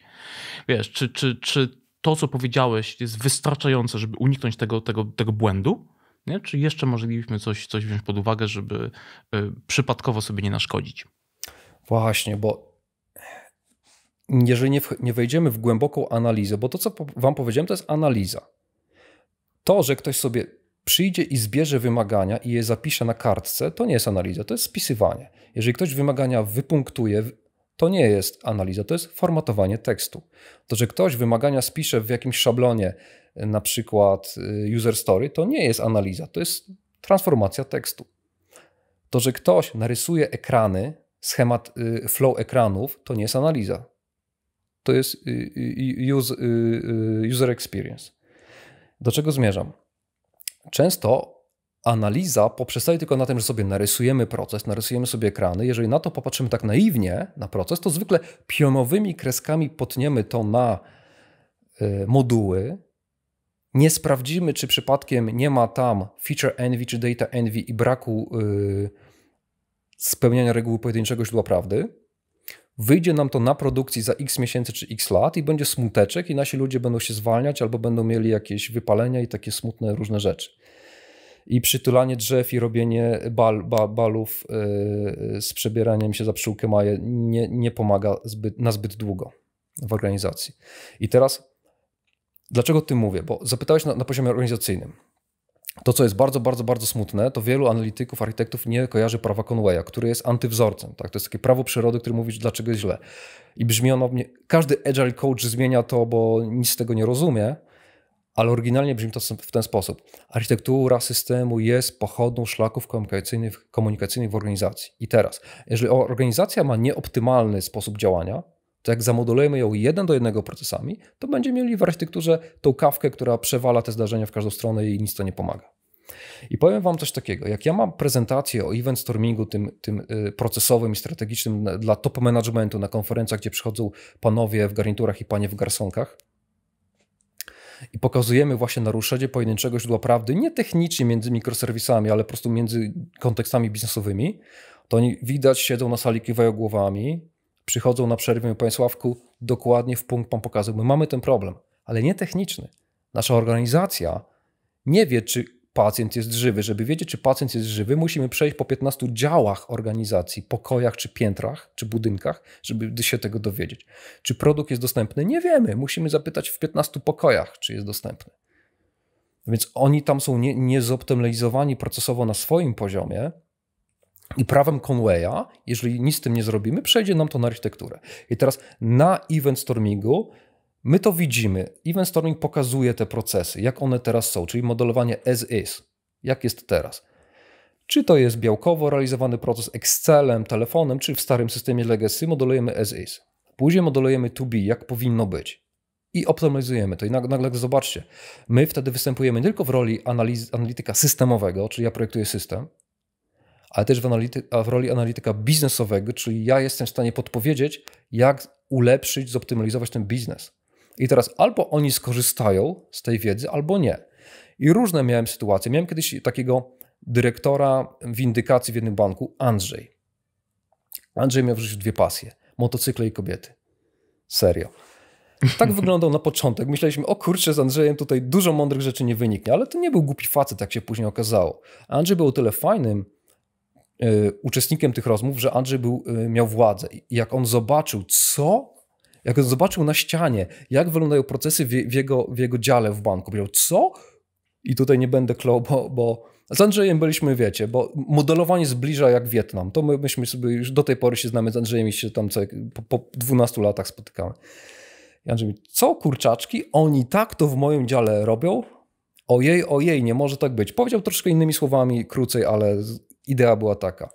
Wiesz, czy, czy, czy to, co powiedziałeś, jest wystarczające, żeby uniknąć tego, tego, tego błędu? Nie? Czy jeszcze moglibyśmy coś, coś wziąć pod uwagę, żeby y, przypadkowo sobie nie naszkodzić? Właśnie, bo jeżeli nie, w, nie wejdziemy w głęboką analizę, bo to, co Wam powiedziałem, to jest analiza. To, że ktoś sobie przyjdzie i zbierze wymagania i je zapisze na kartce, to nie jest analiza, to jest spisywanie. Jeżeli ktoś wymagania wypunktuje, to nie jest analiza, to jest formatowanie tekstu. To, że ktoś wymagania spisze w jakimś szablonie, e, na przykład e, user story, to nie jest analiza, to jest transformacja tekstu. To, że ktoś narysuje ekrany schemat y, flow ekranów, to nie jest analiza. To jest y, y, user experience. Do czego zmierzam? Często analiza poprzestaje tylko na tym, że sobie narysujemy proces, narysujemy sobie ekrany. Jeżeli na to popatrzymy tak naiwnie, na proces, to zwykle pionowymi kreskami potniemy to na moduły. Nie sprawdzimy, czy przypadkiem nie ma tam feature envy czy data envy i braku. Yy, spełniania reguły pojedynczego źródła prawdy. Wyjdzie nam to na produkcji za x miesięcy czy x lat i będzie smuteczek, i nasi ludzie będą się zwalniać albo będą mieli jakieś wypalenia i takie smutne różne rzeczy. I przytulanie drzew i robienie bal, bal, balów yy, z przebieraniem się za pszczółkę maje nie, nie pomaga zbyt, na zbyt długo w organizacji. I teraz, dlaczego o tym mówię? Bo zapytałeś na, na poziomie organizacyjnym. To, co jest bardzo, bardzo, bardzo smutne, to wielu analityków, architektów nie kojarzy prawa Conwaya, który jest antywzorcem. Tak? To jest takie prawo przyrody, które mówi, dlaczego jest źle. I brzmi ono, każdy agile coach zmienia to, bo nic z tego nie rozumie, ale oryginalnie brzmi to w ten sposób. Architektura systemu jest pochodną szlaków komunikacyjnych, komunikacyjnych w organizacji. I teraz, jeżeli organizacja ma nieoptymalny sposób działania, to jak zamodulujemy ją jeden do jednego procesami, to będziemy mieli w architekturze tą kawkę, która przewala te zdarzenia w każdą stronę i nic to nie pomaga. I powiem Wam coś takiego, jak ja mam prezentację o event stormingu, tym, tym y, procesowym i strategicznym dla top managementu na konferencjach, gdzie przychodzą panowie w garniturach i panie w garsonkach, i pokazujemy właśnie naruszenie pojedynczego źródła prawdy, nie technicznie między mikroserwisami, ale po prostu między kontekstami biznesowymi, to oni widać siedzą na sali, kiwają głowami, przychodzą na przerwę i mówią, Sławku, dokładnie w punkt pan pokazał, my mamy ten problem, ale nie techniczny. Nasza organizacja nie wie, czy pacjent jest żywy. Żeby wiedzieć, czy pacjent jest żywy, musimy przejść po 15 działach organizacji, pokojach, czy piętrach, czy budynkach, żeby się tego dowiedzieć. Czy produkt jest dostępny? Nie wiemy. Musimy zapytać w 15 pokojach, czy jest dostępny. Więc oni tam są niezoptymalizowani nie procesowo na swoim poziomie, i prawem Conwaya, jeżeli nic z tym nie zrobimy, przejdzie nam to na architekturę. I teraz na event stormingu my to widzimy. Event storming pokazuje te procesy, jak one teraz są, czyli modelowanie as is, jak jest teraz. Czy to jest białkowo realizowany proces Excelem, telefonem, czy w starym systemie legacy modelujemy as is. Później modelujemy to be, jak powinno być. I optymalizujemy to. I nagle, zobaczcie, my wtedy występujemy nie tylko w roli analiz, analityka systemowego, czyli ja projektuję system, ale też w, w, roli analityka biznesowego, czyli ja jestem w stanie podpowiedzieć, jak ulepszyć, zoptymalizować ten biznes. I teraz albo oni skorzystają z tej wiedzy, albo nie. I różne miałem sytuacje. Miałem kiedyś takiego dyrektora windykacji w jednym banku, Andrzej. Andrzej miał w życiu dwie pasje: motocykle i kobiety. Serio. Tak wyglądał na początek. Myśleliśmy, o kurczę, z Andrzejem tutaj dużo mądrych rzeczy nie wyniknie, ale to nie był głupi facet, jak się później okazało. Andrzej był o tyle fajnym E, uczestnikiem tych rozmów, że Andrzej był, e, miał władzę. I jak on zobaczył, co? Jak on zobaczył na ścianie, jak wyglądają procesy w, w jego, w jego dziale w banku, powiedział, co? I tutaj nie będę klął, bo, bo z Andrzejem byliśmy, wiecie, bo modelowanie zbliża jak Wietnam. To my, myśmy sobie już do tej pory się znamy z Andrzejem i się tam co, po, po 12 latach spotykamy. I Andrzej mi, co kurczaczki? Oni tak to w moim dziale robią? Ojej, ojej, nie może tak być. Powiedział troszkę innymi słowami, krócej, ale idea była taka.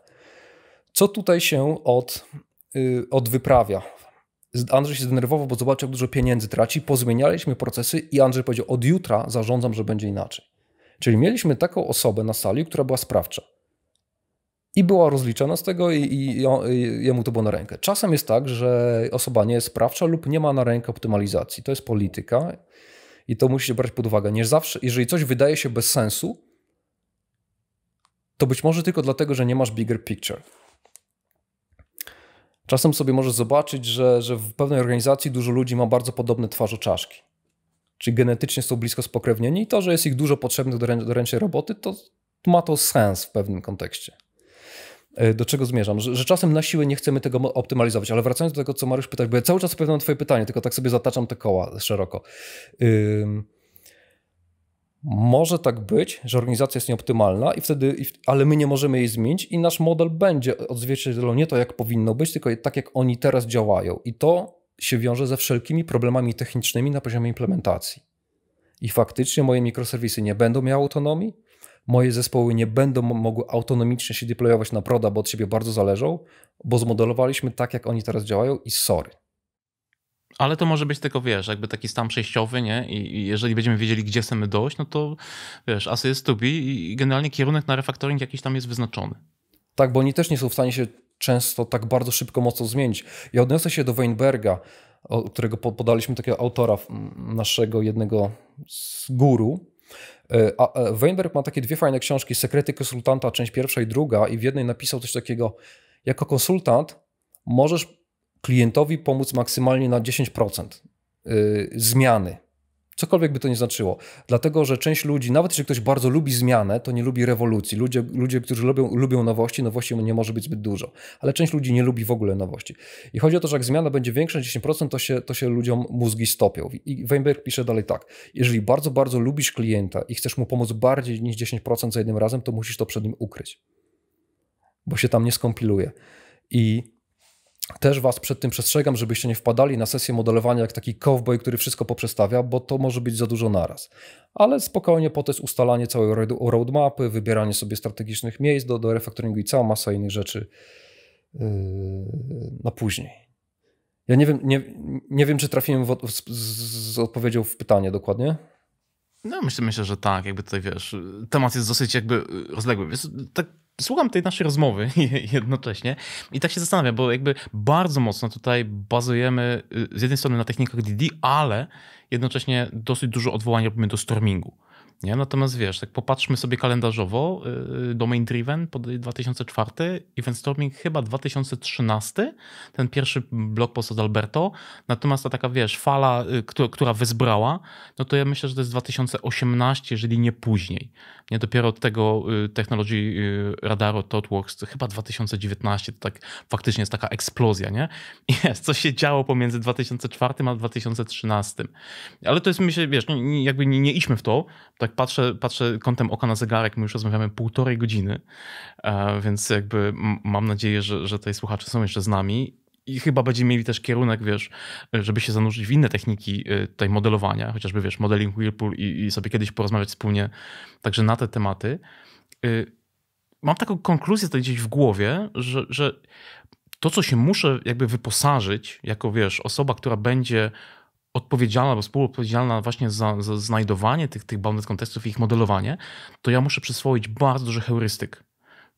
Co tutaj się od, yy, od wyprawia? Andrzej się zdenerwował, bo zobaczył, jak dużo pieniędzy traci. Pozmienialiśmy procesy i Andrzej powiedział: Od jutra zarządzam, że będzie inaczej. Czyli mieliśmy taką osobę na sali, która była sprawcza. I była rozliczona z tego, i, i, i jemu to było na rękę. Czasem jest tak, że osoba nie jest sprawcza lub nie ma na rękę optymalizacji. To jest polityka i to musicie brać pod uwagę. Nie zawsze, jeżeli coś wydaje się bez sensu, to być może tylko dlatego, że nie masz bigger picture. Czasem sobie możesz zobaczyć, że, że w pewnej organizacji dużo ludzi ma bardzo podobne twarze czaszki. Czyli genetycznie są blisko spokrewnieni i to, że jest ich dużo potrzebnych do, rę do ręcznej roboty, to ma to sens w pewnym kontekście. E, do czego zmierzam? Że, że, czasem na siłę nie chcemy tego optymalizować, ale wracając do tego, co Mariusz pytał, bo ja cały czas odpowiadam na twoje pytanie, tylko tak sobie zataczam te koła szeroko. Ym może tak być, że organizacja jest nieoptymalna, i wtedy, ale my nie możemy jej zmienić i nasz model będzie odzwierciedlał nie to, jak powinno być, tylko tak, jak oni teraz działają. I to się wiąże ze wszelkimi problemami technicznymi na poziomie implementacji. I faktycznie moje mikroserwisy nie będą miały autonomii, moje zespoły nie będą mogły autonomicznie się deployować na proda, bo od siebie bardzo zależą, bo zmodelowaliśmy tak, jak oni teraz działają i sorry. Ale to może być tylko, wiesz, jakby taki stan przejściowy, nie? I, jeżeli będziemy wiedzieli, gdzie chcemy dojść, no to wiesz, asy jest to i generalnie kierunek na refaktoring jakiś tam jest wyznaczony. Tak, bo oni też nie są w stanie się często tak bardzo szybko mocno zmienić. Ja odniosę się do Weinberga, którego podaliśmy takiego autora naszego jednego z guru. E, a e, Weinberg ma takie dwie fajne książki, Sekrety konsultanta, część pierwsza i druga i w jednej napisał coś takiego, jako konsultant możesz klientowi pomóc maksymalnie na 10% y, zmiany. Cokolwiek by to nie znaczyło. Dlatego, że część ludzi, nawet jeśli ktoś bardzo lubi zmianę, to nie lubi rewolucji. Ludzie, ludzie którzy lubią, lubią nowości, nowości nie może być zbyt dużo. Ale część ludzi nie lubi w ogóle nowości. I chodzi o to, że jak zmiana będzie większa niż 10%, to się, to się ludziom mózgi stopią. I Weinberg pisze dalej tak. Jeżeli bardzo, bardzo lubisz klienta i chcesz mu pomóc bardziej niż 10% za jednym razem, to musisz to przed nim ukryć. Bo się tam nie skompiluje. I też Was przed tym przestrzegam, żebyście nie wpadali na sesję modelowania jak taki cowboy, który wszystko poprzestawia, bo to może być za dużo naraz. Ale spokojnie, po to jest ustalanie całej roadmapy, wybieranie sobie strategicznych miejsc do, do refaktoringu i cała masa innych rzeczy yy, na później. Ja nie wiem, nie, nie wiem czy trafiłem w, z, z odpowiedzią w pytanie dokładnie. No myślę, myślę, że tak, jakby tutaj wiesz, temat jest dosyć jakby yy, rozległy. Więc tak słucham tej naszej rozmowy jednocześnie i tak się zastanawiam, bo jakby bardzo mocno tutaj bazujemy y, z jednej strony na technikach DD, ale jednocześnie dosyć dużo odwołania robimy do stormingu. Nie? Natomiast wiesz, tak popatrzmy sobie kalendarzowo, y, Domain Driven pod 2004, Event Storming chyba 2013, ten pierwszy blog post od Alberto, natomiast ta taka, wiesz, fala, y, która, która wezbrała, no to ja myślę, że to jest 2018, jeżeli nie później. Nie dopiero tego y, technologii y, radaru ThoughtWorks, chyba 2019, to tak faktycznie jest taka eksplozja, nie? Jest, co się działo pomiędzy 2004 a 2013. Ale to jest, myślę, wiesz, no, jakby nie, nie idźmy w to. Tak patrzę, patrzę kątem oka na zegarek, my już rozmawiamy półtorej godziny, e, więc jakby mam nadzieję, że, że tutaj słuchacze są jeszcze z nami i chyba będziemy mieli też kierunek, wiesz, żeby się zanurzyć w inne techniki y, tutaj modelowania, chociażby, wiesz, modeling Whirlpool i, i sobie kiedyś porozmawiać wspólnie także na te tematy. Y, mam taką konkluzję tutaj gdzieś w głowie, że, że to, co się muszę jakby wyposażyć, jako, wiesz, osoba, która będzie odpowiedzialna albo współodpowiedzialna właśnie za, za znajdowanie tych, tych bounded kontekstów i ich modelowanie, to ja muszę przyswoić bardzo dużo heurystyk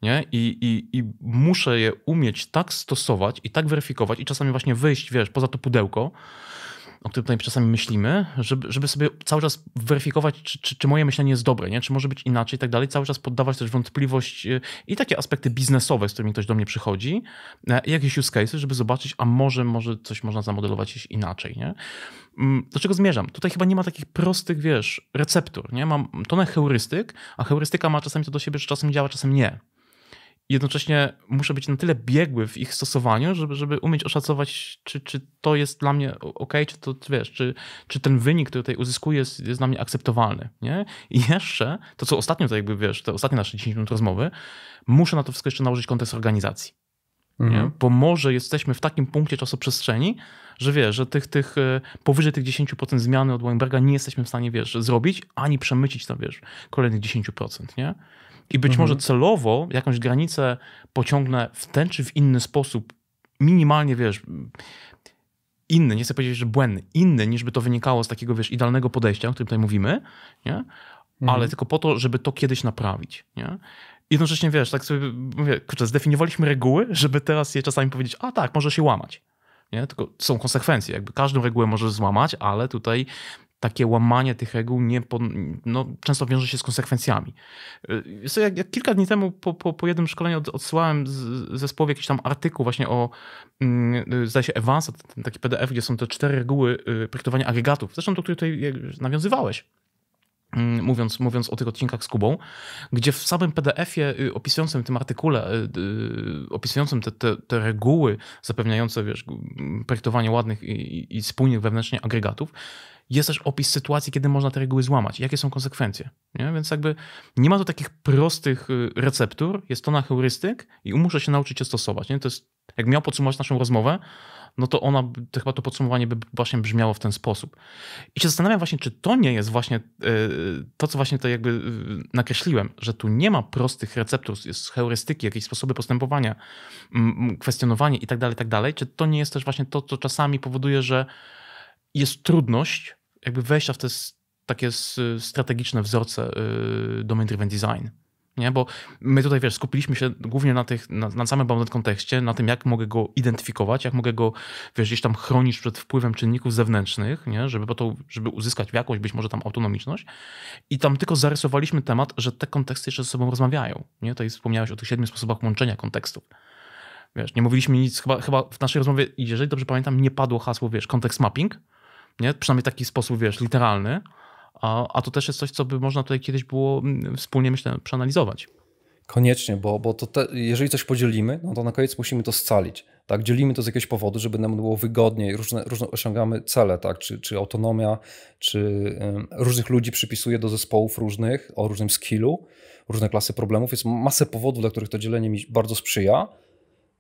nie? I, i, I muszę je umieć tak stosować i tak weryfikować i czasami właśnie wyjść, wiesz, poza to pudełko, o którym tutaj czasami myślimy, żeby, żeby sobie cały czas weryfikować, czy, czy, czy, moje myślenie jest dobre, nie? czy może być inaczej i tak dalej. Cały czas poddawać też wątpliwość y, i takie aspekty biznesowe, z którymi ktoś do mnie przychodzi, e, i jakieś use cases, żeby zobaczyć, a może, może coś można zamodelować inaczej. Nie? Mm, do czego zmierzam? Tutaj chyba nie ma takich prostych, wiesz, receptur. Nie? Mam tonę heurystyk, a heurystyka ma czasami to do siebie, że czasem działa, czasem nie jednocześnie muszę być na tyle biegły w ich stosowaniu, żeby, żeby umieć oszacować, czy, czy to jest dla mnie ok, czy to wiesz, czy, czy ten wynik, który tutaj uzyskuję, jest, jest dla mnie akceptowalny. Nie? I jeszcze to, co ostatnio, to jakby wiesz, te ostatnie nasze 10 minut rozmowy, muszę na to wszystko jeszcze nałożyć kontekst organizacji. Mhm. Nie? Bo może jesteśmy w takim punkcie czasoprzestrzeni, że wiesz, że tych, tych e, powyżej tych 10% zmiany od Weinberga nie jesteśmy w stanie, wiesz, zrobić, ani przemycić tam, wiesz, kolejnych 10%, nie? I być mhm. może celowo jakąś granicę pociągnę w ten czy w inny sposób, minimalnie, wiesz, inny, nie chcę powiedzieć, że błędny, inny niż by to wynikało z takiego, wiesz, idealnego podejścia, o którym tutaj mówimy, nie? Mhm. Ale tylko po to, żeby to kiedyś naprawić, nie? Jednocześnie, wiesz, tak sobie mówię, kurczę, zdefiniowaliśmy reguły, żeby teraz je czasami powiedzieć, a tak, może się łamać, nie? Tylko są konsekwencje. Jakby każdą regułę możesz złamać, ale tutaj takie łamanie tych reguł nie po, no, często wiąże się z konsekwencjami. Y, so, jak, jak kilka dni temu po, po, po jednym szkoleniu od, odsyłałem z, zespołowi jakiś tam artykuł właśnie o, mm, y, zdaje się, Evansa, taki PDF, gdzie są te cztery reguły y, projektowania agregatów, zresztą do których tutaj nawiązywałeś mm, mówiąc, mówiąc o tych odcinkach z Kubą, gdzie w samym PDF-ie opisującym tym artykule, opisującym te, te, te, reguły zapewniające wiesz, projektowanie ładnych i, i spójnych wewnętrznie agregatów, jest też opis sytuacji, kiedy można te reguły złamać, jakie są konsekwencje. Nie? Więc jakby nie ma tu takich prostych y, receptur, jest to na heurystyk i muszę się nauczyć je stosować. Nie? To jest, jak miał podsumować naszą rozmowę, no to ona, to chyba to podsumowanie by właśnie brzmiało w ten sposób. I się zastanawiam właśnie, czy to nie jest właśnie e, to, co właśnie tutaj jakby nakreśliłem, że tu nie ma prostych receptur, jest heurystyki, jakieś sposoby postępowania, kwestionowanie i tak dalej, tak dalej. Czy to nie jest też właśnie to, co czasami powoduje, że jest trudność jakby wejścia w te takie strategiczne wzorce y, domain driven design. Nie? Bo my tutaj, wiesz, skupiliśmy się głównie na, tych, na, na samym bounded kontekście, na tym, jak mogę go identyfikować, jak mogę go, wiesz, gdzieś tam chronić przed wpływem czynników zewnętrznych, nie? Żeby, po to, żeby uzyskać jakąś być może tam autonomiczność. I tam tylko zarysowaliśmy temat, że te konteksty jeszcze ze sobą rozmawiają. Nie? Tutaj wspomniałeś o tych siedmiu sposobach łączenia kontekstów. Wiesz, nie mówiliśmy nic, chyba, chyba w naszej rozmowie, jeżeli dobrze pamiętam, nie padło hasło, wiesz, kontekst mapping, nie? Przynajmniej taki sposób, wiesz, literalny. A, a to też jest coś, co by można tutaj kiedyś było mm, wspólnie, myślę, przeanalizować. Koniecznie, bo, bo to te, jeżeli coś podzielimy, no to na koniec musimy to scalić. Tak? Dzielimy to z jakiegoś powodu, żeby nam było wygodniej, różne, różne osiągamy cele, tak? czy, czy autonomia, czy różnych ludzi przypisuje do zespołów różnych o różnym skillu, różne klasy problemów. Jest masę powodów, dla których to dzielenie mi bardzo sprzyja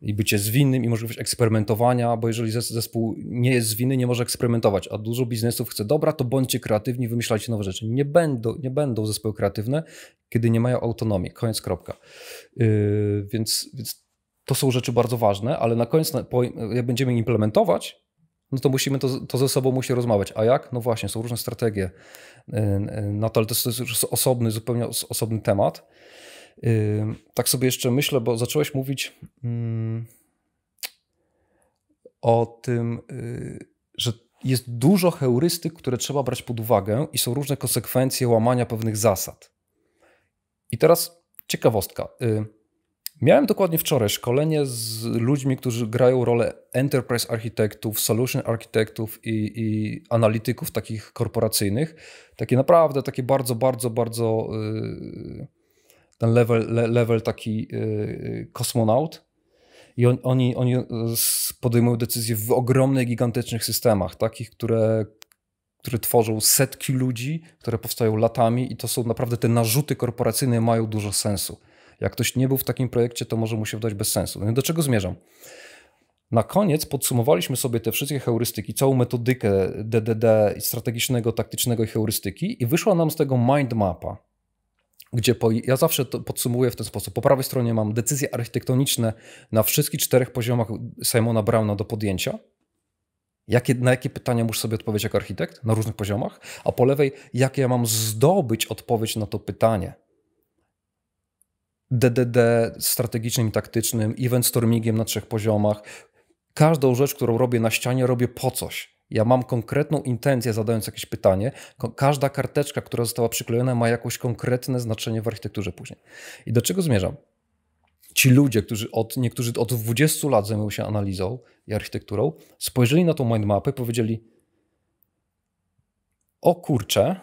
i bycie zwinnym i możliwość eksperymentowania, bo jeżeli zespół nie jest zwinny, nie może eksperymentować, a dużo biznesów chce, dobra, to bądźcie kreatywni, wymyślajcie nowe rzeczy. Nie będą, nie będą zespoły kreatywne, kiedy nie mają autonomii. Koniec, kropka. Yy, więc, więc to są rzeczy bardzo ważne, ale na koniec, po, jak będziemy implementować, no to musimy to, to ze sobą musi rozmawiać. A jak? No właśnie, są różne strategie yy, yy, Natomiast to, ale to jest już osobny, zupełnie osobny temat. Tak sobie jeszcze myślę, bo zacząłeś mówić mm, o tym, y, że jest dużo heurystyk, które trzeba brać pod uwagę i są różne konsekwencje łamania pewnych zasad. I teraz ciekawostka. Y, miałem dokładnie wczoraj szkolenie z ludźmi, którzy grają rolę enterprise architektów, solution architektów i, i analityków takich korporacyjnych. Takie naprawdę, takie bardzo, bardzo, bardzo. Yy ten level, le, level taki yy, kosmonaut, i on, oni, oni y, podejmują decyzje w ogromnych, gigantycznych systemach, takich, które, które tworzą setki ludzi, które powstają latami, i to są naprawdę te narzuty korporacyjne, mają dużo sensu. Jak ktoś nie był w takim projekcie, to może mu się wdać bez sensu. No do czego zmierzam? Na koniec podsumowaliśmy sobie te wszystkie heurystyki, całą metodykę DDD strategicznego, taktycznego i heurystyki i wyszła nam z tego mind mapa gdzie po, ja zawsze to podsumuję w ten sposób. Po prawej stronie mam decyzje architektoniczne na wszystkich czterech poziomach Simona Browna do podjęcia. Jakie, na jakie pytania muszę sobie odpowiedzieć jako architekt na różnych poziomach, a po lewej, jakie ja mam zdobyć odpowiedź na to pytanie. DDD strategicznym i taktycznym, event stormingiem na trzech poziomach. Każdą rzecz, którą robię na ścianie, robię po coś ja mam konkretną intencję zadając jakieś pytanie. Każda karteczka, która została przyklejona, ma jakieś konkretne znaczenie w architekturze później. I do czego zmierzam? Ci ludzie, którzy od, niektórzy od 20 lat zajmują się analizą i architekturą, spojrzeli na tą mind mapę i powiedzieli: O kurczę,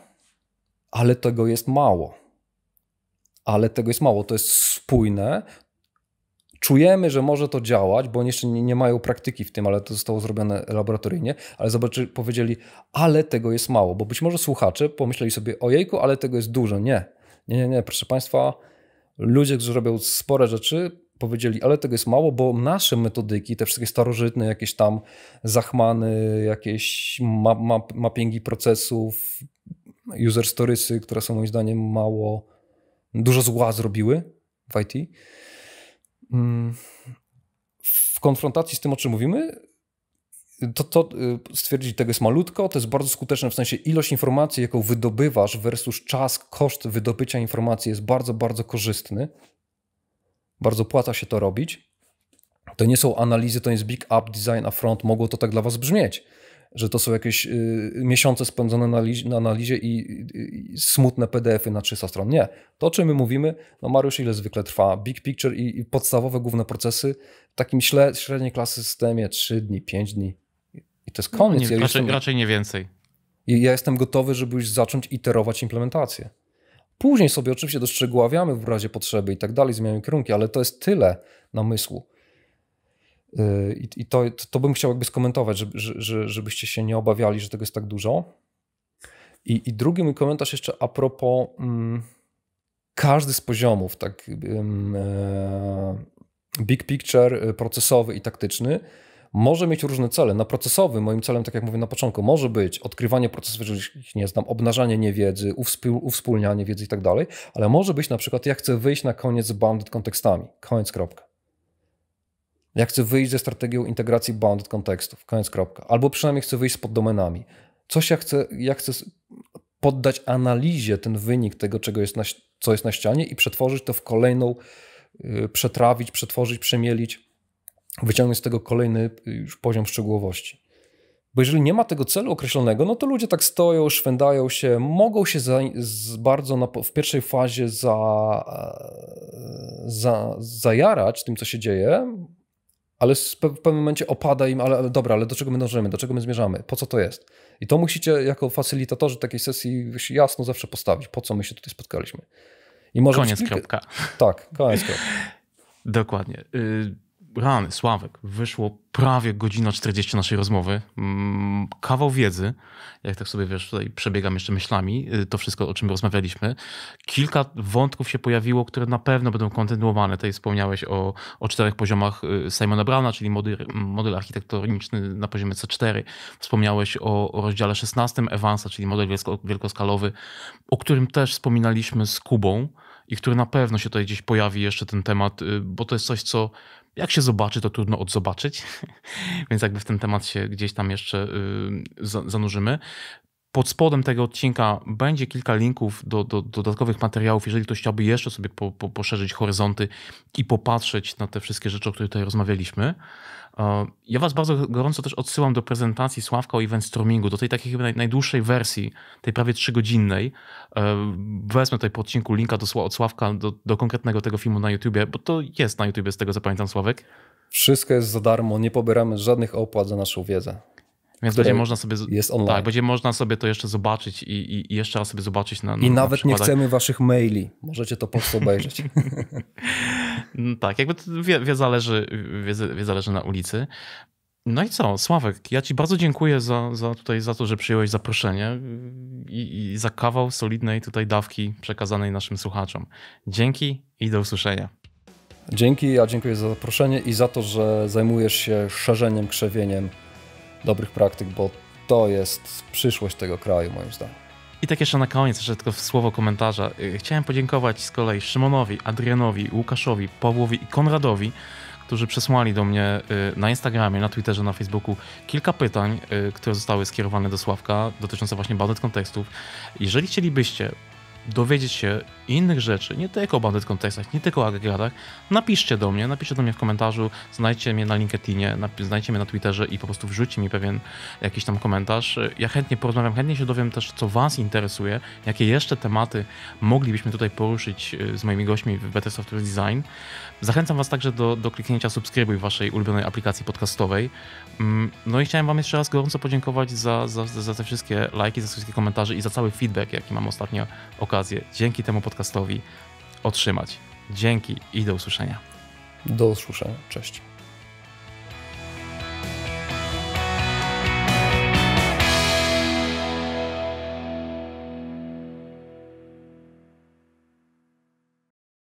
ale tego jest mało ale tego jest mało. To jest spójne, czujemy, że może to działać, bo oni jeszcze nie, nie mają praktyki w tym, ale to zostało zrobione laboratoryjnie, ale zobaczy, powiedzieli, ale tego jest mało, bo być może słuchacze pomyśleli sobie, ojejku, ale tego jest dużo. Nie, nie, nie, nie, proszę Państwa, ludzie, którzy robią spore rzeczy, powiedzieli, ale tego jest mało, bo nasze metodyki, te wszystkie starożytne, jakieś tam zachmany, jakieś ma, ma mappingi procesów, user storiesy, które są moim zdaniem mało, dużo zła zrobiły w IT, Mm, w konfrontacji z tym, o czym mówimy, to, to y, stwierdzić, tego jest malutko, to jest bardzo skuteczne w sensie ilość informacji, jaką wydobywasz versus czas, koszt wydobycia informacji jest bardzo, bardzo korzystny. Bardzo płaca się to robić. To nie są analizy, to nie jest big up, design a front, mogło to tak dla was brzmieć że to są jakieś y, miesiące spędzone na, na analizie i, smutne PDFy na 300 stron. Nie. To, o czym my mówimy, no Mariusz, ile zwykle trwa? Big picture i, i podstawowe główne procesy w takim śle, średniej klasy systemie 3 dni, 5 dni. I to jest koniec. nie, ja raczej, jestem, raczej nie więcej. Ja jestem gotowy, żeby już zacząć iterować implementację. Później sobie oczywiście doszczegóławiamy w razie potrzeby i tak dalej, zmieniamy kierunki, ale to jest tyle namysłu. Yy, I, to, to bym chciał jakby skomentować, żeby, że, żebyście się nie obawiali, że tego jest tak dużo. I, i drugi mój komentarz jeszcze a propos um, każdy z poziomów, tak um, big picture, y, procesowy i taktyczny, może mieć różne cele. Na procesowy, moim celem, tak jak mówię na początku, może być odkrywanie procesów, jeżeli ich nie znam, obnażanie niewiedzy, uwspólnianie wiedzy i tak dalej, ale może być na przykład, ja chcę wyjść na koniec z bounded kontekstami. Koniec, kropka. Ja chcę wyjść ze strategią integracji bounded kontekstów, koniec kropka. Albo przynajmniej chcę wyjść spod domenami. Coś ja chcę, ja chcę poddać analizie ten wynik tego, czego jest na, co jest na ścianie i przetworzyć to w kolejną, yy, przetrawić, przetworzyć, przemielić, wyciągnąć z tego kolejny y, już poziom szczegółowości. Bo jeżeli nie ma tego celu określonego, no to ludzie tak stoją, szwędają się, mogą się za, bardzo na, w pierwszej fazie za, e, za, zajarać tym, co się dzieje, ale w pewnym momencie opada im, ale dobra, ale do czego my dążymy, do czego my zmierzamy, po co to jest? I to musicie jako facylitatorzy takiej sesji jasno zawsze postawić, po co my się tutaj spotkaliśmy. I może koniec kilka... kropka. Tak, koniec kropka. Dokładnie. Y rany, Sławek, wyszło prawie godzina 40 naszej rozmowy. Mm, kawał wiedzy, jak tak sobie wiesz, tutaj przebiegam jeszcze myślami, y, to wszystko, o czym rozmawialiśmy. Kilka wątków się pojawiło, które na pewno będą kontynuowane. Tutaj wspomniałeś o, o czterech poziomach y, Simona Brana, czyli model, model architektoniczny na poziomie C4. Wspomniałeś o, o rozdziale 16 Evansa, czyli model wielko, wielkoskalowy, o którym też wspominaliśmy z Kubą i który na pewno się tutaj gdzieś pojawi jeszcze ten temat, y, bo to jest coś, co jak się zobaczy, to trudno odzobaczyć, więc jakby w ten temat się gdzieś tam jeszcze y, zanurzymy. Pod spodem tego odcinka będzie kilka linków do, do, do dodatkowych materiałów, jeżeli ktoś chciałby jeszcze sobie po, po, poszerzyć horyzonty i popatrzeć na te wszystkie rzeczy, o których tutaj rozmawialiśmy. E, ja Was bardzo gorąco też odsyłam do prezentacji Sławka o event streamingu, do tej takiej chyba najdłuższej wersji, tej prawie trzygodzinnej. E, wezmę tutaj po odcinku linka do, od Sławka do, do konkretnego tego filmu na YouTubie, bo to jest na YouTubie, z tego co pamiętam, Sławek. Wszystko jest za darmo, nie pobieramy żadnych opłat za naszą wiedzę. Więc będzie można sobie. Jest tak, online. Tak, będzie można sobie to jeszcze zobaczyć i, i jeszcze raz sobie zobaczyć na. na I nawet na nie chcemy waszych maili. Możecie to po prostu obejrzeć. no tak, jakby wie, wie, zależy, wie, wie zależy na ulicy. No i co, Sławek, ja ci bardzo dziękuję za, za tutaj za to, że przyjąłeś zaproszenie i, i za kawał solidnej tutaj dawki przekazanej naszym słuchaczom. Dzięki i do usłyszenia. Dzięki, ja dziękuję za zaproszenie i za to, że zajmujesz się szerzeniem, krzewieniem dobrych praktyk, bo to jest przyszłość tego kraju, moim zdaniem. I tak jeszcze na koniec, jeszcze tylko słowo komentarza. Y, chciałem podziękować z kolei Szymonowi, Adrianowi, Łukaszowi, Pawłowi i Konradowi, którzy przesłali do mnie y, na Instagramie, na Twitterze, na Facebooku kilka pytań, y, które zostały skierowane do Sławka dotyczące właśnie baudet kontekstów. Jeżeli chcielibyście dowiedzieć się innych rzeczy, nie tylko o Bandit Kontekstach, nie tylko o agregatach, napiszcie do mnie, napiszcie do mnie w komentarzu, znajdźcie mnie na LinkedInie, znajdźcie mnie na Twitterze i po prostu wrzućcie mi pewien jakiś tam komentarz. Ja chętnie porozmawiam, chętnie się dowiem też, co Was interesuje, jakie jeszcze tematy moglibyśmy tutaj poruszyć y, z moimi gośćmi w Better Software Design. Zachęcam Was także do, do kliknięcia subskrybuj w Waszej ulubionej aplikacji podcastowej. Mm, no i chciałem Wam jeszcze raz gorąco podziękować za, za, za te wszystkie lajki, za wszystkie komentarze i za cały feedback, jaki mam ostatnio okazję dzięki temu podcastowi otrzymać. Dzięki i do usłyszenia. Do usłyszenia. Cześć.